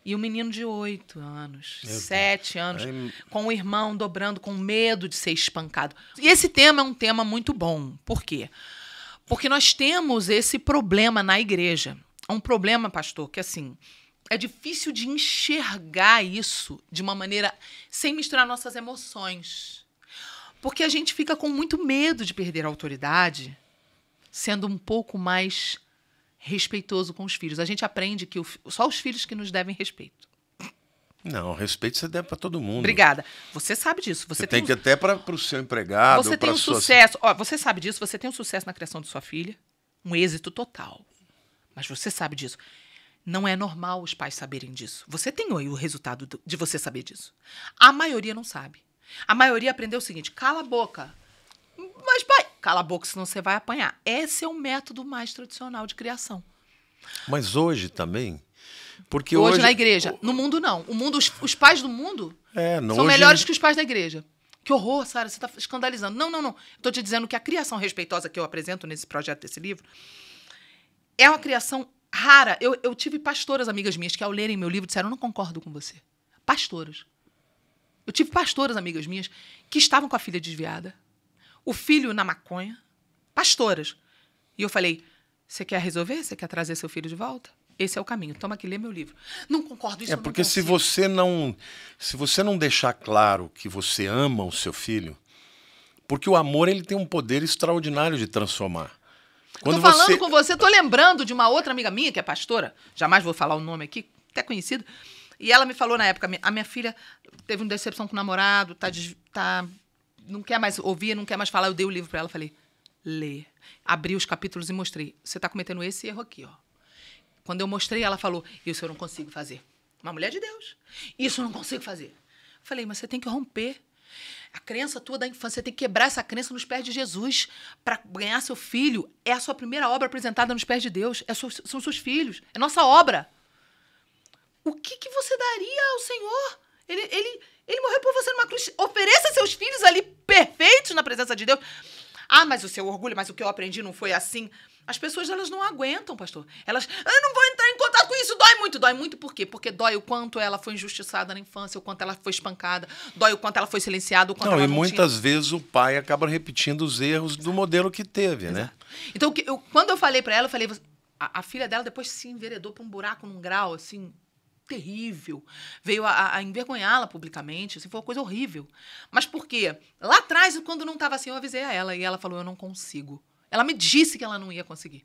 [SPEAKER 2] E um menino de oito anos, sete anos, com o irmão dobrando, com medo de ser espancado. E esse tema é um tema muito bom. Por quê? Porque nós temos esse problema na igreja. É um problema, pastor, que assim, é difícil de enxergar isso de uma maneira sem misturar nossas emoções. Porque a gente fica com muito medo de perder a autoridade, sendo um pouco mais respeitoso com os filhos. A gente aprende que o, só os filhos que nos devem respeito.
[SPEAKER 1] Não, respeito você deve para todo mundo. Obrigada.
[SPEAKER 2] Você sabe disso.
[SPEAKER 1] Você, você tem, tem um... que até para o seu empregado. Você tem um sua...
[SPEAKER 2] sucesso. Ó, você sabe disso. Você tem um sucesso na criação de sua filha, um êxito total. Mas você sabe disso. Não é normal os pais saberem disso. Você tem o resultado de você saber disso. A maioria não sabe. A maioria aprendeu o seguinte: cala a boca. Mas, pai, cala a boca, senão você vai apanhar. Esse é o método mais tradicional de criação.
[SPEAKER 1] Mas hoje também. Porque hoje, hoje... na
[SPEAKER 2] igreja. No mundo, não. O mundo, os, os pais do mundo
[SPEAKER 1] é, não, são hoje... melhores
[SPEAKER 2] que os pais da igreja. Que horror, Sara, você está escandalizando. Não, não, não. Estou te dizendo que a criação respeitosa que eu apresento nesse projeto desse livro é uma criação rara. Eu, eu tive pastoras, amigas minhas, que ao lerem meu livro disseram: eu não concordo com você. Pastoras. Eu tive pastoras, amigas minhas, que estavam com a filha desviada, o filho na maconha. Pastoras. E eu falei: você quer resolver? Você quer trazer seu filho de volta? Esse é o caminho. Toma que lê meu livro. Não concordo isso. É porque se
[SPEAKER 1] você não se você não deixar claro que você ama o seu filho, porque o amor ele tem um poder extraordinário de transformar. Quando tô falando você... com
[SPEAKER 2] você, tô lembrando de uma outra amiga minha, que é pastora, jamais vou falar o nome aqui, até conhecido. E ela me falou na época, a minha filha teve uma decepção com o namorado, tá, tá não quer mais ouvir, não quer mais falar. Eu dei o livro para ela, falei, lê. Abri os capítulos e mostrei. Você tá cometendo esse erro aqui, ó. Quando eu mostrei, ela falou, isso eu não consigo fazer. Uma mulher de Deus. Isso eu não consigo fazer. falei, mas você tem que romper a crença tua da infância, você tem que quebrar essa crença nos pés de Jesus para ganhar seu filho. É a sua primeira obra apresentada nos pés de Deus. É são seus filhos. É nossa obra. O que, que você daria ao Senhor? Ele, ele, ele morreu por você numa cruz. Ofereça seus filhos ali perfeitos na presença de Deus. Ah, mas o seu orgulho, mas o que eu aprendi não foi assim. As pessoas elas não aguentam, pastor. Elas, eu não vou entrar em contato com isso, dói muito, dói muito por quê? Porque dói o quanto ela foi injustiçada na infância, o quanto ela foi espancada, dói o quanto ela foi silenciada, o quanto não, ela e não muitas tinha...
[SPEAKER 1] vezes o pai acaba repetindo os erros Exato. do modelo que teve, né? Exato.
[SPEAKER 2] né? Então, eu, quando eu falei para ela, eu falei, a, a, filha dela depois se enveredou para um buraco num grau assim terrível, veio a, a envergonhá-la publicamente, assim, foi uma coisa horrível. Mas por quê? Lá atrás, quando não estava assim, eu avisei a ela e ela falou: "Eu não consigo". Ela me disse que ela não ia conseguir.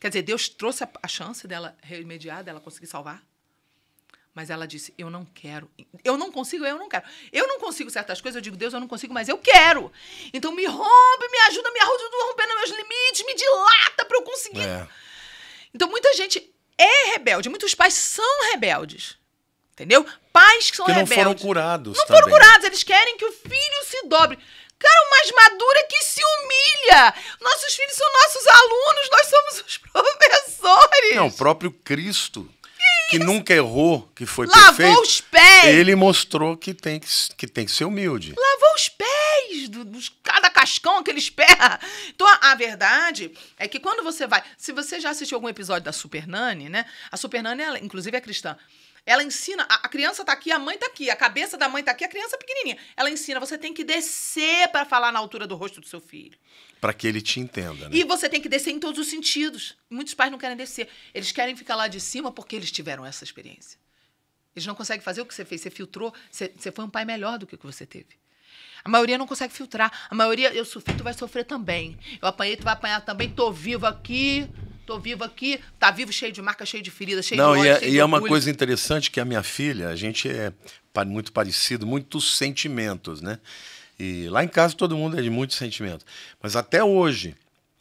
[SPEAKER 2] Quer dizer, Deus trouxe a, a chance dela remediar, dela conseguir salvar. Mas ela disse: Eu não quero. Eu não consigo, eu não quero. Eu não consigo certas coisas. Eu digo: Deus, eu não consigo, mas eu quero. Então me rompe, me ajuda, me ajuda rompendo meus limites, me dilata para eu conseguir. É. Então muita gente é rebelde. Muitos pais são rebeldes. Entendeu? Pais que são que não rebeldes. não foram curados. Não também. foram curados. Eles querem que o filho se dobre. Cara, mais madura é que se humilha. Nossos filhos são nossos alunos, nós somos os professores.
[SPEAKER 1] Não, o próprio Cristo que nunca errou, que foi Lavou perfeito. Lavou os pés. Ele mostrou que tem que, que tem que ser humilde.
[SPEAKER 2] Lavou os pés do, dos cada cascão aqueles pés. Então a, a, verdade é que quando você vai, se você já assistiu algum episódio da Super Nani, né? A Super Nani, ela, inclusive é cristã. Ela ensina, a, a criança tá aqui, a mãe tá aqui, a cabeça da mãe tá aqui, a criança pequenininha. Ela ensina, você tem que descer para falar na altura do rosto do seu filho.
[SPEAKER 1] Para que ele te entenda, né? E
[SPEAKER 2] você tem que descer em todos os sentidos. Muitos pais não querem descer. Eles querem ficar lá de cima porque eles tiveram essa experiência. Eles não conseguem fazer o que você fez. Você filtrou, você, você foi um pai melhor do que o que você teve. A maioria não consegue filtrar. A maioria, eu sofri, tu vai sofrer também. Eu apanhei, tu vai apanhar também. Tô vivo aqui. Tô vivo aqui, tá vivo cheio de marca, cheio de ferida, cheio Não, de ódio, e, é, cheio e de é uma coisa
[SPEAKER 1] interessante que a minha filha, a gente é muito parecido, muitos sentimentos, né? E lá em casa todo mundo é de muitos sentimentos. Mas até hoje,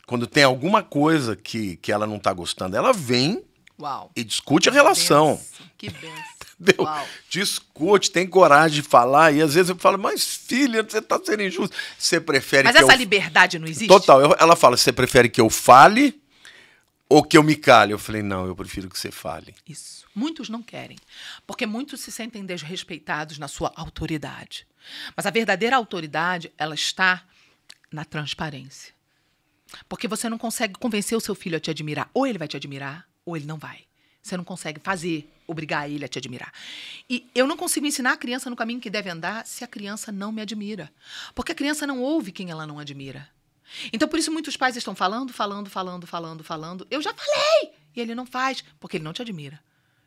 [SPEAKER 1] quando tem alguma coisa que, que ela não tá gostando, ela vem Uau. e discute a relação. Benção. Que benção. Uau. Discute, tem coragem de falar. E às vezes eu falo, mas filha, você está sendo injusto. Você prefere. Mas essa eu...
[SPEAKER 2] liberdade não existe? Total.
[SPEAKER 1] Eu, ela fala, você prefere que eu fale ou que eu me calhe? Eu falei, não, eu prefiro que você fale. Isso.
[SPEAKER 2] Muitos não querem, porque muitos se sentem desrespeitados na sua autoridade. Mas a verdadeira autoridade, ela está na transparência. Porque você não consegue convencer o seu filho a te admirar. Ou ele vai te admirar, ou ele não vai. Você não consegue fazer, obrigar ele a te admirar. E eu não consigo ensinar a criança no caminho que deve andar se a criança não me admira. Porque a criança não ouve quem ela não admira. Então, por isso, muitos pais estão falando, falando, falando, falando, falando. Eu já falei! E ele não faz, porque ele não te admira.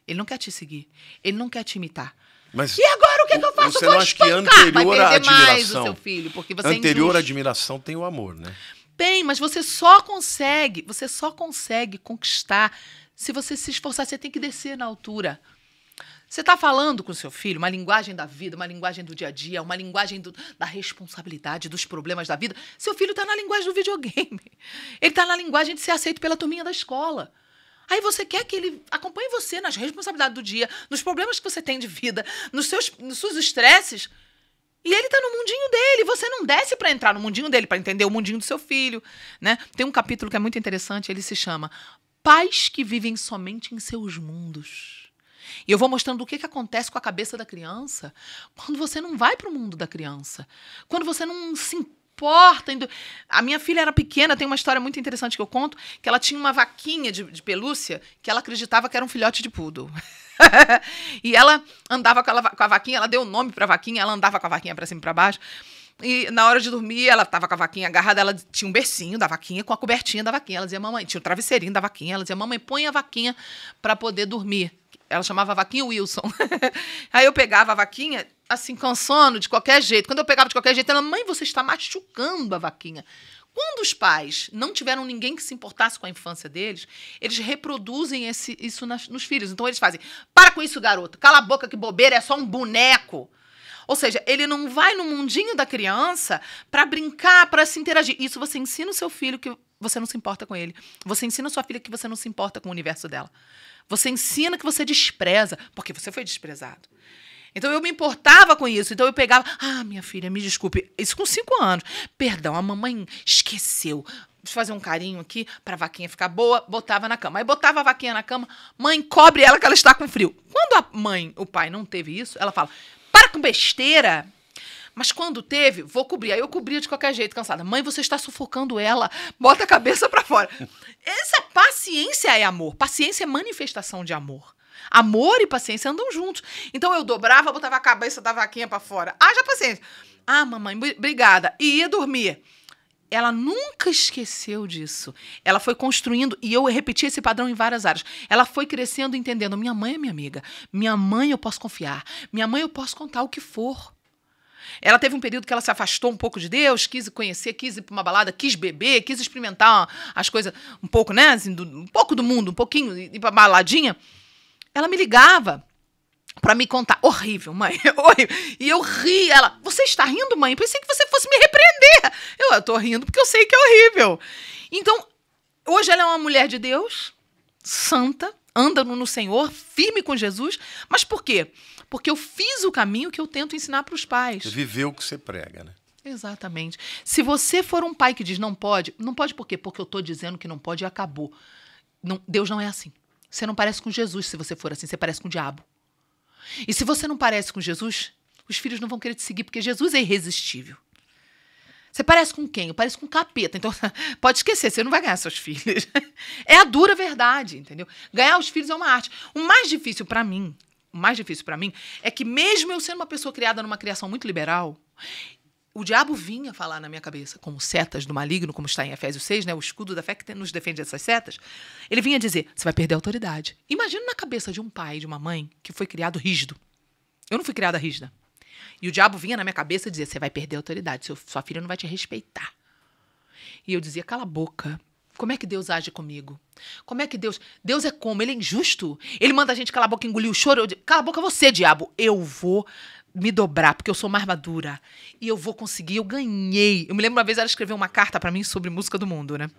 [SPEAKER 2] Ele não quer te seguir. Ele não quer te imitar.
[SPEAKER 1] Mas e agora o que, é que eu faço? Você não acha que anterior à admiração, seu filho, porque você é anterior à é admiração tem o amor, né?
[SPEAKER 2] bem mas você só consegue, você só consegue conquistar se você se esforçar. Você tem que descer na altura. Você está falando com seu filho uma linguagem da vida, uma linguagem do dia a dia, uma linguagem do, da responsabilidade, dos problemas da vida. Seu filho está na linguagem do videogame. Ele está na linguagem de ser aceito pela turminha da escola. Aí você quer que ele acompanhe você nas responsabilidades do dia, nos problemas que você tem de vida, nos seus, nos seus estresses. E ele tá no mundinho dele, você não desce para entrar no mundinho dele, para entender o mundinho do seu filho, né? Tem um capítulo que é muito interessante, ele se chama Pais que vivem somente em seus mundos. E eu vou mostrando o que, que acontece com a cabeça da criança quando você não vai para o mundo da criança. Quando você não se importa. A minha filha era pequena, tem uma história muito interessante que eu conto, que ela tinha uma vaquinha de, de pelúcia que ela acreditava que era um filhote de poodle. e ela andava com, ela, com, a vaquinha, ela deu o nome para a vaquinha, ela andava com a vaquinha para cima e para baixo. E na hora de dormir, ela tava com a vaquinha agarrada, ela tinha um bercinho da vaquinha com a cobertinha da vaquinha. Ela dizia, mamãe, tinha o um travesseirinho da vaquinha. Ela dizia, mamãe, põe a vaquinha para poder dormir. Ela chamava a vaquinha Wilson. Aí eu pegava a vaquinha, assim, cansando, de qualquer jeito. Quando eu pegava de qualquer jeito, ela, mãe, você está machucando a vaquinha. Quando os pais não tiveram ninguém que se importasse com a infância deles, eles reproduzem esse, isso nas, nos filhos. Então eles fazem: para com isso, garoto, cala a boca, que bobeira, é só um boneco. Ou seja, ele não vai no mundinho da criança para brincar, para se interagir. Isso você ensina o seu filho que você não se importa com ele. Você ensina a sua filha que você não se importa com o universo dela. Você ensina que você despreza, porque você foi desprezado. Então eu me importava com isso. Então eu pegava, ah, minha filha, me desculpe. Isso com cinco anos. Perdão, a mamãe esqueceu. Deixa eu fazer um carinho aqui para a vaquinha ficar boa. Botava na cama. Aí botava a vaquinha na cama. Mãe, cobre ela que ela está com frio. Quando a mãe, o pai não teve isso, ela fala: para com besteira. Mas quando teve, vou cobrir. Aí eu cobria de qualquer jeito, cansada. Mãe, você está sufocando ela. Bota a cabeça para fora. Essa paciência é amor. Paciência é manifestação de amor. Amor e paciência andam juntos. Então eu dobrava, botava a cabeça da vaquinha para fora. Haja ah, paciência. Ah, mamãe, obrigada. E ia dormir. Ela nunca esqueceu disso. Ela foi construindo, e eu repeti esse padrão em várias áreas. Ela foi crescendo, entendendo: minha mãe é minha amiga, minha mãe eu posso confiar, minha mãe eu posso contar o que for. Ela teve um período que ela se afastou um pouco de Deus, quis conhecer, quis ir para uma balada, quis beber, quis experimentar as coisas um pouco, né? Assim, do, um pouco do mundo, um pouquinho, ir para baladinha. Ela me ligava para me contar. Horrível, mãe. Horrível. E eu ri. Ela, você está rindo, mãe? Pensei que você fosse me repreender. Eu, eu tô rindo porque eu sei que é horrível. Então, hoje ela é uma mulher de Deus, santa, anda no Senhor, firme com Jesus. Mas por quê? Porque eu fiz o caminho que eu tento ensinar para os pais.
[SPEAKER 1] Viver viveu o que você prega, né?
[SPEAKER 2] Exatamente. Se você for um pai que diz não pode, não pode por quê? Porque eu estou dizendo que não pode e acabou. Não, Deus não é assim. Você não parece com Jesus se você for assim, você parece com o diabo. E se você não parece com Jesus, os filhos não vão querer te seguir, porque Jesus é irresistível. Você parece com quem? Eu pareço com um capeta. Então, pode esquecer, você não vai ganhar seus filhos. É a dura verdade, entendeu? Ganhar os filhos é uma arte. O mais difícil para mim mais difícil para mim é que, mesmo eu sendo uma pessoa criada numa criação muito liberal, o diabo vinha falar na minha cabeça, como setas do maligno, como está em Efésios 6, né? O escudo da fé que nos defende dessas setas. Ele vinha dizer: você vai perder a autoridade. Imagina na cabeça de um pai, de uma mãe, que foi criado rígido. Eu não fui criada rígida. E o diabo vinha na minha cabeça dizer: você vai perder a autoridade, sua filha não vai te respeitar. E eu dizia: cala a boca, como é que Deus age comigo? Como é que Deus. Deus é como? Ele é injusto? Ele manda a gente calar a boca, engolir o choro. Eu... Cala a boca você, diabo. Eu vou me dobrar, porque eu sou uma armadura. E eu vou conseguir, eu ganhei. Eu me lembro uma vez ela escreveu uma carta para mim sobre música do mundo, né?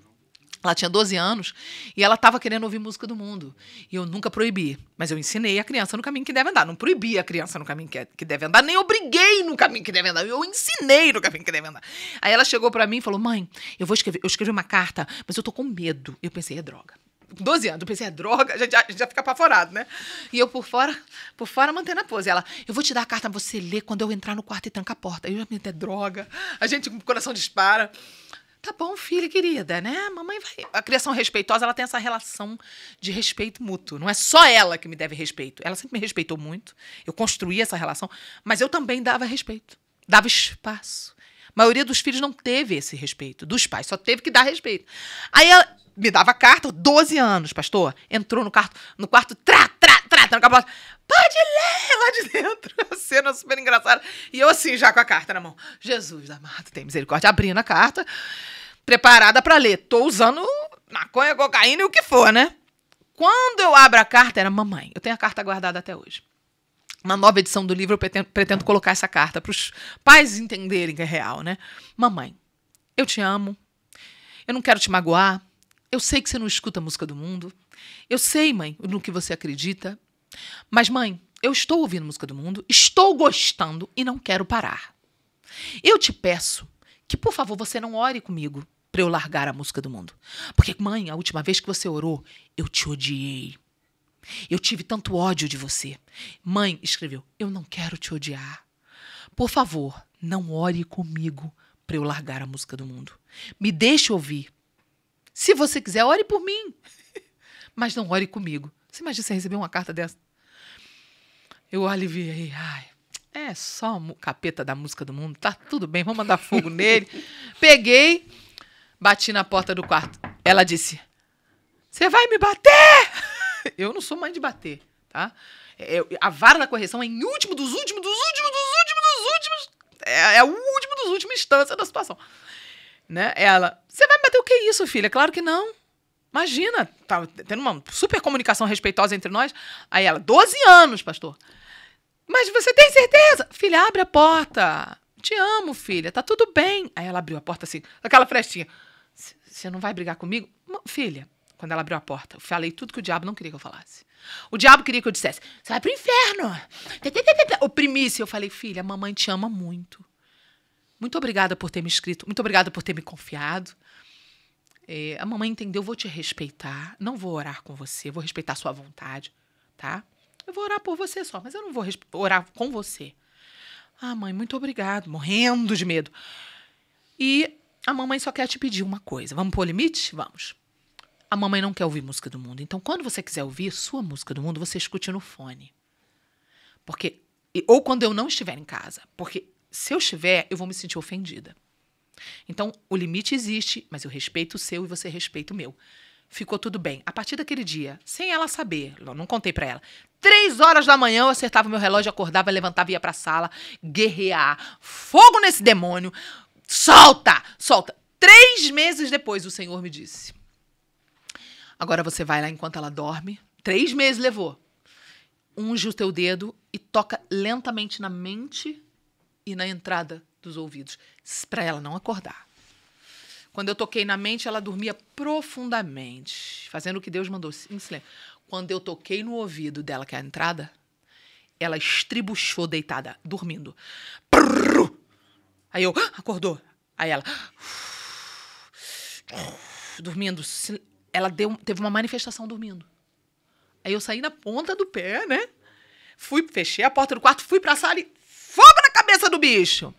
[SPEAKER 2] Ela tinha 12 anos e ela estava querendo ouvir música do mundo. E eu nunca proibi. Mas eu ensinei a criança no caminho que deve andar. Não proibi a criança no caminho que deve andar, nem obriguei no caminho que deve andar. Eu ensinei no caminho que deve andar. Aí ela chegou para mim e falou: Mãe, eu vou escrever. Eu escrevi uma carta, mas eu tô com medo. Eu pensei: é droga. 12 anos, eu pensei, é droga, a gente, já, fica apavorado, né? E eu por fora, por fora mantendo a pose. Ela, eu vou te dar a carta, você lê quando eu entrar no quarto e tranca a porta. Aí eu já me é droga. A gente com o coração dispara. Tá bom, filha querida, né? Mamãe vai. A criação respeitosa, ela tem essa relação de respeito mútuo. Não é só ela que me deve respeito. Ela sempre me respeitou muito. Eu construí essa relação, mas eu também dava respeito, dava espaço. A maioria dos filhos não teve esse respeito dos pais, só teve que dar respeito. Aí ela me dava carta, 12 anos, pastor. Entrou no quarto, no quarto, trá, trá tratando com a bola. Pode ler lá de dentro. A cena super engraçada. E eu assim, já com a carta na mão. Jesus amado, tem misericórdia. Abrindo a carta, preparada para ler. Tô usando maconha, cocaína e o que for, né? Quando eu abro a carta, era mamãe. Eu tenho a carta guardada até hoje. Na nova edição do livro, eu pretendo, pretendo colocar essa carta para os pais entenderem que é real, né? Mamãe, eu te amo. Eu não quero te magoar. Eu sei que você não escuta a música do mundo. Eu sei, mãe, no que você acredita. Mas, mãe, eu estou ouvindo música do mundo, estou gostando e não quero parar. Eu te peço que, por favor, você não ore comigo para eu largar a música do mundo. Porque, mãe, a última vez que você orou, eu te odiei. Eu tive tanto ódio de você. Mãe, escreveu, eu não quero te odiar. Por favor, não ore comigo para eu largar a música do mundo. Me deixe ouvir. Se você quiser, ore por mim. Mas não ore comigo. Você imagina você receber uma carta dessa? Eu aliviei. Ai, é só o capeta da música do mundo. Tá tudo bem, vamos mandar fogo nele. Peguei, bati na porta do quarto. Ela disse: Você vai me bater? Eu não sou mãe de bater, tá? É, a vara da correção é em último dos últimos, dos últimos, dos últimos, dos últimos. É, é o último dos últimos instância da situação. Né? Ela, você vai me bater o que é isso, filha? Claro que não. Imagina, tava tá tendo uma super comunicação respeitosa entre nós. Aí ela, 12 anos, pastor. Mas você tem certeza? Filha, abre a porta. Te amo, filha. Tá tudo bem. Aí ela abriu a porta assim, aquela frestinha. Você não vai brigar comigo? Filha, quando ela abriu a porta, eu falei tudo que o diabo não queria que eu falasse. O diabo queria que eu dissesse: você vai pro inferno. Oprimisse. Eu falei, filha, mamãe te ama muito. Muito obrigada por ter me escrito. Muito obrigada por ter me confiado. É, a mamãe entendeu, vou te respeitar, não vou orar com você, vou respeitar sua vontade, tá? Eu vou orar por você só, mas eu não vou orar com você. Ah, mãe, muito obrigado, morrendo de medo. E a mamãe só quer te pedir uma coisa. Vamos pôr limite? Vamos. A mamãe não quer ouvir música do mundo. Então, quando você quiser ouvir sua música do mundo, você escute no fone. Porque ou quando eu não estiver em casa, porque se eu estiver, eu vou me sentir ofendida. Então, o limite existe, mas eu respeito o seu e você respeita o meu. Ficou tudo bem. A partir daquele dia, sem ela saber, não contei para ela. Três horas da manhã eu acertava meu relógio, acordava, levantava, ia pra sala, guerrear. Fogo nesse demônio! Solta! Solta! Três meses depois o Senhor me disse: Agora você vai lá enquanto ela dorme. Três meses levou. Unge o teu dedo e toca lentamente na mente e na entrada dos ouvidos, para ela não acordar. Quando eu toquei na mente, ela dormia profundamente, fazendo o que Deus mandou Quando eu toquei no ouvido dela, que é a entrada, ela estribuchou deitada, dormindo. Aí eu, ah, acordou. Aí ela, ah, dormindo. Ela deu, teve uma manifestação dormindo. Aí eu saí na ponta do pé, né? Fui, fechei a porta do quarto, fui pra sala e fogo na cabeça do bicho.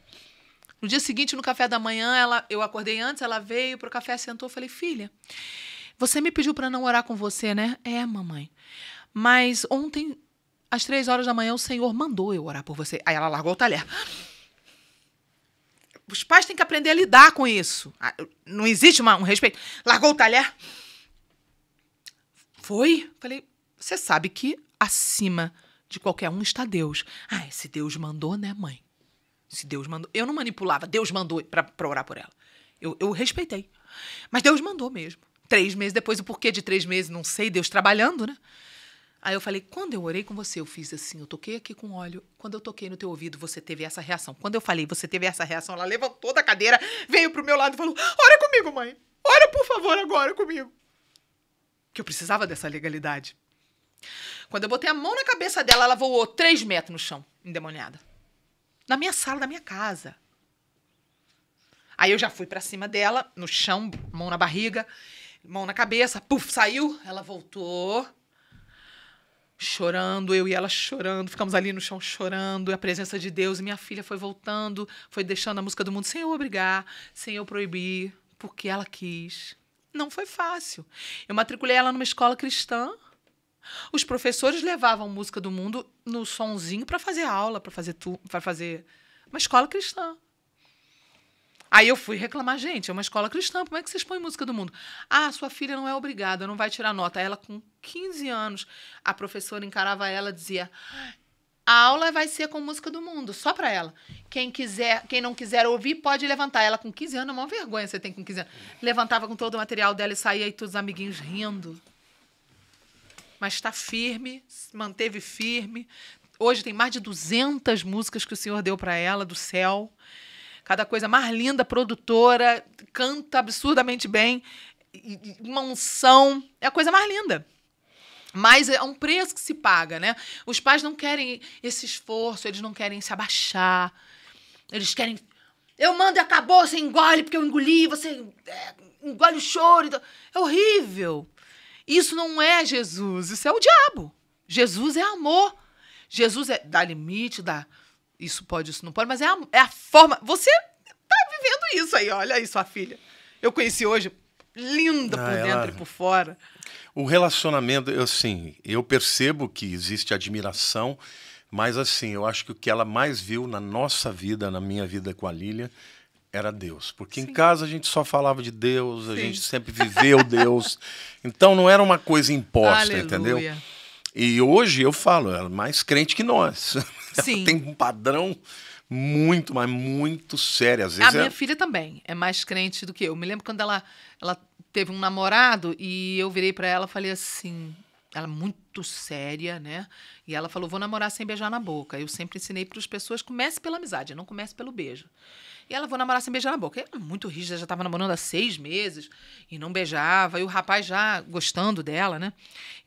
[SPEAKER 2] No dia seguinte, no café da manhã, ela, eu acordei antes, ela veio pro café, sentou, falei: "Filha, você me pediu para não orar com você, né? É, mamãe. Mas ontem às três horas da manhã o Senhor mandou eu orar por você. Aí ela largou o talher. Os pais têm que aprender a lidar com isso. Ah, não existe uma, um respeito. Largou o talher. Foi? Falei, você sabe que acima de qualquer um está Deus. Ah, esse Deus mandou, né, mãe? Se Deus mandou. Eu não manipulava, Deus mandou para orar por ela. Eu, eu respeitei. Mas Deus mandou mesmo. Três meses depois, o porquê de três meses, não sei, Deus trabalhando, né? Aí eu falei, quando eu orei com você, eu fiz assim, eu toquei aqui com óleo. Quando eu toquei no teu ouvido, você teve essa reação. Quando eu falei, você teve essa reação, ela levantou da cadeira, veio pro meu lado e falou: Ora comigo, mãe. Ora, por favor, agora comigo. Que eu precisava dessa legalidade. Quando eu botei a mão na cabeça dela, ela voou três metros no chão, endemoniada na minha sala na minha casa. Aí eu já fui para cima dela, no chão, mão na barriga, mão na cabeça, puf, saiu. Ela voltou, chorando, eu e ela chorando, ficamos ali no chão chorando, a presença de Deus, minha filha foi voltando, foi deixando a música do mundo sem eu obrigar, sem eu proibir, porque ela quis. Não foi fácil. Eu matriculei ela numa escola cristã, os professores levavam música do mundo no sonzinho para fazer aula, para fazer tu, para fazer uma escola cristã. Aí eu fui reclamar, gente, é uma escola cristã, como é que vocês põem música do mundo? Ah, sua filha não é obrigada, não vai tirar nota. Ela com 15 anos, a professora encarava ela, dizia: "A aula vai ser com música do mundo, só para ela. Quem quiser, quem não quiser ouvir, pode levantar". Ela com 15 anos, é uma vergonha, você tem com 15 anos. Levantava com todo o material dela e saía e todos os amiguinhos rindo mas está firme, manteve firme. Hoje tem mais de 200 músicas que o senhor deu para ela do céu. Cada coisa mais linda, produtora, canta absurdamente bem, uma unção, é a coisa mais linda. Mas é um preço que se paga, né? Os pais não querem esse esforço, eles não querem se abaixar. Eles querem. Eu mando e acabou, você engole porque eu engoli, você é, engole o choro. Então". É horrível. Isso não é Jesus, isso é o diabo. Jesus é amor. Jesus é dá limite, dá. Isso pode, isso não pode, mas é a, é a forma. Você tá vivendo isso aí, olha aí, sua filha. Eu conheci hoje, linda ah, por dentro e por fora.
[SPEAKER 1] O relacionamento, assim, eu percebo que existe admiração, mas assim, eu acho que o que ela mais viu na nossa vida, na minha vida com a Lilia, era Deus. Porque Sim. em casa a gente só falava de Deus, a Sim. gente sempre viveu Deus. Então não era uma coisa imposta, Aleluia. entendeu? E hoje eu falo, ela é mais crente que nós. Sim. tem um padrão muito, mas muito sério. Às vezes a é minha filha
[SPEAKER 2] também é mais crente do que eu. Me lembro quando ela, ela teve um namorado e eu virei para ela e falei assim. Ela é muito séria, né? E ela falou: vou namorar sem beijar na boca. Eu sempre ensinei para as pessoas: comece pela amizade, não comece pelo beijo. E ela, vou namorar sem beijar na boca. Ela muito rígida, já estava namorando há seis meses e não beijava. E o rapaz já gostando dela, né?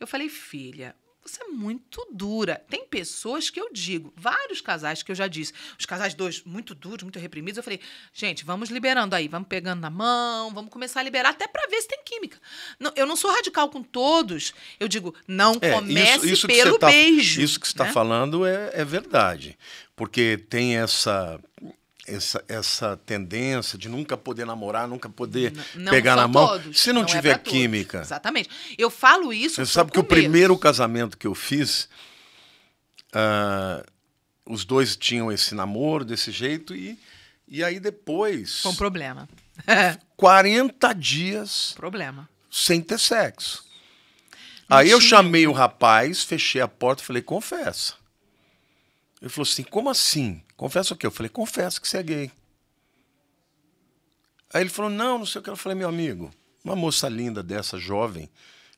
[SPEAKER 2] Eu falei, filha, você é muito dura. Tem pessoas que eu digo, vários casais que eu já disse, os casais dois muito duros, muito reprimidos. Eu falei, gente, vamos liberando aí, vamos pegando na mão, vamos começar a liberar até para ver se tem química. Não, eu não sou radical com todos. Eu digo, não é, comece isso, isso pelo tá, beijo. Isso que você está né?
[SPEAKER 1] falando é, é verdade, porque tem essa essa, essa tendência de nunca poder namorar, nunca poder não, não pegar na mão. Todos, se não, não é tiver é química. Todos.
[SPEAKER 2] Exatamente. Eu falo isso. Você sabe que o primeiro
[SPEAKER 1] casamento que eu fiz, uh, os dois tinham esse namoro desse jeito e, e aí depois. com um problema. 40 dias. Problema. Sem ter sexo. Aí eu chamei o rapaz, fechei a porta e falei: confessa. Ele falou assim: como assim? Confessa o quê? Eu falei: confessa que você é gay. Aí ele falou: não, não sei o que. Eu falei: meu amigo, uma moça linda dessa, jovem,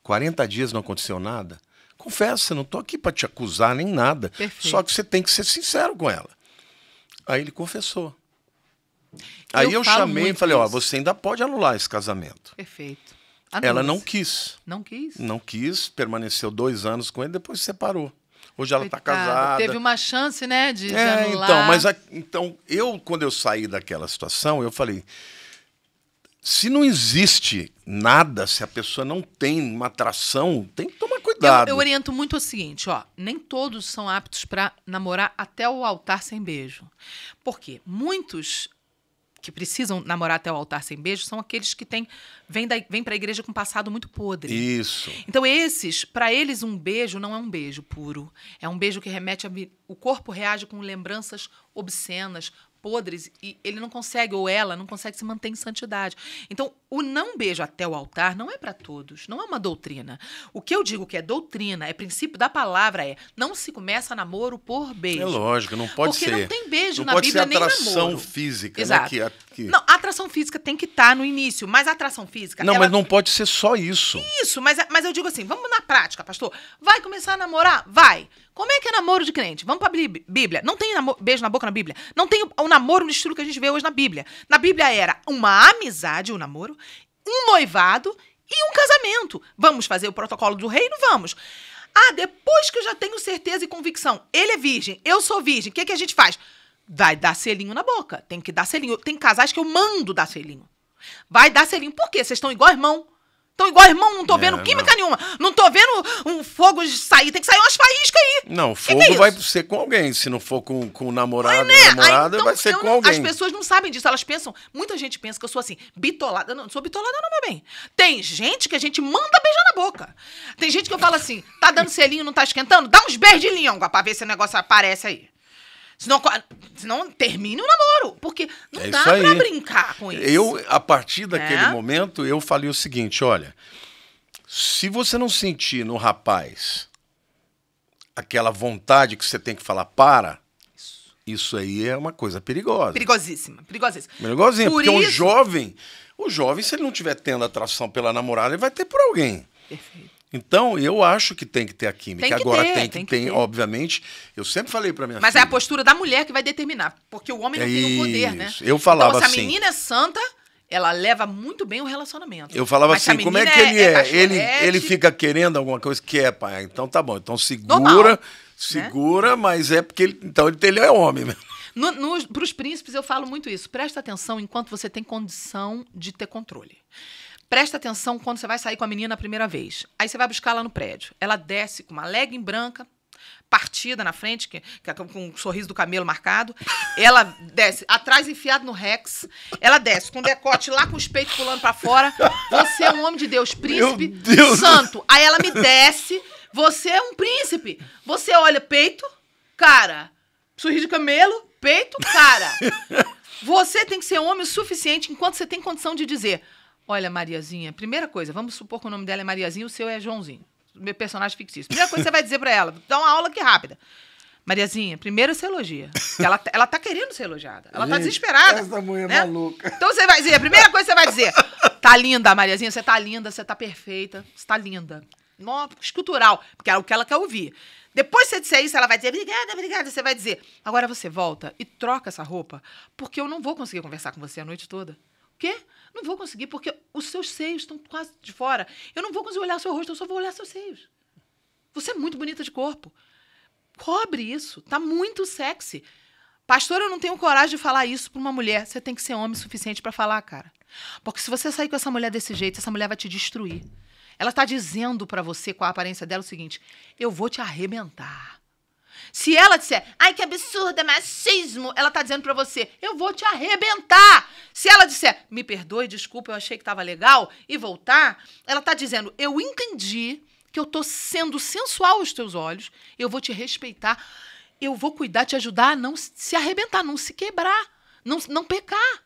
[SPEAKER 1] 40 dias não aconteceu nada. Confessa, não estou aqui para te acusar nem nada. Perfeito. Só que você tem que ser sincero com ela. Aí ele confessou.
[SPEAKER 2] Aí eu, chamei e falei: ó, oh, você
[SPEAKER 1] ainda pode anular esse casamento.
[SPEAKER 2] Perfeito. ela não quis. Não quis?
[SPEAKER 1] Não quis, permaneceu dois anos com ele, depois separou. Hoje ela está casada. Teve
[SPEAKER 2] uma chance, né, de, é, anular. Então, mas
[SPEAKER 1] a, então eu quando eu saí daquela situação, eu falei, se não existe nada, se a pessoa não tem uma atração, tem que tomar cuidado. Eu, eu oriento
[SPEAKER 2] muito o seguinte, ó, nem todos são aptos para namorar até o altar sem beijo. Por quê? Muitos que precisam namorar até o altar sem beijo são aqueles que têm vêm, vem para a igreja com um passado muito podre. Isso. Então esses, para eles um beijo não é um beijo puro, é um beijo que remete a o corpo reage com lembranças obscenas, podres e ele não consegue ou ela não consegue se manter em santidade. Então o não beijo até o altar não é para todos, não é uma doutrina. O que eu digo que é doutrina, é princípio da palavra, é não se começa namoro por beijo. É lógico,
[SPEAKER 1] não pode Porque ser. Porque não tem beijo não na pode Bíblia ser atração nem namoro. física, né, Exato. Né, que é que... Não,
[SPEAKER 2] atração física tem que estar tá no início, mas a atração física. Não, ela... mas não
[SPEAKER 1] pode ser só isso.
[SPEAKER 2] Isso, mas, é, mas eu digo assim, vamos na prática, pastor. Vai começar a namorar? Vai. Como é que é namoro de crente? Vamos pra Bíblia. Não tem beijo na boca na Bíblia. Não tem o, o namoro no estilo que a gente vê hoje na Bíblia. Na Bíblia era uma amizade, o um namoro, um noivado e um casamento. Vamos fazer o protocolo do reino? Vamos. Ah, depois que eu já tenho certeza e convicção, ele é virgem, eu sou virgem, o que, que a gente faz? Vai dar selinho na boca. Tem que dar selinho. Tem casais que eu mando dar selinho. Vai dar selinho. Por quê? Vocês estão igual irmão. Tô igual irmão, não tô é, vendo química não. nenhuma. Não tô vendo um fogo sair. Tem que sair umas faíscas aí.
[SPEAKER 1] Não, fogo que que é vai ser com alguém. Se não for com, com o namorado, Ai, né? namorada, então, vai ser com não, alguém. As pessoas
[SPEAKER 2] não sabem disso. Elas pensam, muita gente pensa que eu sou assim, bitolada. Não, não sou bitolada não, meu bem. Tem gente que a gente manda beijar na boca. Tem gente que eu falo assim, tá dando selinho, não tá esquentando? Dá uns beijos de língua pra ver se o negócio aparece aí. Senão, senão termine o namoro. Porque não é dá pra brincar com isso. Eu,
[SPEAKER 1] a partir daquele é? momento, eu falei o seguinte: olha, se você não sentir no rapaz aquela vontade que você tem que falar para. Isso, aí é uma coisa perigosa.
[SPEAKER 2] Perigosíssima, perigosíssima. Perigosíssima, Por porque isso...
[SPEAKER 1] jovem, o jovem, se ele não tiver tendo atração pela namorada, ele vai ter por alguém. Perfeito. Então, eu acho que tem que ter a química. Tem Agora ter, tem que, tem, que ter, ter, obviamente. Eu sempre falei para minha Mas filha. Mas é a
[SPEAKER 2] postura da mulher que vai determinar, porque o homem não é tem isso. o poder, né? Eu falava então, se assim. Se a menina é santa, ela leva muito bem o relacionamento. Eu falava Mas assim, como é que ele é? é ele, ele
[SPEAKER 1] fica querendo alguma coisa que é, pai. Então tá bom. Então segura, Normal, né? segura, né? mas é porque ele, então ele é homem
[SPEAKER 2] Para os príncipes, eu falo muito isso. Presta atenção enquanto você tem condição de ter controle. Presta atenção quando você vai sair com a menina a primeira vez. Aí você vai buscar ela no prédio. Ela desce com uma legging branca, partida na frente, que, que, é com um sorriso do camelo marcado. Ela desce, atrás enfiado no Rex. Ela desce com decote lá com os peitos pulando para fora. Você é um homem de Deus, príncipe, Deus. santo. Aí ela me desce. Você é um príncipe. Você olha peito, cara. Sorriso de camelo, peito, cara. Você tem que ser homem o suficiente enquanto você tem condição de dizer: Olha, Mariazinha, primeira coisa, vamos supor que o nome dela é Mariazinha, o seu é Joãozinho. Meu personagem fictício. Primeira coisa que você vai dizer para ela, dá uma aula aqui rápida. Mariazinha, primeiro você elogia. Ela, tá, ela tá querendo ser elogiada. Ela tá Gente, tá desesperada. Essa mulher é né? maluca. Então você vai dizer, a primeira coisa que você vai dizer, tá linda, Mariazinha, você tá linda, você tá perfeita, você tá linda. Nossa, escultural, porque é o que ela quer ouvir. Depois que você disser isso, ela vai dizer, obrigada, obrigada. Você vai dizer, agora você volta e troca essa roupa, porque eu não vou conseguir conversar com você a noite toda. Quê? Não vou conseguir, porque os seus seios estão quase de fora. Eu não vou conseguir olhar seu rosto, eu só vou olhar seus seios. Você é muito bonita de corpo. Cobre isso. Tá muito sexy. Pastor, eu não tenho coragem de falar isso para uma mulher. Você tem que ser homem suficiente para falar, cara. Porque se você sair com essa mulher desse jeito, essa mulher vai te destruir. Ela tá dizendo para você, com a aparência dela, o seguinte: eu vou te arrebentar. Se ela disser, ai que absurdo, é machismo, ela tá dizendo para você, eu vou te arrebentar. Se ela disser, me perdoe, desculpa, eu achei que tava legal, e voltar, ela tá dizendo, eu entendi que eu tô sendo sensual aos teus olhos, eu vou te respeitar, eu vou cuidar, te ajudar a não se arrebentar, não se quebrar, não, não pecar.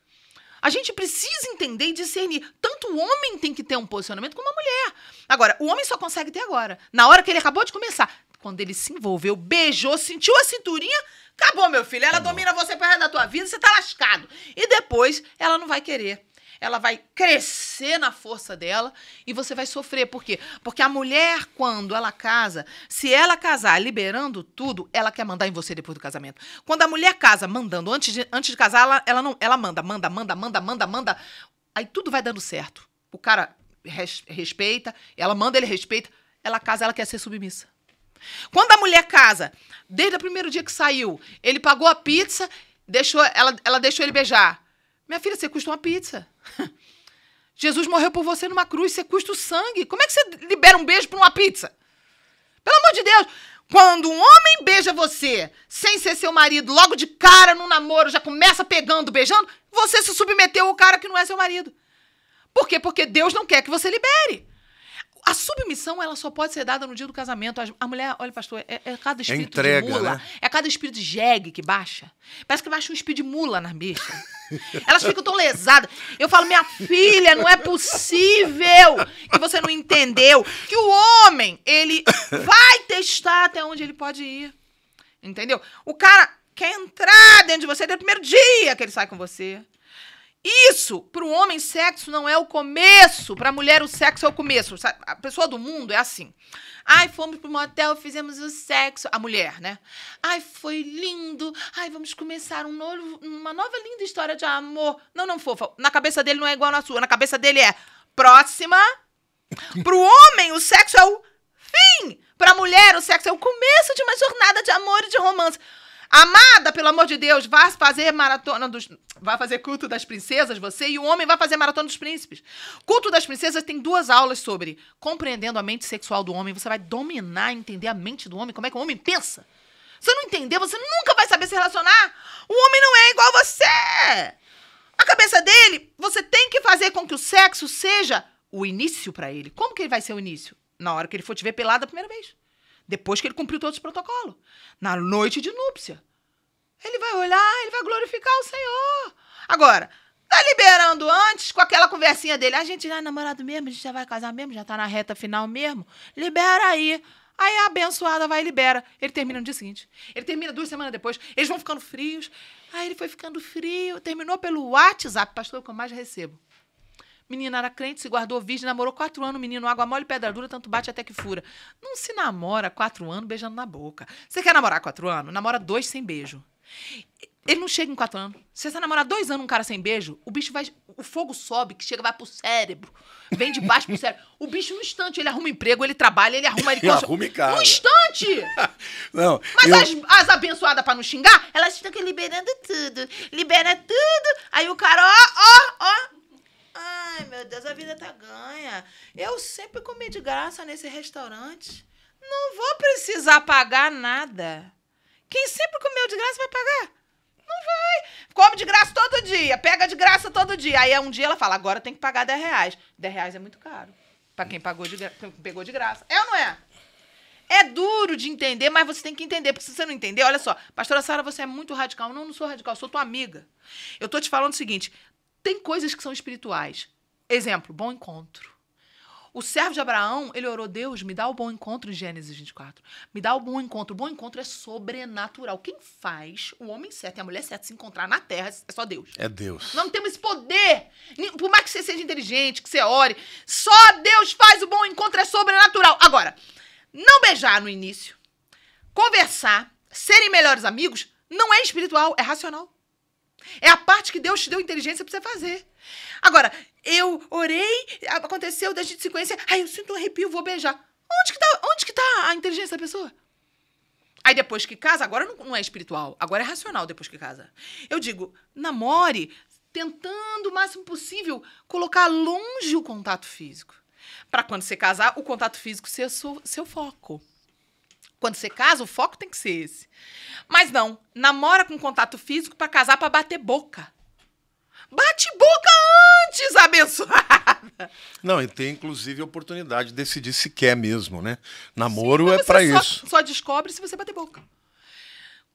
[SPEAKER 2] A gente precisa entender e discernir. Tanto o homem tem que ter um posicionamento como a mulher. Agora, o homem só consegue ter agora. Na hora que ele acabou de começar quando ele se envolveu, beijou, sentiu a cinturinha, acabou, meu filho. Ela acabou. domina você para resto da tua vida, você tá lascado. E depois ela não vai querer. Ela vai crescer na força dela e você vai sofrer. Por quê? Porque a mulher, quando ela casa, se ela casar liberando tudo, ela quer mandar em você depois do casamento. Quando a mulher casa mandando, antes de, antes de casar, ela, ela não. Ela manda, manda, manda, manda, manda, manda. Aí tudo vai dando certo. O cara res, respeita, ela manda, ele respeita. Ela casa, ela quer ser submissa. Quando a mulher casa, desde o primeiro dia que saiu, ele pagou a pizza, deixou, ela, ela deixou ele beijar. Minha filha, você custa uma pizza. Jesus morreu por você numa cruz, você custa o sangue. Como é que você libera um beijo por uma pizza? Pelo amor de Deus! Quando um homem beija você sem ser seu marido, logo de cara no namoro, já começa pegando, beijando, você se submeteu ao cara que não é seu marido. Por quê? Porque Deus não quer que você libere. A submissão, ela só pode ser dada no dia do casamento. A mulher, olha, pastor, é, é cada espírito entrega, de mula. Né? É cada espírito de jegue que baixa. Parece que baixa um espírito de mula na bicha. Elas ficam tão lesadas. Eu falo, minha filha, não é possível que você não entendeu que o homem, ele vai testar até onde ele pode ir. Entendeu? O cara quer entrar dentro de você desde é o primeiro dia que ele sai com você. Isso, para o homem, sexo não é o começo. Para a mulher, o sexo é o começo. A pessoa do mundo é assim. Ai, fomos para o motel, fizemos o sexo. A mulher, né? Ai, foi lindo. Ai, vamos começar um novo, uma nova linda história de amor. Não, não, fofa. Na cabeça dele não é igual na sua. Na cabeça dele é próxima. Para o homem, o sexo é o fim. Para a mulher, o sexo é o começo de uma jornada de amor e de romance. Amada, pelo amor de Deus, vá fazer maratona dos. Vai fazer culto das princesas, você e o homem vai fazer maratona dos príncipes. Culto das princesas tem duas aulas sobre compreendendo a mente sexual do homem. Você vai dominar, entender a mente do homem, como é que o homem pensa. Se não entender, você nunca vai saber se relacionar. O homem não é igual a você. A cabeça dele, você tem que fazer com que o sexo seja o início para ele. Como que ele vai ser o início? Na hora que ele for te ver pelado a primeira vez. Depois que ele cumpriu todos os protocolos. Na noite de núpcia. Ele vai olhar, ele vai glorificar o Senhor. Agora, tá liberando antes com aquela conversinha dele. A gente já ah, é namorado mesmo, a gente já vai casar mesmo, já tá na reta final mesmo. Libera aí. Aí a abençoada vai e libera. Ele termina no dia seguinte. Ele termina duas semanas depois. Eles vão ficando frios. Aí ele foi ficando frio. Terminou pelo WhatsApp, pastor, que eu mais recebo. Menina era crente, se guardou virgem, namorou quatro anos, menino, água mole, pedra dura, tanto bate até que fura. Não se namora quatro anos beijando na boca. Você quer namorar quatro anos? Namora dois sem beijo. Ele não chega em quatro anos. Se você namorar dois anos um cara sem beijo, o bicho vai. O fogo sobe, que chega, vai pro cérebro. Vem de baixo pro cérebro. O bicho, no instante, ele arruma emprego, ele trabalha, ele arruma. Ele arruma em casa. No instante!
[SPEAKER 1] não, Mas eu...
[SPEAKER 2] as, as abençoadas pra não xingar, elas ficam liberando tudo. Libera tudo. Aí o cara, ó, ó, ó, Ai, meu Deus, a vida tá ganha. Eu sempre comi de graça nesse restaurante. Não vou precisar pagar nada. Quem sempre comeu de graça vai pagar? Não vai. Come de graça todo dia, pega de graça todo dia. Aí um dia ela fala: agora tem que pagar 10 reais. 10 reais é muito caro. Pra quem pagou de pegou de graça. É ou não é? É duro de entender, mas você tem que entender. Porque se você não entender, olha só, pastora Sara, você é muito radical. Não, não sou radical, sou tua amiga. Eu tô te falando o seguinte: tem coisas que são espirituais. Exemplo, bom encontro. O servo de Abraão, ele orou, Deus, me dá o bom encontro em Gênesis 24. Me dá o bom encontro. O bom encontro é sobrenatural. Quem faz o homem certo e a mulher certa se encontrar na terra é só Deus. É Deus. Nós não temos esse poder. Por mais que você seja inteligente, que você ore, só Deus faz o bom encontro, é sobrenatural. Agora, não beijar no início, conversar, serem melhores amigos, não é espiritual, é racional. É a parte que Deus te deu inteligência para você fazer. Agora, eu orei, aconteceu, da gente se conhecer. Ai, eu sinto um arrepio, vou beijar. Onde que tá, onde que tá a inteligência da pessoa? Aí depois que casa, agora não, não é espiritual, agora é racional depois que casa. Eu digo, namore tentando o máximo possível colocar longe o contato físico. Para quando você casar, o contato físico ser seu, seu foco. Quando você casa, o foco tem que ser esse. Mas não, namora com contato físico para casar para bater boca. Bate boca antes, abençoada!
[SPEAKER 1] Não, e tem inclusive a oportunidade de decidir se quer mesmo, né? Namoro Sim, é para isso.
[SPEAKER 2] Só descobre se você bater boca.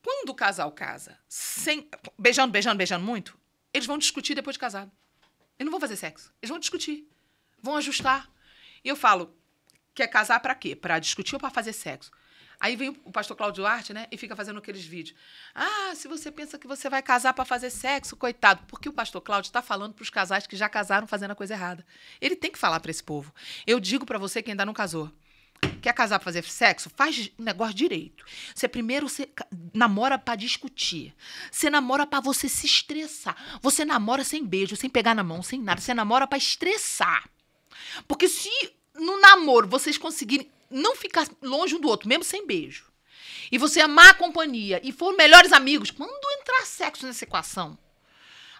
[SPEAKER 2] Quando o casal casa, sem beijando, beijando, beijando muito, eles vão discutir depois de casado. Eles não vão fazer sexo. Eles vão discutir. Vão ajustar. E eu falo, quer casar para quê? Para discutir ou para fazer sexo? Aí vem o pastor Cláudio Arte, né? E fica fazendo aqueles vídeos. Ah, se você pensa que você vai casar para fazer sexo, coitado. Porque o pastor Cláudio está falando para os casais que já casaram fazendo a coisa errada. Ele tem que falar para esse povo. Eu digo para você que ainda não casou. Quer casar pra fazer sexo? Faz negócio direito. Você primeiro você namora para discutir. Você namora para você se estressar. Você namora sem beijo, sem pegar na mão, sem nada. Você namora para estressar. Porque se no namoro vocês conseguirem não ficar longe um do outro, mesmo sem beijo, e você amar a companhia e for melhores amigos, quando entrar sexo nessa equação,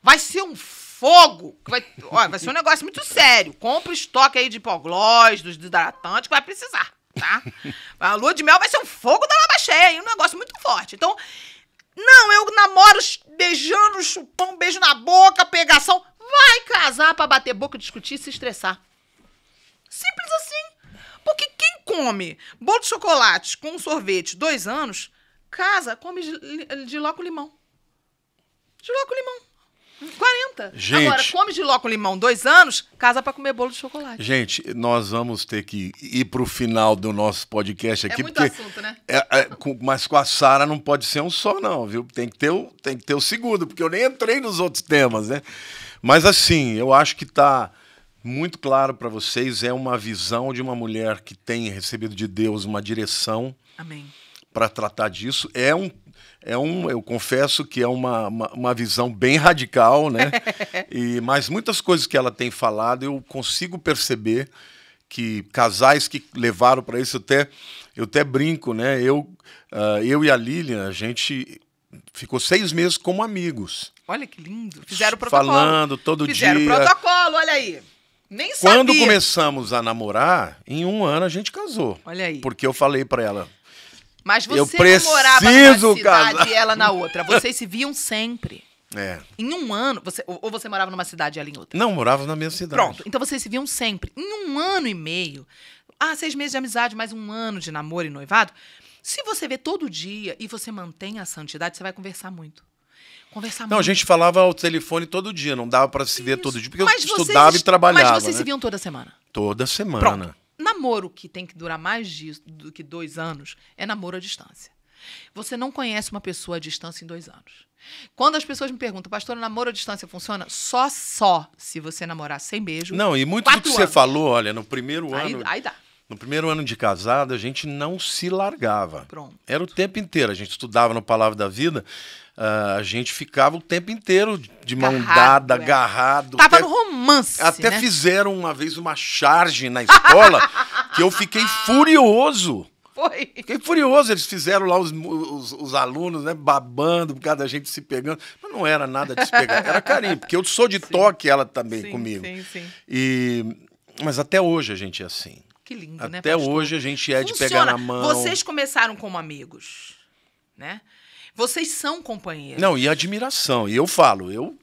[SPEAKER 2] vai ser um fogo. Que vai, vai ser um negócio muito sério. Compre estoque aí de hipoglós, dos desidratantes, que vai precisar, tá? A lua de mel vai ser um fogo da lava cheia, aí, um negócio muito forte. Então, não, eu namoro beijando, chupando, beijo na boca, pegação. Vai casar para bater boca, discutir e se estressar. Simples assim. Porque quem come bolo de chocolate com um sorvete dois anos, casa, come de loco limão. De loco limão. 40. Gente, Agora, come de loco limão dois anos, casa para comer bolo de chocolate.
[SPEAKER 1] Gente, nós vamos ter que ir pro final do nosso podcast é aqui. É muito assunto, né? É, é, com, mas com a Sara não pode ser um só, não, viu? Tem que, ter o, tem que ter o segundo, porque eu nem entrei nos outros temas, né? Mas assim, eu acho que tá muito claro para vocês, é uma visão de uma mulher que tem recebido de Deus uma direção para tratar disso. É um, é um, eu confesso que é uma, uma, uma visão bem radical, né? e, mas muitas coisas que ela tem falado eu consigo perceber que casais que levaram para isso até eu até brinco, né? Eu, uh, eu e a Lilian, a gente ficou seis meses como amigos.
[SPEAKER 2] Olha que lindo. Fizeram protocolo. Falando todo Fizeram dia. Fizeram protocolo, olha aí. Nem sabia. Quando começamos
[SPEAKER 1] a namorar, em um ano a gente casou. Olha aí. Porque eu falei para ela.
[SPEAKER 2] Mas você eu preciso morava numa cidade casar. e ela na outra. Vocês se viam sempre. É. Em um ano, você, ou você morava numa cidade e ela em outra?
[SPEAKER 1] Não, morava na mesma cidade. Pronto,
[SPEAKER 2] então vocês se viam sempre. Em um ano e meio, ah, seis meses de amizade, mais um ano de namoro e noivado. Se você vê todo dia e você mantém a santidade, você vai conversar muito conversar Não, a gente
[SPEAKER 1] falava ao telefone todo dia, não dava para se ver Isso. todo dia, porque mas eu estudava vocês, e trabalhava. Mas vocês né? se viam toda semana? Toda semana. Pronto.
[SPEAKER 2] Namoro que tem que durar mais disso, do que dois anos é namoro à distância. Você não conhece uma pessoa à distância em dois anos. Quando as pessoas me perguntam, pastor, namoro à distância funciona? Só, só se você namorar sem beijo. Não, e muito do que anos. você
[SPEAKER 1] falou, olha, no primeiro aí, ano. Aí dá. No primeiro ano de casado, a gente não se largava. Pronto. Era o tempo inteiro. A gente estudava no Palavra da Vida, Uh, a gente ficava o tempo inteiro de mão dada, é. agarrado. Tava até, no
[SPEAKER 2] romance. Até né?
[SPEAKER 1] fizeram uma vez uma charge na escola que eu fiquei furioso.
[SPEAKER 2] Foi. Fiquei
[SPEAKER 1] furioso, eles fizeram lá os, os, os, alunos, né, babando por causa da gente se pegando. Mas não era nada de se pegar, era carinho, porque eu sou de sim. toque ela também sim, comigo. Sim, sim. E, mas até hoje a gente é assim.
[SPEAKER 2] Que lindo, até né? Até
[SPEAKER 1] hoje a gente é Funciona. de pegar na mão. Vocês
[SPEAKER 2] começaram como amigos, né? Vocês são companheiros. Não,
[SPEAKER 1] e admiração. E eu falo, eu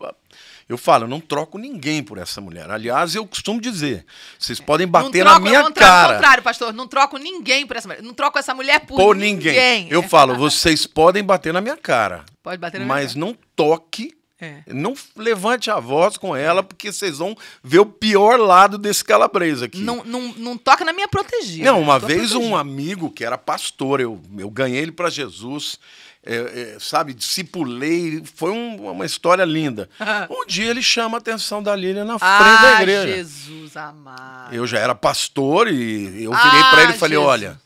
[SPEAKER 1] eu falo, eu não troco ninguém por essa mulher. Aliás, eu costumo dizer, vocês é. podem bater troco, na minha não, cara. Ao contrário,
[SPEAKER 2] pastor, não troco ninguém por essa mulher. Não troco essa mulher por, por ninguém. ninguém. Eu falo,
[SPEAKER 1] vocês podem bater na minha cara.
[SPEAKER 2] Pode bater na Mas
[SPEAKER 1] minha cara. não toque é. Não levante a voz com ela, porque vocês vão ver o pior lado desse calabresa aqui. Não,
[SPEAKER 2] não, não toca na minha protegida. Não, uma vez protegida. um
[SPEAKER 1] amigo que era pastor, eu, eu ganhei ele para Jesus é, é, sabe, discipulei. Foi um, uma história linda. um dia ele chama a atenção da Lilian na ah, frente da igreja.
[SPEAKER 2] Jesus amado.
[SPEAKER 1] Eu já era pastor e eu virei ah, para ele e falei: Jesus. olha,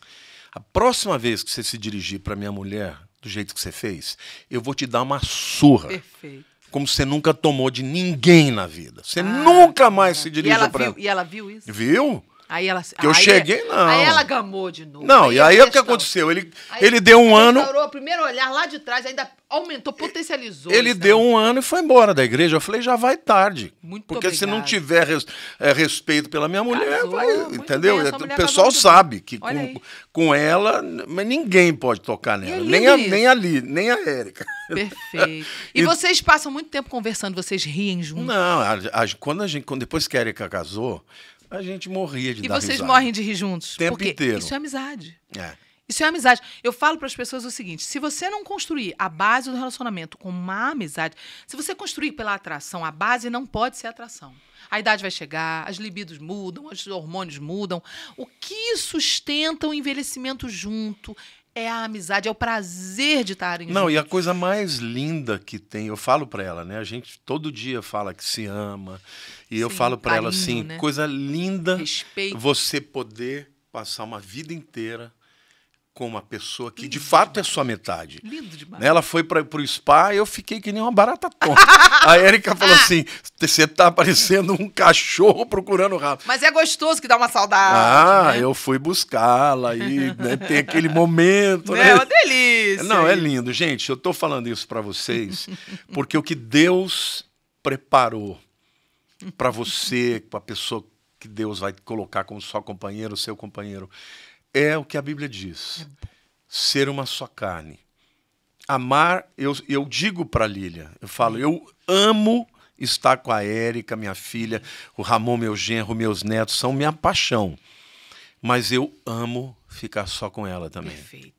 [SPEAKER 1] a próxima vez que você se dirigir para minha mulher do jeito que você fez, eu vou te dar uma surra. Perfeito. Como você nunca tomou de ninguém na vida. Você ah, nunca mais se é. dirigiu para ela. E
[SPEAKER 2] ela viu isso? Viu? Aí ela. Que eu cheguei, é, não. Aí ela gamou de novo. Não,
[SPEAKER 1] aí e é aí é o que aconteceu? Ele, ele deu um ano. Ele
[SPEAKER 2] o primeiro olhar lá de trás, ainda aumentou, potencializou. Ele
[SPEAKER 1] deu né? um ano e foi embora da igreja. Eu falei, já vai tarde. Muito Porque obrigado. se não tiver res, é, respeito pela minha mulher, Casou, vai. Entendeu? Bem, o tá pessoal sabe que com, com, ela, mas ninguém pode tocar nela. Nem a, nem a Li, nem a Érica. Perfeito. E, e, vocês
[SPEAKER 2] passam muito tempo conversando, vocês riem juntos?
[SPEAKER 1] Não, a, a, quando a gente, quando depois que a Erika casou, a gente morria de E vocês risada. morrem de rir juntos. O tempo inteiro. Isso é
[SPEAKER 2] amizade. É. Isso é amizade. Eu falo para as pessoas o seguinte: se você não construir a base do relacionamento com uma amizade, se você construir pela atração, a base não pode ser atração. A idade vai chegar, as libidos mudam, os hormônios mudam. O que sustenta o envelhecimento junto é a amizade, é o prazer de estarem Não, juntos. e a
[SPEAKER 1] coisa mais linda que tem, eu falo para ela, né? A gente todo dia fala que se ama. E Sim, eu falo para ela assim, né? coisa linda Respeito. você poder passar uma vida inteira com uma pessoa que de fato é sua metade. Lindo demais. Né? Ela foi para o spa e eu fiquei que nem uma barata tonta. a Erika falou assim: você está parecendo um cachorro procurando rato.
[SPEAKER 2] Mas é gostoso que dá uma saudade. Ah,
[SPEAKER 1] né? eu fui buscá-la e né, tem aquele momento. Né? É uma delícia. Não, é lindo. Gente, eu estou falando isso para vocês porque o que Deus preparou para você, para a pessoa que Deus vai colocar como sua companheira, o seu companheiro, é o que a Bíblia diz. Ser uma só carne. Amar, eu, eu digo para Lília, eu falo, eu amo estar com a Érica, minha filha, o Ramon, meu genro, meus netos, são minha paixão. Mas eu amo ficar só com ela também.
[SPEAKER 2] Perfeito.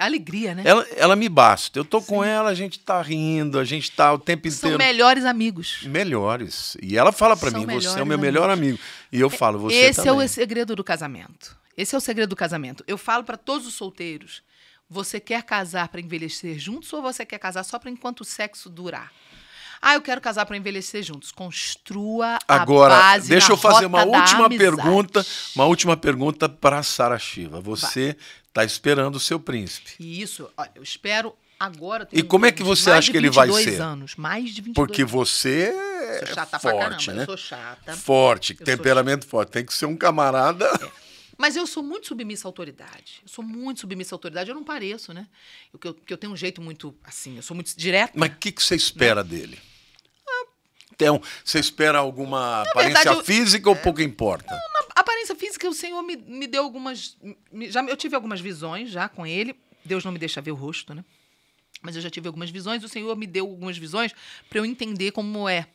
[SPEAKER 2] Alegria, né? Ela,
[SPEAKER 1] ela, me basta. Eu tô Sim. com ela, a gente tá rindo, a gente tá o tempo São inteiro. São melhores amigos. Melhores. E ela fala para mim, você é o meu amigos. melhor amigo. E eu falo, você Esse também. é o
[SPEAKER 2] segredo do casamento. Esse é o segredo do casamento. Eu falo para todos os solteiros: você quer casar para envelhecer juntos ou você quer casar só para enquanto o sexo durar? Ah, eu quero casar para envelhecer juntos. Construa Agora, a base deixa eu fazer uma última pergunta,
[SPEAKER 1] uma última pergunta para Sara Shiva. Você está esperando o seu príncipe?
[SPEAKER 2] Isso, olha, eu espero agora. e como é que você acha que ele vai ser? anos, mais de 22 Porque anos.
[SPEAKER 1] você é forte, pra caramba, né? Eu sou chata. Forte, eu temperamento forte. Tem que ser um camarada. É.
[SPEAKER 2] Mas eu sou muito submissa à autoridade. Eu sou muito submissa à autoridade. Eu não pareço, né? Porque que, eu, que eu tenho um jeito muito assim, eu sou muito
[SPEAKER 1] direta. Mas o que, que você espera né? dele? então, você espera alguma na aparência verdade, eu, física ou pouco importa?
[SPEAKER 2] Não, aparência física, o Senhor me, me deu algumas. Me, já, eu tive algumas visões já com ele. Deus não me deixa ver o rosto, né? Mas eu já tive algumas visões. O Senhor me deu algumas visões para eu entender como é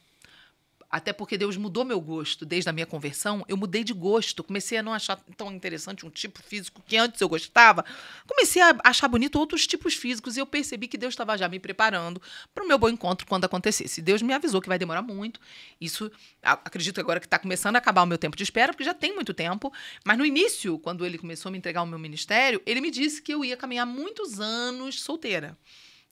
[SPEAKER 2] até porque Deus mudou meu gosto desde a minha conversão. Eu mudei de gosto. Comecei a não achar tão interessante um tipo físico que antes eu gostava. Comecei a achar bonito outros tipos físicos e eu percebi que Deus estava já me preparando para o meu bom encontro quando acontecesse. Deus me avisou que vai demorar muito. Isso, acredito agora que está começando a acabar o meu tempo de espera, porque já tem muito tempo. Mas no início, quando ele começou a me entregar o meu ministério, ele me disse que eu ia caminhar muitos anos solteira.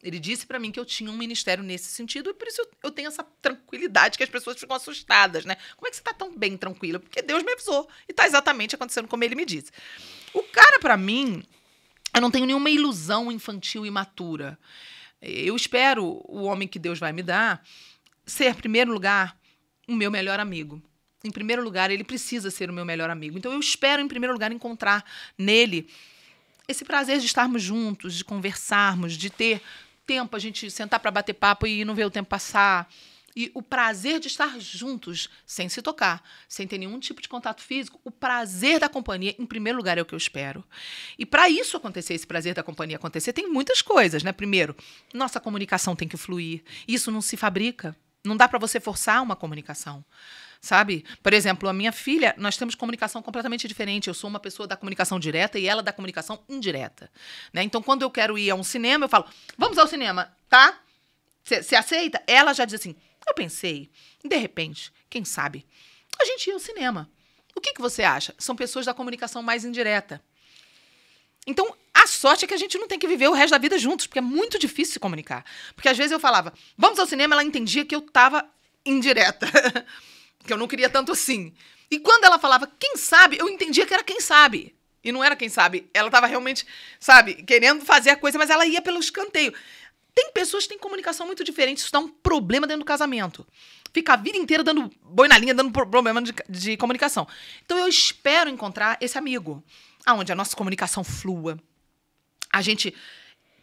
[SPEAKER 2] Ele disse para mim que eu tinha um ministério nesse sentido, e por isso eu, tenho essa tranquilidade que as pessoas ficam assustadas, né? Como é que você está tão bem tranquila? Porque Deus me avisou. E está exatamente acontecendo como ele me disse. O cara, para mim, eu não tenho nenhuma ilusão infantil e imatura. Eu espero o homem que Deus vai me dar ser, em primeiro lugar, o meu melhor amigo em primeiro lugar, ele precisa ser o meu melhor amigo. Então eu espero, em primeiro lugar, encontrar nele esse prazer de estarmos juntos, de conversarmos, de ter tempo a gente sentar para bater papo e não ver o tempo passar. E o prazer de estar juntos, sem se tocar, sem ter nenhum tipo de contato físico, o prazer da companhia, em primeiro lugar, é o que eu espero. E para isso acontecer, esse prazer da companhia acontecer, tem muitas coisas, né? Primeiro, nossa comunicação tem que fluir. Isso não se fabrica. Não dá para você forçar uma comunicação sabe? Por exemplo, a minha filha, nós temos comunicação completamente diferente. Eu sou uma pessoa da comunicação direta e ela da comunicação indireta, né? Então, quando eu quero ir a um cinema, eu falo: "Vamos ao cinema, tá? Você aceita?" Ela já diz assim: "Eu pensei, de repente, quem sabe, a gente ia ao cinema. O que que você acha?" São pessoas da comunicação mais indireta. Então, a sorte é que a gente não tem que viver o resto da vida juntos, porque é muito difícil se comunicar. Porque às vezes eu falava, vamos ao cinema, ela entendia que eu estava indireta. que eu não queria tanto assim. E quando ela falava, quem sabe, eu entendia que era quem sabe. E não era quem sabe. Ela estava realmente, sabe, querendo fazer a coisa, mas ela ia pelo escanteio. Tem pessoas que têm comunicação muito diferente, isso dá um problema dentro do casamento. Fica a vida inteira dando boi na linha, dando problema de, de comunicação. Então eu espero encontrar esse amigo, aonde a nossa comunicação flua. A gente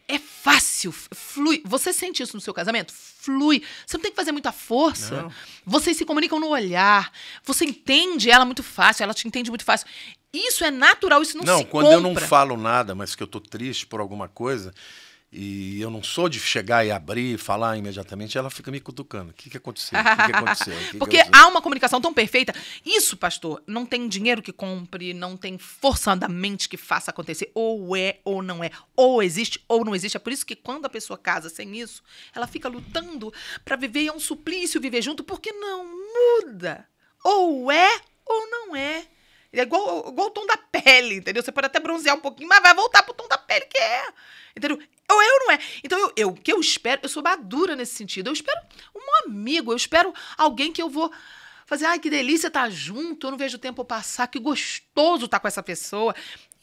[SPEAKER 2] é fácil, flui. Você sente isso no seu casamento? Flui. Você não tem que fazer muita força. Não. Vocês se comunicam no olhar. Você entende ela muito fácil, ela te entende muito fácil. Isso é natural, isso não, não se Não, quando compra. eu não falo
[SPEAKER 1] nada, mas que eu tô triste por alguma coisa, e eu não sou de chegar e abrir, falar imediatamente, ela fica me cutucando. O que, que aconteceu? O que, que aconteceu? O que Porque que há
[SPEAKER 2] uma comunicação tão perfeita. Isso, pastor, não tem dinheiro que compre, não tem força da mente que faça acontecer. Ou é ou não é. Ou existe ou não existe. É por isso que quando a pessoa casa sem isso, ela fica lutando para viver. E é um suplício viver junto, porque não muda. Ou é ou não é. É igual, igual o tom da pele, entendeu? Você pode até bronzear um pouquinho, mas vai voltar pro tom da pele que é. Entendeu? Ou eu não é. Então, eu, eu, o que eu espero, eu sou madura nesse sentido. Eu espero um amigo, eu espero alguém que eu vou fazer, ai, que delícia estar tá junto, eu não vejo o tempo passar, que gostoso estar tá com essa pessoa.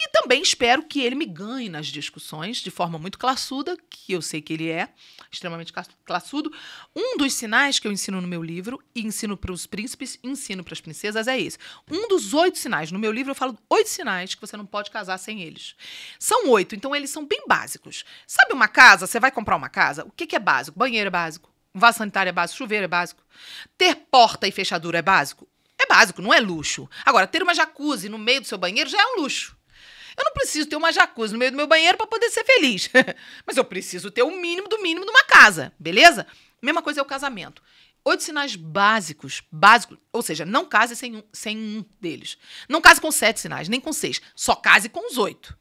[SPEAKER 2] E também espero que ele me ganhe nas discussões de forma muito classuda, que eu sei que ele é, extremamente classudo. Um dos sinais que eu ensino no meu livro, e ensino para os príncipes, ensino para as princesas, é esse. Um dos oito sinais. No meu livro eu falo oito sinais que você não pode casar sem eles. São oito, então eles são bem básicos. Sabe uma casa? Você vai comprar uma casa? O que, que é básico? Banheiro é básico. Vaso sanitário é básico, chuveiro é básico. Ter porta e fechadura é básico? É básico, não é luxo. Agora, ter uma jacuzzi no meio do seu banheiro já é um luxo. Eu não preciso ter uma jacuzzi no meio do meu banheiro para poder ser feliz. Mas eu preciso ter o mínimo do mínimo numa casa, beleza? Mesma coisa é o casamento. Oito sinais básicos, básicos, ou seja, não case sem um, sem um deles. Não case com sete sinais, nem com seis. Só case com os oito.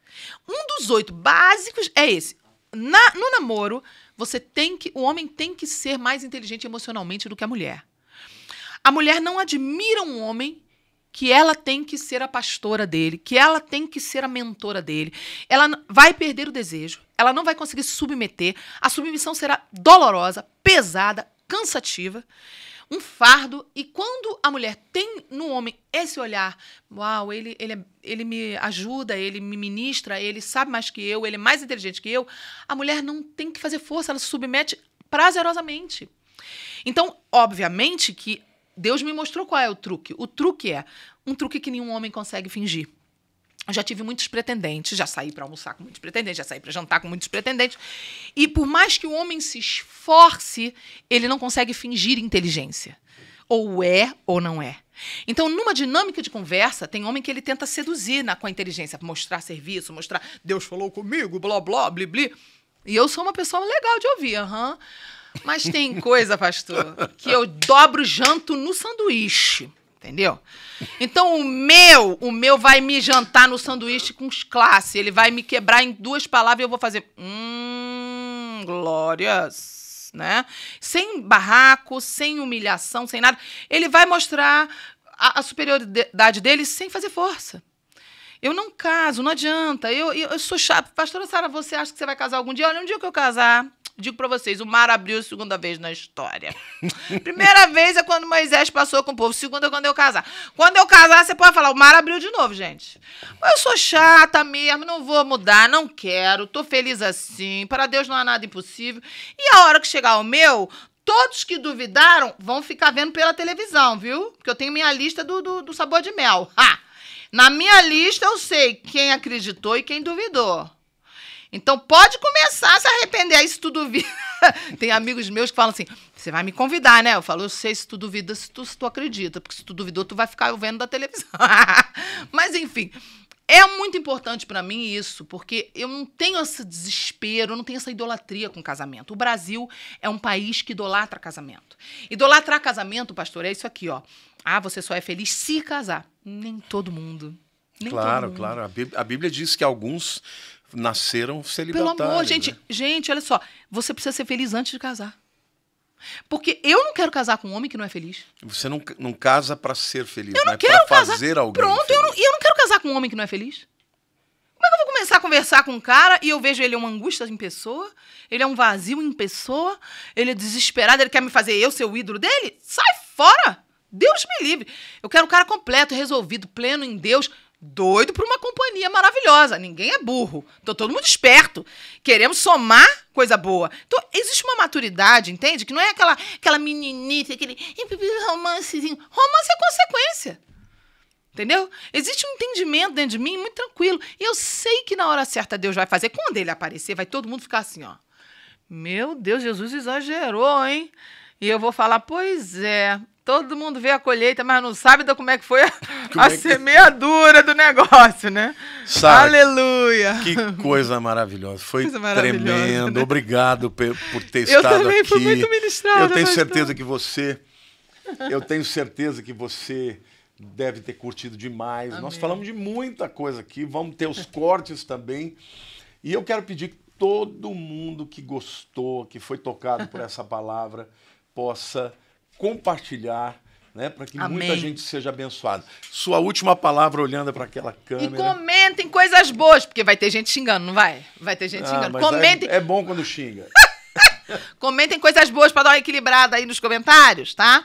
[SPEAKER 2] Um dos oito básicos é esse. Na, no namoro, você tem que, o homem tem que ser mais inteligente emocionalmente do que a mulher. A mulher não admira um homem que ela tem que ser a pastora dele, que ela tem que ser a mentora dele. Ela vai perder o desejo, ela não vai conseguir se submeter, a submissão será dolorosa, pesada, cansativa, um fardo. E quando a mulher tem no homem esse olhar, uau, ele, ele, é, ele me ajuda, ele me ministra, ele sabe mais que eu, ele é mais inteligente que eu, a mulher não tem que fazer força, ela se submete prazerosamente. Então, obviamente que Deus me mostrou qual é o truque. O truque é um truque que nenhum homem consegue fingir. Eu já tive muitos pretendentes, já saí para almoçar com muitos pretendentes, já saí para jantar com muitos pretendentes. E por mais que o homem se esforce, ele não consegue fingir inteligência. Ou é ou não é. Então, numa dinâmica de conversa, tem homem que ele tenta seduzir na, com a inteligência, mostrar serviço, mostrar Deus falou comigo, blá blá, blibli. E eu sou uma pessoa legal de ouvir, aham. Uhum. Mas tem coisa, pastor, que eu dobro janto no sanduíche. Entendeu? Então o meu, o meu vai me jantar no sanduíche com classe. Ele vai me quebrar em duas palavras e eu vou fazer. Hum, glórias. Né? Sem barraco, sem humilhação, sem nada. Ele vai mostrar a, a superioridade dele sem fazer força. Eu não caso, não adianta. Eu, eu, eu sou chata. Pastora Sara, você acha que você vai casar algum dia? Olha, um dia que eu casar, digo para vocês, o mar abriu segunda vez na história. Primeira vez é quando Moisés passou com o povo, segunda é quando eu casar. Quando eu casar, você pode falar, o mar abriu de novo, gente. Eu sou chata mesmo, não vou mudar, não quero, tô feliz assim, para Deus não há nada impossível. E a hora que chegar o meu, Todos que duvidaram vão ficar vendo pela televisão, viu? Porque eu tenho minha lista do, do, do sabor de mel. Ha! Na minha lista eu sei quem acreditou e quem duvidou. Então pode começar a se arrepender. Aí se tu duvida. Tem amigos meus que falam assim: você vai me convidar, né? Eu falo, eu sei se tu duvida, se tu, se tu acredita, porque se tu duvidou, tu vai ficar vendo da televisão. Mas enfim. É muito importante para mim isso, porque eu não tenho esse desespero, eu não tenho essa idolatria com casamento. O Brasil é um país que idolatra casamento. Idolatrar casamento, pastor, é isso aqui, ó. Ah, você só é feliz se casar. Nem todo mundo. Nem claro, claro.
[SPEAKER 1] a Bíblia diz que alguns nasceram celibatários. Pelo amor, gente, né?
[SPEAKER 2] gente, olha só, você precisa ser feliz antes de casar. Porque eu não quero casar com um homem que não é feliz.
[SPEAKER 1] Você não, não casa para ser feliz, eu não pra fazer alguém. Pronto, feliz.
[SPEAKER 2] eu não, eu não quero casar com um homem que não é feliz. Como é que eu vou começar a conversar com um cara e eu vejo ele é uma angústia em pessoa, ele é um vazio em pessoa, ele é desesperado, ele quer me fazer eu ser o ídolo dele? Sai fora! Deus me livre. Eu quero um cara completo, resolvido, pleno em Deus doido para uma companhia maravilhosa. Ninguém é burro. Tô todo mundo esperto. Queremos somar coisa boa. Então, existe uma maturidade, entende? Que não é aquela, aquela meninice aquele romancezinho. Romance é consequência. Entendeu? Existe um entendimento dentro de mim muito tranquilo. E eu sei que na hora certa Deus vai fazer. Quando ele aparecer, vai todo mundo ficar assim, ó. Meu Deus, Jesus exagerou, hein? E eu vou falar, pois é, Todo mundo vê a colheita, mas não sabe como é que foi a, a é que... semeadura do negócio, né? Sabe, Aleluia! Que coisa
[SPEAKER 1] maravilhosa. Foi coisa maravilhosa, tremendo. Né? Obrigado por, por ter eu estado aqui. Eu também fui muito ministrado. Eu tenho certeza tá. que você... Eu tenho certeza que você deve ter curtido demais. Amém. Nós falamos de muita coisa aqui. Vamos ter os cortes também. E eu quero pedir que todo mundo que gostou, que foi tocado por essa palavra, possa compartilhar, né, para que Amém. muita gente seja abençoada. Sua última palavra olhando para aquela câmera. E
[SPEAKER 2] comentem coisas boas, porque vai ter gente xingando, não vai? Vai ter gente ah, xingando. É- comentem. É, é,
[SPEAKER 1] bom quando xinga.
[SPEAKER 2] comentem coisas boas para dar uma equilibrada aí nos comentários, tá?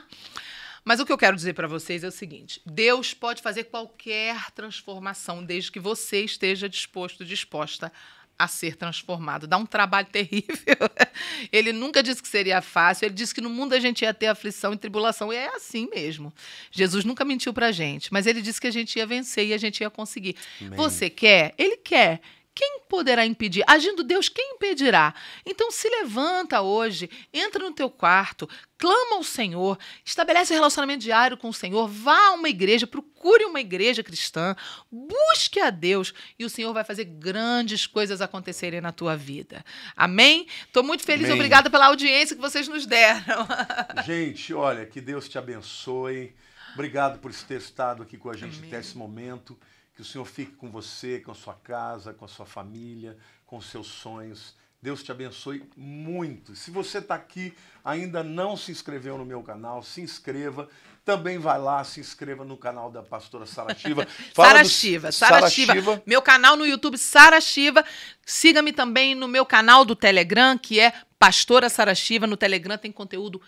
[SPEAKER 2] Mas o que eu quero dizer para vocês é o seguinte: Deus pode fazer qualquer transformação desde que você esteja disposto, disposta a a ser transformado. Dá um trabalho terrível. Ele nunca disse que seria fácil, ele disse que no mundo a gente ia ter aflição e tribulação, e é assim mesmo. Jesus nunca mentiu para gente, mas ele disse que a gente ia vencer e a gente ia conseguir. Amém. Você quer? Ele quer quem poderá impedir? Agindo Deus, quem impedirá? Então se levanta hoje, entra no teu quarto, clama ao Senhor, estabelece um relacionamento diário com o Senhor, vá a uma igreja, procure uma igreja cristã, busque a Deus e o Senhor vai fazer grandes coisas acontecerem na tua vida. Amém? Estou muito feliz, e obrigada pela audiência que vocês nos deram.
[SPEAKER 1] Gente, olha, que Deus te abençoe. Obrigado por ter estado aqui com a gente Amém. até esse momento. Que o Senhor fique com você, com a sua casa, com a sua família, com os seus sonhos. Deus te abençoe muito. Se você está aqui, ainda não se inscreveu no meu canal, se inscreva. Também vai lá, se inscreva no canal da pastora Sara Shiva. Sara Shiva, Sara Shiva.
[SPEAKER 2] Meu canal no YouTube, Sara Shiva. Siga-me também no meu canal do Telegram, que é Pastora Sara Shiva. No Telegram tem conteúdo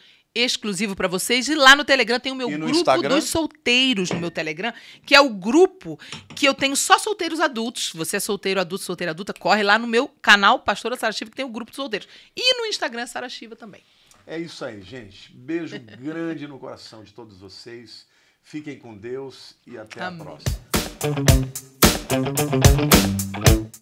[SPEAKER 2] exclusivo para vocês. E lá no Telegram tem o meu grupo Instagram? dos solteiros no meu Telegram, que é o grupo que eu tenho só solteiros adultos. Você é solteiro, adulto, solteira, adulta, corre lá no meu canal Pastora Chiva que tem o grupo dos solteiros. E no Instagram Sara Chiva também.
[SPEAKER 1] É isso aí, gente. Beijo grande no coração de todos vocês. Fiquem com Deus e até Amém. a próxima.